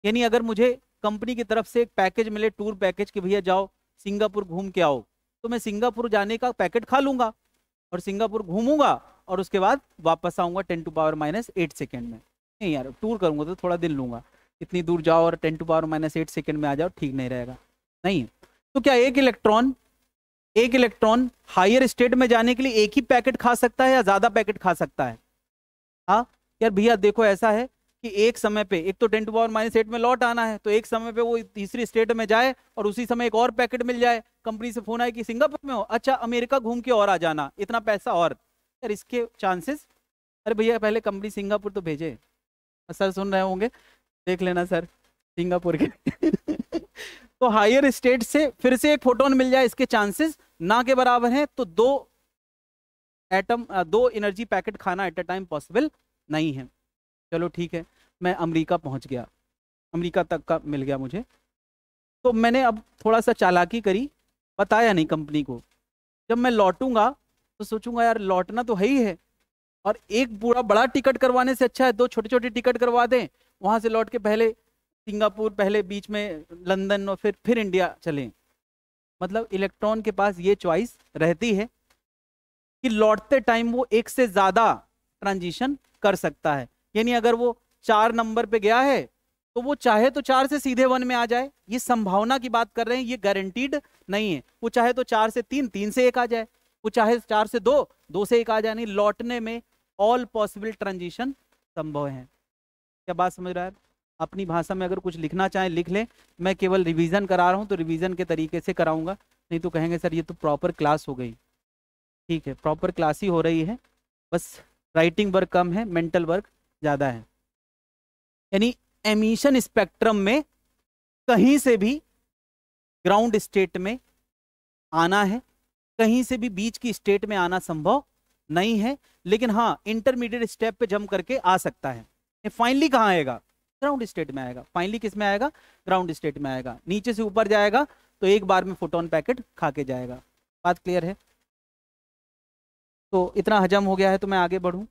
यानी अगर मुझे कंपनी की तरफ से एक पैकेज मिले टूर पैकेज के भैया जाओ सिंगापुर घूम के आओ तो मैं सिंगापुर जाने का पैकेट खा लूंगा और सिंगापुर घूमूंगा और उसके बाद वापस आऊंगा ten to power minus eight second में नहीं यार टूर करूंगा तो थोड़ा दिन लूंगा इतनी दूर जाओ और ten to power minus eight second में आ जाओ ठीक नहीं रहेगा नहीं तो क्या एक इलेक्ट्रॉन एक इलेक्ट्रॉन हायर स्टेट में जाने के लिए एक ही पैकेट खा सकता है या ज़्यादा पैकेट खा सकता है हाँ यार भैया देखो ऐसा है कि एक समय पे एक तो ten to power minus eight में लौट आना है तो एक समय पे वो तीसरी स्टेट में जाए और उसी समय एक और पैकेट मिल जाए कंपनी से फोन आए कि सिंगापुर में हो अच्छा अमेरिका घूम के और आ जाना इतना पैसा और यार इसके चांसेस अरे भैया पहले कंपनी सिंगापुर तो भेजे सर सुन रहे होंगे देख लेना सर सिंगापुर के तो हायर स्टेट से फिर से एक फोटोन मिल जाए इसके चांसेस ना के बराबर हैं तो दो एटम दो एनर्जी पैकेट खाना एट अ टाइम पॉसिबल नहीं है चलो ठीक है मैं अमेरिका पहुंच गया अमेरिका तक का मिल गया मुझे तो मैंने अब थोड़ा सा चालाकी करी बताया नहीं कंपनी को जब मैं लौटूंगा तो सोचूंगा यार लौटना तो है ही है और एक पूरा बड़ा टिकट करवाने से अच्छा है दो छोटे छोटे टिकट करवा दें वहाँ से लौट के पहले सिंगापुर पहले बीच में लंदन और फिर फिर इंडिया चलें मतलब इलेक्ट्रॉन के पास ये चॉइस रहती है कि लौटते टाइम वो एक से ज़्यादा ट्रांजिशन कर सकता है यानी अगर वो चार नंबर पे गया है तो वो चाहे तो चार से सीधे वन में आ जाए ये संभावना की बात कर रहे हैं ये गारंटीड नहीं है वो चाहे तो चार से तीन तीन से एक आ जाए वो चाहे चार से दो दो से एक आ जाए नहीं लौटने में ऑल पॉसिबल ट्रांजिशन संभव है क्या बात समझ रहा है अपनी भाषा में अगर कुछ लिखना चाहें लिख लें मैं केवल रिविजन करा रहा हूँ तो रिविजन के तरीके से कराऊंगा नहीं तो कहेंगे सर ये तो प्रॉपर क्लास हो गई ठीक है प्रॉपर क्लास ही हो रही है बस राइटिंग वर्क कम है मेंटल वर्क ज़्यादा है यानी एमिशन स्पेक्ट्रम में कहीं से भी ग्राउंड स्टेट में आना है कहीं से भी बीच की स्टेट में आना संभव नहीं है लेकिन हाँ इंटरमीडिएट स्टेप पे जम करके आ सकता है फाइनली कहाँ आएगा ग्राउंड स्टेट में आएगा फाइनली किस में आएगा ग्राउंड स्टेट में आएगा नीचे से ऊपर जाएगा तो एक बार में फोटोन पैकेट खा के जाएगा बात क्लियर है तो इतना हजम हो गया है तो मैं आगे बढ़ूँ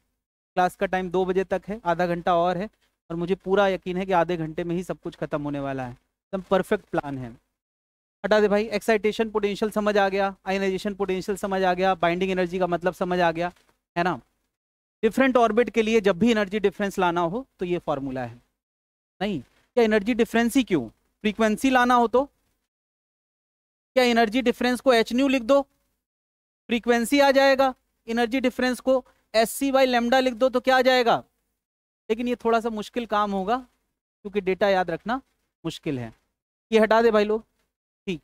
क्लास का टाइम दो बजे तक है आधा घंटा और है और मुझे पूरा यकीन है कि आधे घंटे में ही सब कुछ खत्म होने वाला है एकदम परफेक्ट प्लान है हटा दे भाई एक्साइटेशन पोटेंशियल समझ आ गया आयनाइजेशन पोटेंशियल समझ आ गया बाइंडिंग एनर्जी का मतलब समझ आ गया है ना डिफरेंट ऑर्बिट के लिए जब भी एनर्जी डिफरेंस लाना हो तो ये फॉर्मूला है नहीं क्या एनर्जी डिफरेंस ही क्यों फ्रीक्वेंसी लाना हो तो क्या एनर्जी डिफरेंस को एच न्यू लिख दो फ्रीक्वेंसी आ जाएगा एनर्जी डिफरेंस को एस सी बाई लेमडा लिख दो तो क्या आ जाएगा लेकिन ये थोड़ा सा मुश्किल काम होगा क्योंकि डेटा याद रखना मुश्किल है ये हटा दे भाई लोग ठीक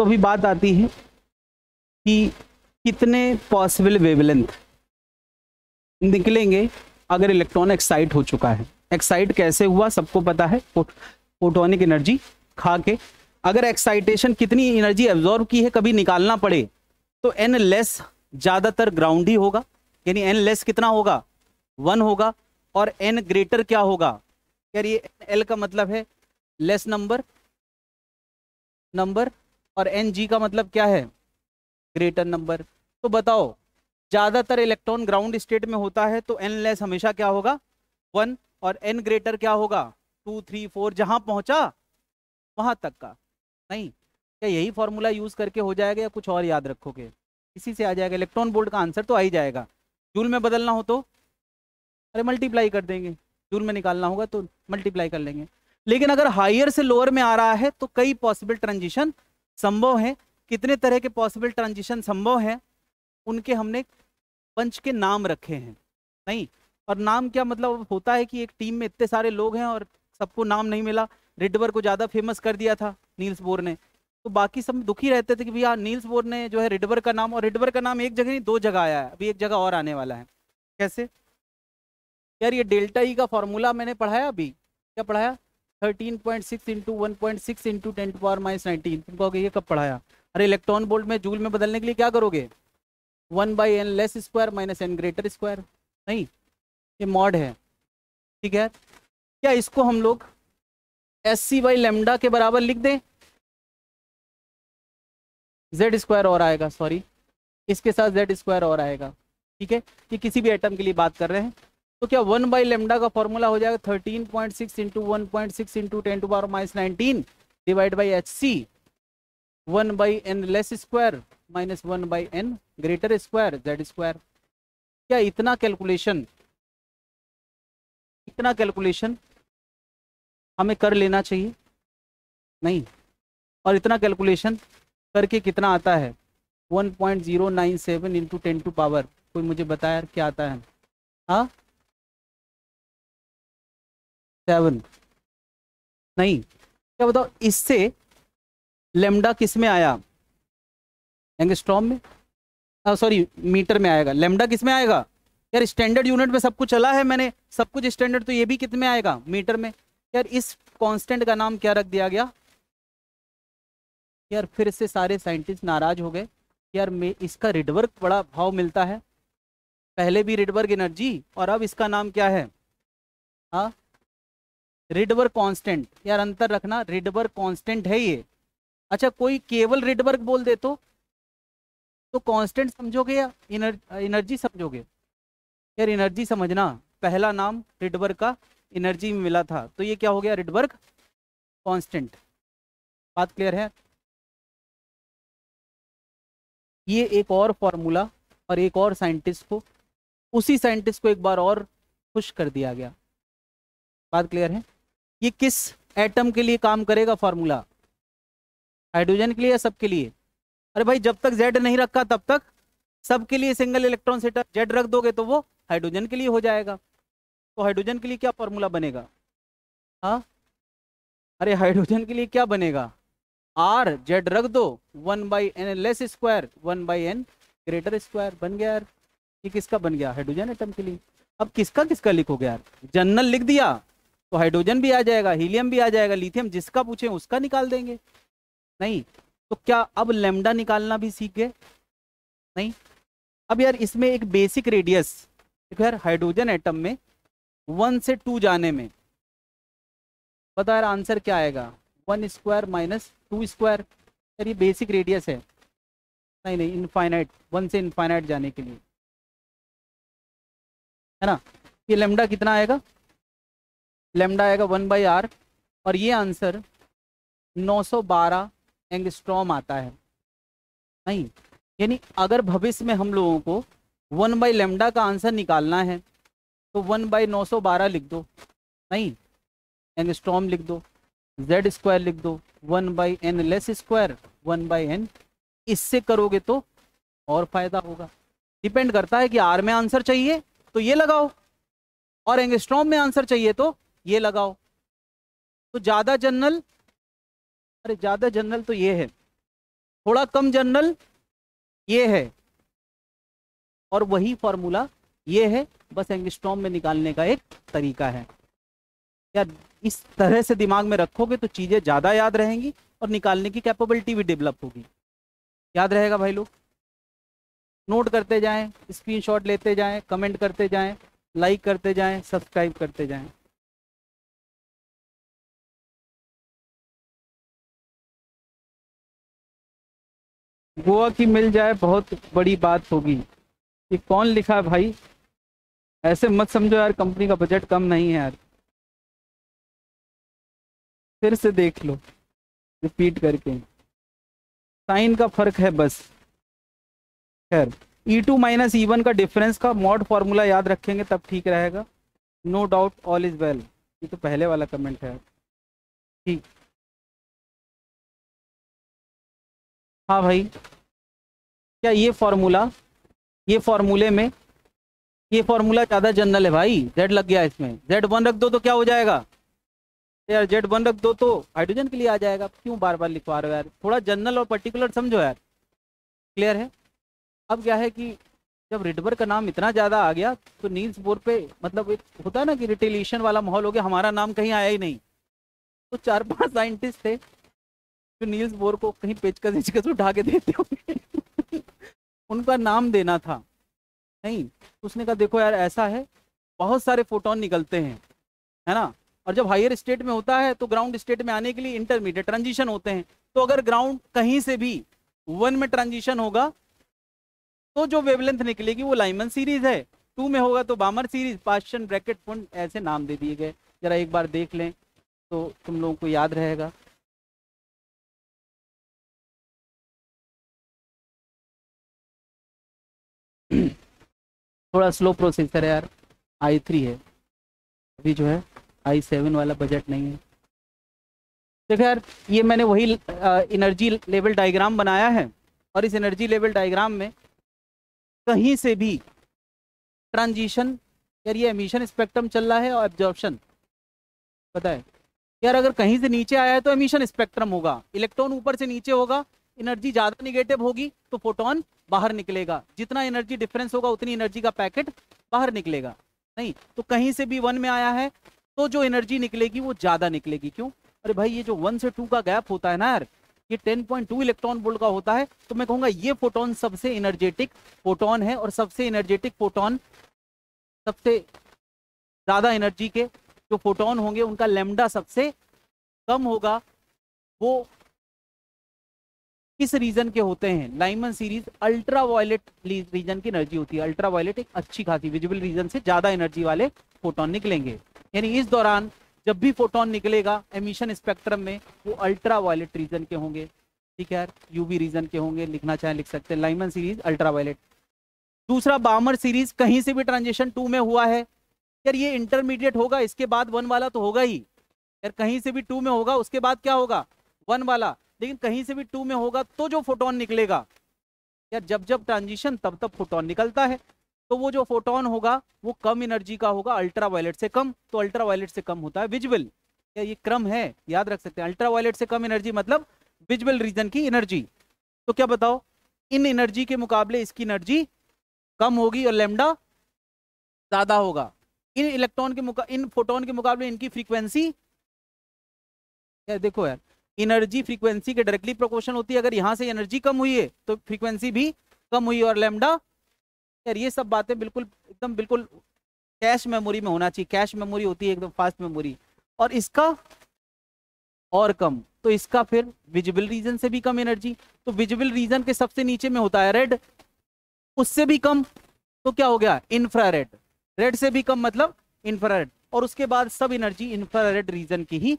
तो अभी बात आती है कि कितने पॉसिबल वेवलेंथ निकलेंगे अगर इलेक्ट्रॉन एक्साइट हो चुका है एक्साइट कैसे हुआ सबको पता है फोटोनिक एनर्जी खा के अगर एक्साइटेशन कितनी एनर्जी एब्जॉर्व की है कभी निकालना पड़े तो एन लेस ज़्यादातर ग्राउंड ही होगा यानी एन लेस कितना होगा वन होगा और एन ग्रेटर क्या होगा यार ये एल का मतलब है लेस नंबर नंबर और एन जी का मतलब क्या है ग्रेटर नंबर तो बताओ ज़्यादातर इलेक्ट्रॉन ग्राउंड स्टेट में होता है तो एन लेस हमेशा क्या होगा वन और एन ग्रेटर क्या होगा टू थ्री फोर जहाँ पहुँचा वहाँ तक का नहीं क्या यही फॉर्मूला यूज़ करके हो जाएगा या कुछ और याद रखोगे इसी से आ जाएगा इलेक्ट्रॉन बोल्ट का आंसर तो आ ही जाएगा जूल में बदलना हो तो अरे मल्टीप्लाई कर देंगे जूल में निकालना होगा तो मल्टीप्लाई कर लेंगे लेकिन अगर हायर से लोअर में आ रहा है तो कई पॉसिबल ट्रांजिशन संभव है कितने तरह के पॉसिबल ट्रांजिशन संभव है उनके हमने पंच के नाम रखे हैं नहीं और नाम क्या मतलब होता है कि एक टीम में इतने सारे लोग हैं और सबको नाम नहीं मिला रिडवर को ज़्यादा फेमस कर दिया था नील्स बोर ने तो बाकी सब दुखी रहते थे कि भैया नील्स बोर ने जो है रिडवर का नाम और रिडवर का नाम एक जगह नहीं दो जगह आया है अभी एक जगह और आने वाला है कैसे यार ये डेल्टा ई का फॉर्मूला मैंने पढ़ाया अभी क्या पढ़ाया thirteen point six into one point six into ten power minus nineteen तुम कहोगे ये कब पढ़ाया अरे इलेक्ट्रॉन बोल्ट में जूल में बदलने के लिए क्या करोगे one by N less square minus N greater square नहीं ये मॉड है ठीक है क्या इसको हम लोग एस सी बाई लेमडा के बराबर लिख दें जेड स्क्वायर और आएगा सॉरी इसके साथ जेड स्क्वायर और आएगा ठीक है ये किसी भी आइटम के लिए बात कर रहे हैं तो क्या वन बाई लेमडा का फॉर्मूला हो जाएगा thirteen point six into one point six into ten to power minus nineteen divide by H C one by N less square minus one by N greater square Z square क्या इतना कैलकुलेशन इतना कैलकुलेशन हमें कर लेना चाहिए नहीं और इतना कैलकुलेशन करके कितना आता है one point zero nine seven into ten to power कोई मुझे बताया क्या आता है हाँ सेवन नहीं क्या बताओ इससे लेमडा किस में आया एंगस्ट्रॉम में सॉरी हाँ, मीटर में आएगा लेमडा किस में आएगा यार स्टैंडर्ड यूनिट में सब कुछ चला है मैंने सब कुछ स्टैंडर्ड तो ये भी कितने आएगा मीटर में यार इस कांस्टेंट का नाम क्या रख दिया गया यार फिर से सारे साइंटिस्ट नाराज हो गए यार मैं इसका रिडवर्क बड़ा भाव मिलता है पहले भी रिडवर्क एनर्जी और अब इसका नाम क्या है हाँ रिडवर कांस्टेंट यार अंतर रखना रिडवर कांस्टेंट है ये अच्छा कोई केवल रिडवर्क बोल दे तो तो कांस्टेंट समझोगे या इनर, एनर्जी समझोगे यार इनर्जी समझना पहला नाम रिडवर्क का एनर्जी में मिला था तो ये क्या हो गया रिडवर्क कांस्टेंट बात क्लियर है ये एक और फॉर्मूला और एक और साइंटिस्ट को उसी साइंटिस्ट को एक बार और खुश कर दिया गया बात क्लियर है ये किस एटम के लिए काम करेगा फॉर्मूला हाइड्रोजन के लिए या सबके लिए अरे भाई जब तक जेड नहीं रखा तब तक सबके लिए सिंगल इलेक्ट्रॉन सेटर जेड रख दोगे तो वो हाइड्रोजन के लिए हो जाएगा तो हाइड्रोजन के लिए क्या फॉर्मूला बनेगा हाँ अरे हाइड्रोजन के लिए क्या बनेगा आर जेड रख दो one by N less square one by N greater square बन गया यार ये किसका बन गया हाइड्रोजन एटम के लिए अब किसका किसका लिखोगे यार जनरल लिख दिया तो हाइड्रोजन भी आ जाएगा हीलियम भी आ जाएगा लिथियम जिसका पूछे उसका निकाल देंगे नहीं तो क्या अब लेमडा निकालना भी सीख गए नहीं अब यार इसमें एक बेसिक रेडियस देखो यार हाइड्रोजन एटम में वन से टू जाने में पता यार आंसर क्या आएगा one square minus two square यार ये बेसिक रेडियस है नहीं नहीं इनफाइनाइट वन से इनफाइनाइट जाने के लिए है ना ये लेमडा कितना आएगा लेमडा आएगा वन बाई आर और ये आंसर 912 एंगस्ट्रॉम आता है नहीं यानी अगर भविष्य में हम लोगों को वन बाई लेमडा का आंसर निकालना है तो वन बाई नौ सौ बारह लिख दो नहीं एंगस्ट्रॉम लिख दो जेड स्क्वायर लिख दो one by N less square one by n इससे करोगे तो और फायदा होगा डिपेंड करता है कि आर में आंसर चाहिए तो ये लगाओ और एंगस्ट्रॉम में आंसर चाहिए तो ये लगाओ तो ज़्यादा जनरल अरे ज़्यादा जनरल तो ये है थोड़ा कम जनरल ये है और वही फॉर्मूला ये है बस एंगस्ट्रॉम में निकालने का एक तरीका है या इस तरह से दिमाग में रखोगे तो चीज़ें ज़्यादा याद रहेंगी और निकालने की कैपेबिलिटी भी डेवलप होगी याद रहेगा भाई लोग नोट करते जाएं, स्क्रीनशॉट लेते जाएं, कमेंट करते जाएं, लाइक करते जाएं, सब्सक्राइब करते जाएं गोवा की मिल जाए बहुत बड़ी बात होगी ये कौन लिखा है भाई ऐसे मत समझो यार कंपनी का बजट कम नहीं है यार फिर से देख लो रिपीट करके साइन का फर्क है बस खैर E two minus E one का डिफरेंस का मॉड फॉर्मूला याद रखेंगे तब ठीक रहेगा no doubt all is well ये तो पहले वाला कमेंट है ठीक हाँ भाई क्या ये फॉर्मूला ये फॉर्मूले में ये फॉर्मूला ज़्यादा जनरल है भाई जेड लग गया इसमें जेड वन रख दो तो क्या हो जाएगा यार जेड वन रख दो तो हाइड्रोजन के लिए आ जाएगा क्यों बार बार लिखवा रहे हो यार थोड़ा जनरल और पर्टिकुलर समझो यार क्लियर है अब क्या है कि जब रिडबर का नाम इतना ज़्यादा आ गया तो नील्स बोर पे मतलब एक होता है ना कि रिटेलिएशन वाला माहौल हो गया हमारा नाम कहीं आया ही नहीं तो चार पांच साइंटिस्ट थे जो नील्स बोर को कहीं पेचकस वेचकस उठा के देते होंगे उनका नाम देना था नहीं उसने कहा देखो यार ऐसा है बहुत सारे फोटोन निकलते हैं है ना और जब हायर स्टेट में होता है तो ग्राउंड स्टेट में आने के लिए इंटरमीडिएट ट्रांजिशन होते हैं तो अगर ग्राउंड कहीं से भी वन में ट्रांजिशन होगा तो जो वेवलेंथ निकलेगी वो लाइमन सीरीज है टू में होगा तो Balmer series Paschen bracket Pfund ऐसे नाम दे दिए गए जरा एक बार देख लें तो तुम लोगों को याद रहेगा थोड़ा स्लो प्रोसेसर है यार आई थ्री है अभी जो है आई सेवन वाला बजट नहीं है देखो यार ये मैंने वही एनर्जी लेवल डायग्राम बनाया है और इस एनर्जी लेवल डायग्राम में कहीं से भी ट्रांजिशन यार ये एमिशन स्पेक्ट्रम चल रहा है और एब्जॉर्प्शन पता है यार अगर कहीं से नीचे आया है तो एमिशन स्पेक्ट्रम होगा इलेक्ट्रॉन ऊपर से नीचे होगा एनर्जी ज्यादा निगेटिव होगी तो फोटोन बाहर निकलेगा जितना एनर्जी डिफरेंस होगा उतनी एनर्जी का पैकेट बाहर निकलेगा नहीं तो कहीं से भी वन में आया है तो जो एनर्जी निकलेगी वो ज्यादा निकलेगी क्यों अरे भाई ये जो वन से टू का गैप होता है ना यार ये ten point two electron volt का होता है तो मैं कहूंगा ये फोटोन सबसे एनर्जेटिक फोटोन है और सबसे एनर्जेटिक फोटोन सबसे ज्यादा एनर्जी के जो फोटोन होंगे उनका लेमडा सबसे कम होगा वो किस रीजन के होते हैं Lyman series ultra violet region की एनर्जी होती है अल्ट्रा वायलेट एक अच्छी खासी विजिबल रीजन से ज्यादा एनर्जी वाले फोटोन निकलेंगे यानी इस दौरान जब भी फोटोन निकलेगा एमिशन स्पेक्ट्रम में वो अल्ट्रा वायलेट रीजन के होंगे ठीक है यार यूवी रीजन के होंगे लिखना चाहे लिख सकते हैं लाइमन सीरीज अल्ट्रा वायलेट दूसरा बामर सीरीज कहीं से भी ट्रांजेक्शन टू में हुआ है यार ये इंटरमीडिएट होगा इसके बाद वन वाला तो होगा ही यार कहीं से भी टू में होगा उसके बाद क्या होगा वन वाला लेकिन कहीं से भी टू में होगा तो जो फोटोन निकलेगा या जब जब ट्रांजिशन तब तब फोटोन निकलता है तो वो जो फोटोन होगा वो कम एनर्जी का होगा अल्ट्रावायलेट से कम तो अल्ट्रावायलेट से कम होता है विजुअल या ये क्रम है याद रख सकते हैं अल्ट्रावायलेट से कम एनर्जी मतलब विजुअल रीजन की एनर्जी तो क्या बताओ इन एनर्जी के मुकाबले इसकी एनर्जी कम होगी और लेमडा ज्यादा होगा इन इलेक्ट्रॉन के मुका इन फोटोन के मुकाबले इनकी फ्रीक्वेंसी देखो यार एनर्जी फ्रीक्वेंसी के डायरेक्टली प्रोपोर्शन होती है अगर यहाँ से एनर्जी कम हुई है तो फ्रीक्वेंसी भी कम हुई और लेमडा यार ये सब बातें बिल्कुल एकदम बिल्कुल कैश मेमोरी में होना चाहिए कैश मेमोरी होती है एकदम फास्ट मेमोरी और इसका और कम तो इसका फिर विजिबल रीजन से भी कम एनर्जी तो विजिबल रीजन के सबसे नीचे में होता है रेड उससे भी कम तो क्या हो गया इंफ्रारेड रेड से भी कम मतलब इंफ्रारेड और उसके बाद सब एनर्जी इंफ्रारेड रीजन की ही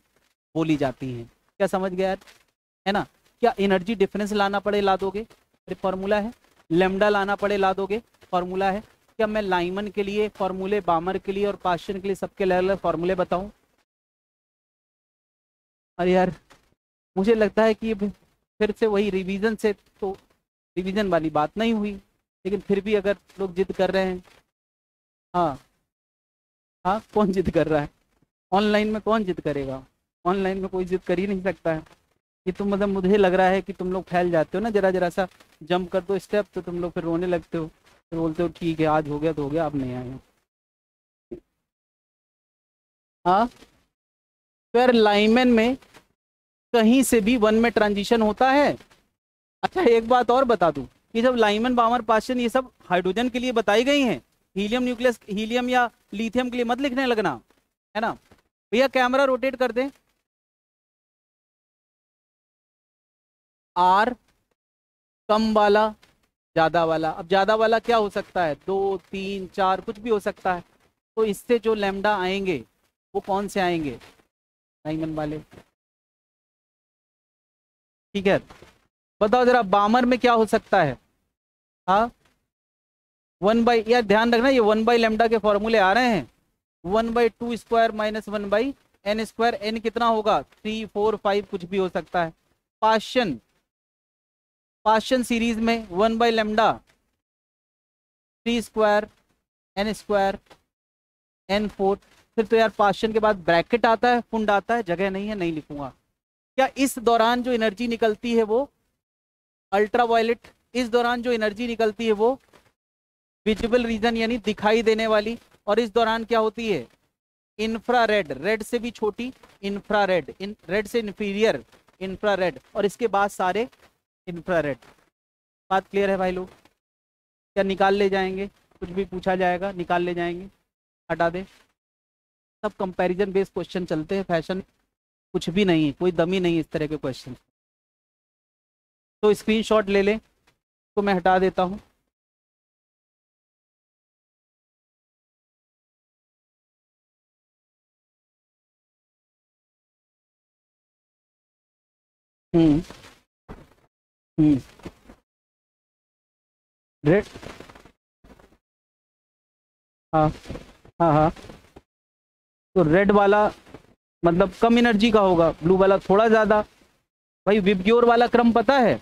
बोली जाती है क्या समझ गया है ना क्या एनर्जी डिफरेंस लाना पड़े ला दोगे अरे फॉर्मूला है लेमडा लाना पड़े ला दोगे फॉर्मूला है क्या मैं लाइमन के लिए फॉर्मूले बामर के लिए और पाशन के लिए सबके अलग अलग फॉर्मूले बताऊं अरे यार मुझे लगता है कि फिर से वही रिवीजन से तो रिवीजन वाली बात नहीं हुई लेकिन फिर भी अगर लोग जिद कर रहे हैं हाँ हाँ कौन जिद कर रहा है ऑनलाइन में कौन जिद करेगा ऑनलाइन में कोई जिद कर ही नहीं सकता है ये तुम तो मतलब मुझे लग रहा है कि तुम लोग फैल जाते हो ना जरा जरा सा जंप कर दो स्टेप तो तुम लोग फिर रोने लगते हो फिर बोलते हो ठीक है आज हो गया तो हो गया अब नहीं आए हाँ फिर लाइमन में कहीं से भी वन में ट्रांजिशन होता है अच्छा एक बात और बता दू ये सब लाइमन बामर पाशन ये सब हाइड्रोजन के लिए बताई गई हैं हीलियम न्यूक्लियस हीलियम या लिथियम के लिए मत लिखने लगना है ना भैया कैमरा रोटेट कर दें आर कम वाला ज़्यादा वाला अब ज़्यादा वाला क्या हो सकता है दो तीन चार कुछ भी हो सकता है तो इससे जो लेमडा आएंगे वो कौन से आएंगे डायमंड वाले ठीक है बताओ जरा बामर में क्या हो सकता है हाँ वन बाई यार ध्यान रखना ये वन बाई लेमडा के फॉर्मूले आ रहे हैं one by two square minus one by N square n कितना होगा थ्री फोर फाइव कुछ भी हो सकता है पाशन पाशन सीरीज में one by lambda three square N square n four फिर तो यार पाशन के बाद ब्रैकेट आता है फुंड आता है जगह नहीं है नहीं लिखूंगा क्या इस दौरान जो एनर्जी निकलती है वो अल्ट्रा वायलेट इस दौरान जो एनर्जी निकलती है वो विजिबल रीजन यानी दिखाई देने वाली और इस दौरान क्या होती है इंफ्रा रेड रेड से भी छोटी इंफ्रा रेड इन रेड से इंफीरियर इंफ्रा रेड और इसके बाद सारे इंफ्रारेड बात क्लियर है भाई लोग क्या निकाल ले जाएंगे कुछ भी पूछा जाएगा निकाल ले जाएंगे हटा दे सब कंपैरिजन बेस्ड क्वेश्चन चलते हैं फैशन कुछ भी नहीं है कोई दमी नहीं इस तरह के क्वेश्चन तो स्क्रीनशॉट ले लें तो मैं हटा देता हूँ हम्म रेड hmm. हाँ हाँ हाँ तो रेड वाला मतलब कम एनर्जी का होगा ब्लू वाला थोड़ा ज़्यादा भाई विबग्योर वाला क्रम पता है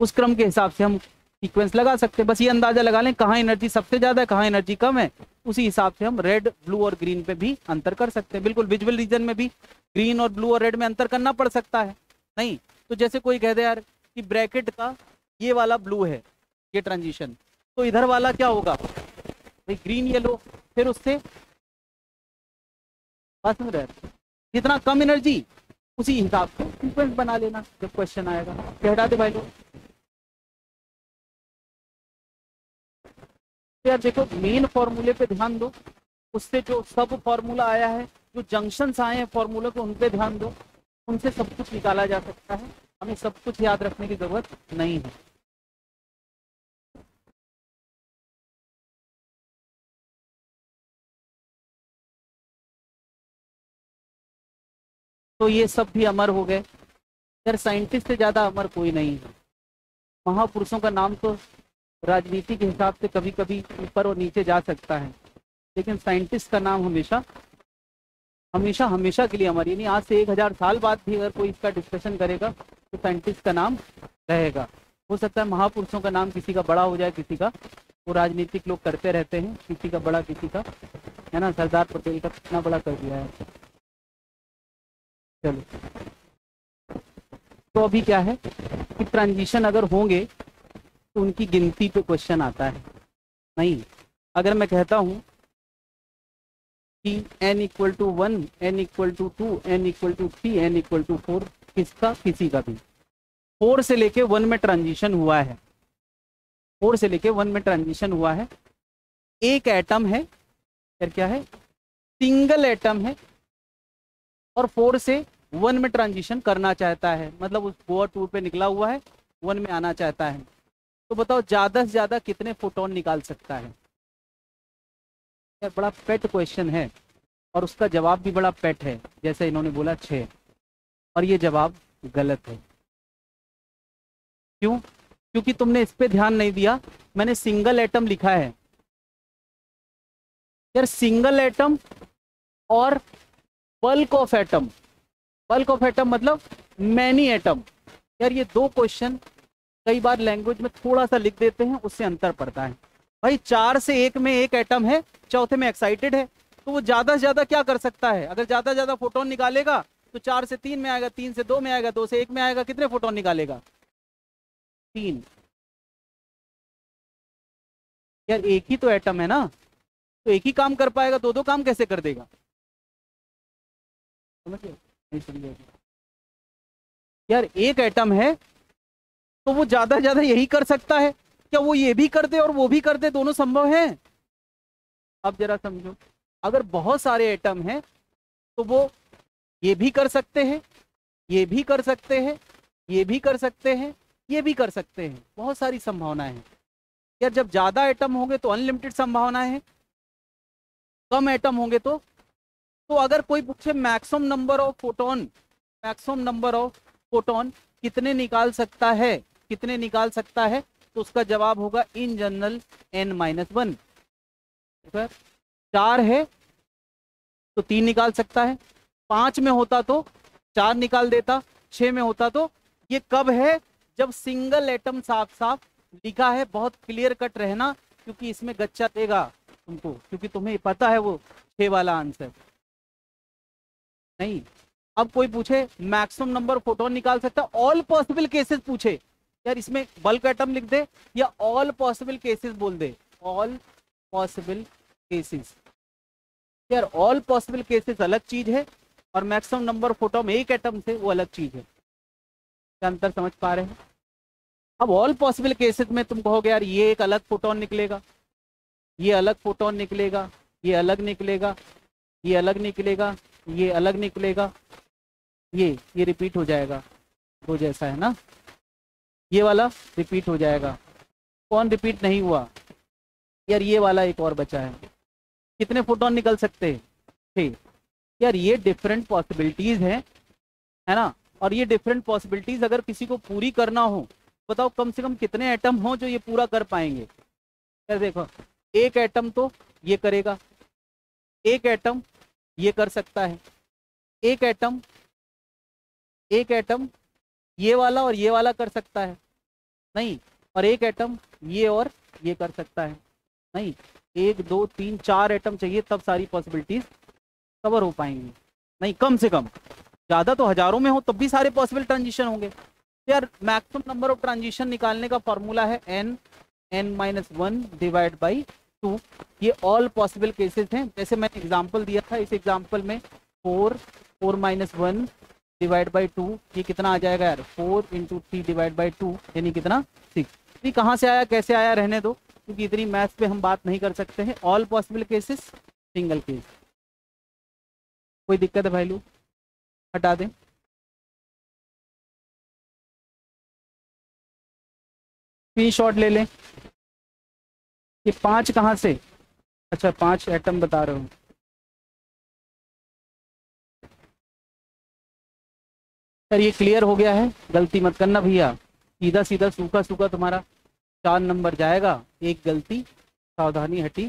उस क्रम के हिसाब से हम सीक्वेंस लगा सकते हैं बस ये अंदाज़ा लगा लें कहाँ एनर्जी सबसे ज़्यादा है कहाँ एनर्जी कम है उसी हिसाब से हम रेड ब्लू और ग्रीन पे भी अंतर कर सकते हैं बिल्कुल विजुअल रीजन में भी ग्रीन और ब्लू और रेड में अंतर करना पड़ सकता है नहीं तो जैसे कोई कह दे यार कि ब्रैकेट का ये वाला ब्लू है ये ट्रांजिशन तो इधर वाला क्या होगा ग्रीन येलो फिर उससे जितना कम एनर्जी उसी हिसाब से सीक्वेंस बना लेना जब क्वेश्चन आएगा हटा दे भाई लोग तो यार देखो मेन फॉर्मूले पे ध्यान दो उससे जो सब फॉर्मूला आया है जो जंक्शन आए हैं फॉर्मूला को उन पे ध्यान दो उनसे सब कुछ निकाला जा सकता है हमें सब कुछ याद रखने की जरूरत नहीं है तो ये सब भी अमर हो गए यार साइंटिस्ट से ज़्यादा अमर कोई नहीं है महापुरुषों का नाम तो राजनीति के हिसाब से कभी कभी ऊपर और नीचे जा सकता है लेकिन साइंटिस्ट का नाम हमेशा हमेशा हमेशा के लिए हमारी यानी आज से एक हजार साल बाद भी अगर कोई इसका डिस्कशन करेगा तो साइंटिस्ट का नाम रहेगा हो सकता है महापुरुषों का नाम किसी का बड़ा हो जाए किसी का वो राजनीतिक लोग करते रहते हैं किसी का बड़ा किसी का है ना सरदार पटेल का कितना बड़ा कर दिया है चलो तो अभी क्या है कि ट्रांजिशन अगर होंगे तो उनकी गिनती पे क्वेश्चन आता है नहीं अगर मैं कहता हूँ n equal to one n equal to two n equal to three n equal to four किसका किसी का भी फोर से लेके वन में ट्रांजिशन हुआ है फोर से लेके वन में ट्रांजिशन हुआ है एक एटम है फिर क्या है सिंगल एटम है और फोर से वन में ट्रांजिशन करना चाहता है मतलब उस फोर टू पे निकला हुआ है वन में आना चाहता है तो बताओ ज़्यादा से ज़्यादा कितने फोटोन निकाल सकता है बड़ा पेट क्वेश्चन है और उसका जवाब भी बड़ा पेट है जैसे इन्होंने बोला छ और ये जवाब गलत है क्यों क्योंकि तुमने इस पर ध्यान नहीं दिया मैंने सिंगल एटम लिखा है यार सिंगल एटम और bulk of atom bulk of atom मतलब मैनी एटम यार ये दो क्वेश्चन कई बार लैंग्वेज में थोड़ा सा लिख देते हैं उससे अंतर पड़ता है भाई चार से एक में एक एटम है चौथे में एक्साइटेड है तो वो ज़्यादा से ज़्यादा क्या कर सकता है अगर ज़्यादा से ज़्यादा फोटोन निकालेगा तो चार से तीन में आएगा तीन से दो में आएगा दो से एक में आएगा कितने फोटोन निकालेगा तीन यार एक ही तो एटम है ना तो एक ही काम कर पाएगा दो दो काम कैसे कर देगा यार एक एटम है तो वो ज़्यादा से ज़्यादा यही कर सकता है क्या वो ये भी कर दे और वो भी कर दे दोनों संभव है अब जरा समझो अगर बहुत सारे एटम हैं तो वो ये भी कर सकते हैं ये भी कर सकते हैं ये भी कर सकते हैं ये भी कर सकते हैं बहुत सारी संभावनाएं हैं यार जब ज़्यादा एटम होंगे तो अनलिमिटेड संभावनाएं हैं कम एटम होंगे तो तो अगर कोई पूछे maximum number of photon maximum number of photon कितने निकाल सकता है कितने निकाल सकता है तो उसका जवाब होगा in general n minus one sir चार है तो तीन निकाल सकता है पांच में होता तो चार निकाल देता छह में होता तो ये कब है जब सिंगल एटम साफ साफ लिखा है बहुत क्लियर कट रहना क्योंकि इसमें गच्चा देगा तुमको क्योंकि तुम्हें पता है वो छह वाला आंसर नहीं अब कोई पूछे मैक्सिमम नंबर फोटोन निकाल सकता ऑल पॉसिबल केसेस पूछे यार इसमें बल्क एटम लिख दे या ऑल पॉसिबल केसेस बोल दे ऑल पॉसिबल केसेस यार ऑल पॉसिबल केसेस अलग चीज है और मैक्सिमम नंबर फोटो में एक एटम से वो अलग चीज है क्या अंतर समझ पा रहे हैं अब ऑल पॉसिबल केसेस में तुम कहोगे यार ये एक अलग फोटोन निकलेगा ये अलग फोटोन निकलेगा ये अलग निकलेगा ये अलग निकलेगा ये अलग निकलेगा ये ये रिपीट हो जाएगा वो जैसा है ना ये वाला रिपीट हो जाएगा कौन रिपीट नहीं हुआ यार ये वाला एक और बचा है कितने फोटोन निकल सकते हैं यार ये डिफरेंट पॉसिबिलिटीज हैं है ना और ये डिफरेंट पॉसिबिलिटीज अगर किसी को पूरी करना हो बताओ कम से कम कितने एटम हो जो ये पूरा कर पाएंगे यार देखो एक एटम तो ये करेगा एक एटम ये कर सकता है एक एटम एक एटम ये वाला और ये वाला कर सकता है नहीं और एक एटम ये और ये कर सकता है नहीं एक दो तीन चार एटम चाहिए तब सारी पॉसिबिलिटीज कवर हो पाएंगी नहीं कम से कम ज़्यादा तो हज़ारों में हो तब भी सारे पॉसिबल ट्रांजिशन होंगे तो यार मैक्सिमम नंबर ऑफ ट्रांजिशन निकालने का फॉर्मूला है n n minus one divide by two ये ऑल पॉसिबल केसेस हैं जैसे मैंने एग्जाम्पल दिया था इस एग्जाम्पल में four four minus one divide by two ये कितना आ जाएगा यार four into three divide by two यानी कितना सिक्स थ्री कहाँ से आया कैसे आया रहने दो क्योंकि इतनी मैथ्स पे हम बात नहीं कर सकते हैं all possible cases single case कोई दिक्कत है भाई लोग हटा दें स्क्रीन शॉट ले लें ये पांच कहाँ से अच्छा पांच एटम बता रहे हूँ सर ये क्लियर हो गया है गलती मत करना भैया सीधा सीधा सूखा सूखा तुम्हारा चार नंबर जाएगा एक गलती सावधानी हटी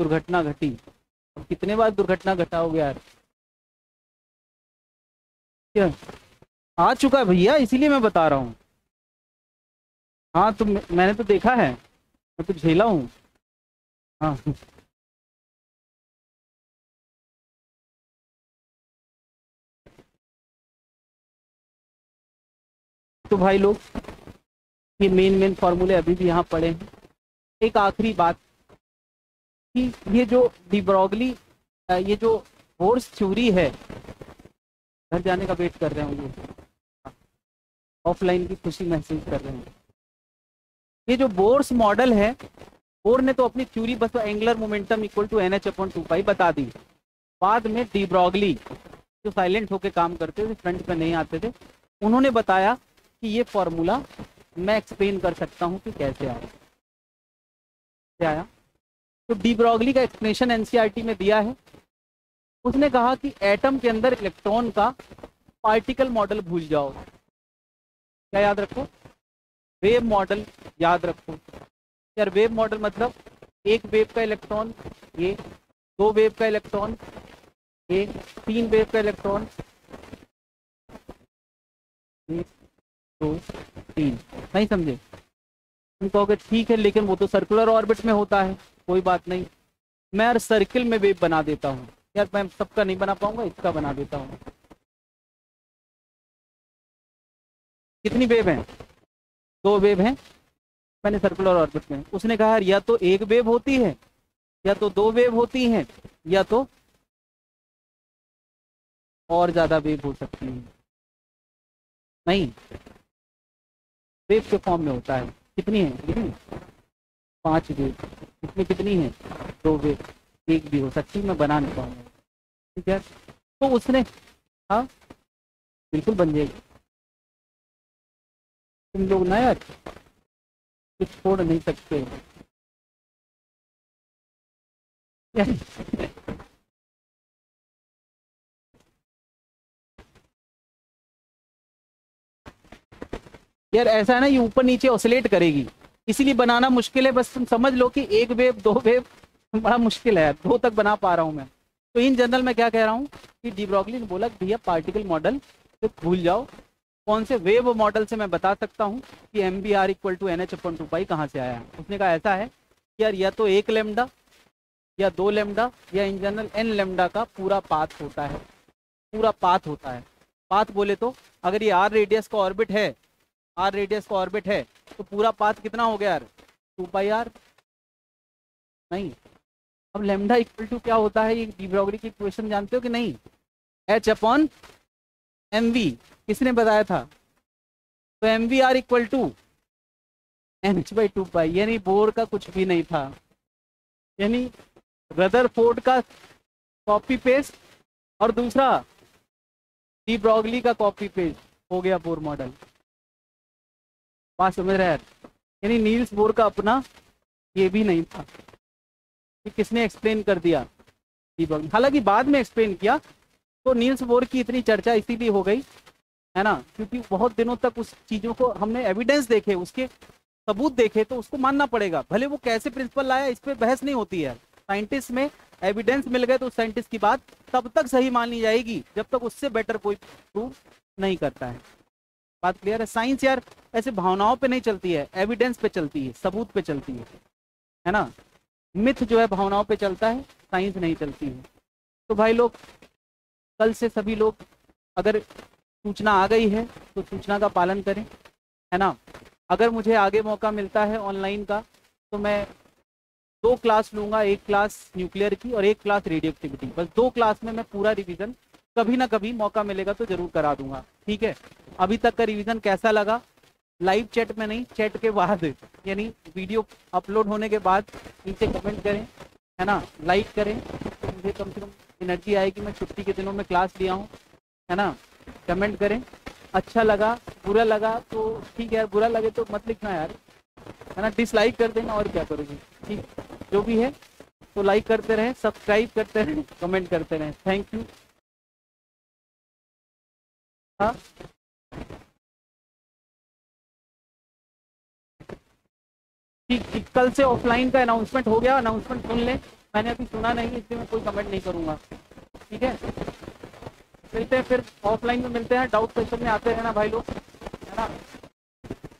दुर्घटना घटी अब कितने बार दुर्घटना घटा हो गया यार आ चुका है भैया इसीलिए मैं बता रहा हूँ हाँ तुम तो मैंने तो देखा है मैं तो झेला हूँ हाँ तो भाई लोग ये मेन मेन फॉर्मूले अभी भी यहाँ पड़े हैं एक आखिरी बात कि ये जो डिब्रॉगली ये जो होर्स थ्योरी है घर जाने का वेट कर रहे होंगे ऑफलाइन की खुशी महसूस कर रहे हैं ये जो बोर्स मॉडल है बोर ने तो अपनी थ्यूरी बस तो angular momentum equal to N H upon two pi बता दी बाद में डिब्रॉगली जो साइलेंट होके काम करते थे फ्रंट पे नहीं आते थे उन्होंने बताया कि ये फॉर्मूला मैं एक्सप्लेन कर सकता हूँ कि कैसे आया कैसे आया तो डी ब्रॉगली का एक्सप्लेनेशन एनसीईआरटी e में दिया है उसने कहा कि एटम के अंदर इलेक्ट्रॉन का पार्टिकल मॉडल भूल जाओ क्या याद रखो वेव मॉडल याद रखो यार वेव मॉडल मतलब एक वेव का इलेक्ट्रॉन ये दो वेव का इलेक्ट्रॉन ये तीन वेव का इलेक्ट्रॉन दो तीन नहीं समझे तुम कहोगे ठीक है लेकिन वो तो सर्कुलर ऑर्बिट में होता है कोई बात नहीं मैं यार सर्किल में वेव बना देता हूँ यार मैं सबका नहीं बना पाऊंगा इसका बना देता हूँ कितनी वेव है दो वेव हैं मैंने सर्कुलर ऑर्बिट में उसने कहा या तो एक वेव होती है या तो दो वेव होती हैं या तो और ज्यादा वेव हो सकती है नहीं वेव के फॉर्म में होता है कितनी है देखें पाँच वेव इसमें कितनी है दो वेव एक भी हो सकती मैं बना नहीं पाऊंगा ठीक है तो उसने हाँ बिल्कुल बन जाएगी तुम लोग नया कुछ छोड़ नहीं सकते यार ऐसा है ना ये ऊपर नीचे ऑसलेट करेगी इसीलिए बनाना मुश्किल है बस तुम समझ लो कि एक वेब दो वेब बड़ा मुश्किल है दो तक बना पा रहा हूँ मैं तो इन जनरल मैं क्या कह रहा हूँ कि डी ने बोला भैया पार्टिकल मॉडल तो भूल जाओ कौन से वेव मॉडल से मैं बता सकता हूँ कि m v r equal to N H upon two pi कहाँ से आया उसने कहा ऐसा है कि यार या तो एक लेमडा या दो लेमडा या इन जनरल एन लेमडा का पूरा पाथ होता है पूरा पाथ होता है पाथ बोले तो अगर ये आर रेडियस का ऑर्बिट है आर रेडियस का ऑर्बिट है तो पूरा पाथ कितना हो गया यार टू बाई आर नहीं अब लेमडा इक्वल टू क्या होता है ये डिब्रॉगरी की क्वेश्चन जानते हो कि नहीं एच अपॉन एम वी किसने बताया था तो m we are equal to N h by two pi यानी बोर का कुछ भी नहीं था यानी रदर फोर्ड का कॉपी पेस्ट और दूसरा डी ब्रॉगली का कॉपी पेस्ट हो गया बोर मॉडल बात समझ रहे यानी नील्स बोर का अपना ये भी नहीं था कि किसने एक्सप्लेन कर दिया डीबग हालांकि बाद में एक्सप्लेन किया तो नील्स बोर की इतनी चर्चा इसीलिए हो गई है ना क्योंकि बहुत दिनों तक उस चीज़ों को हमने एविडेंस देखे उसके सबूत देखे तो उसको मानना पड़ेगा भले वो कैसे प्रिंसिपल लाया इस पर बहस नहीं होती है साइंटिस्ट में एविडेंस मिल गए तो उस साइंटिस्ट की बात तब तक सही मानी जाएगी जब तक उससे बेटर कोई प्रूफ नहीं करता है बात क्लियर है साइंस यार ऐसे भावनाओं पे नहीं चलती है एविडेंस पे चलती है सबूत पे चलती है है ना मिथ जो है भावनाओं पे चलता है साइंस नहीं चलती है तो भाई लोग कल से सभी लोग अगर सूचना आ गई है तो सूचना का पालन करें है ना अगर मुझे आगे मौका मिलता है ऑनलाइन का तो मैं दो क्लास लूँगा एक क्लास न्यूक्लियर की और एक क्लास रेडियो बस दो क्लास में मैं पूरा रिविज़न कभी ना कभी मौका मिलेगा तो जरूर करा दूंगा ठीक है अभी तक का रिवीजन कैसा लगा लाइव चैट में नहीं चैट के बाद यानी वीडियो अपलोड होने के बाद नीचे कमेंट करें है ना लाइक करें तो मुझे कम से कम एनर्जी आएगी मैं छुट्टी के दिनों में क्लास लिया हूँ है ना कमेंट करें अच्छा लगा बुरा लगा तो ठीक है यार बुरा लगे तो मत लिखना यार है ना डिसलाइक कर देना और क्या करोगे ठीक जो भी है तो लाइक करते रहें सब्सक्राइब करते रहें कमेंट करते रहें थैंक यू कि हाँ। ठीक ठीक कल से ऑफलाइन का अनाउंसमेंट हो गया अनाउंसमेंट सुन लें मैंने अभी सुना नहीं इसलिए मैं कोई कमेंट नहीं करूँगा ठीक है मिलते हैं फिर ऑफलाइन में मिलते हैं डाउट सेशन में आते रहना भाई लोग है ना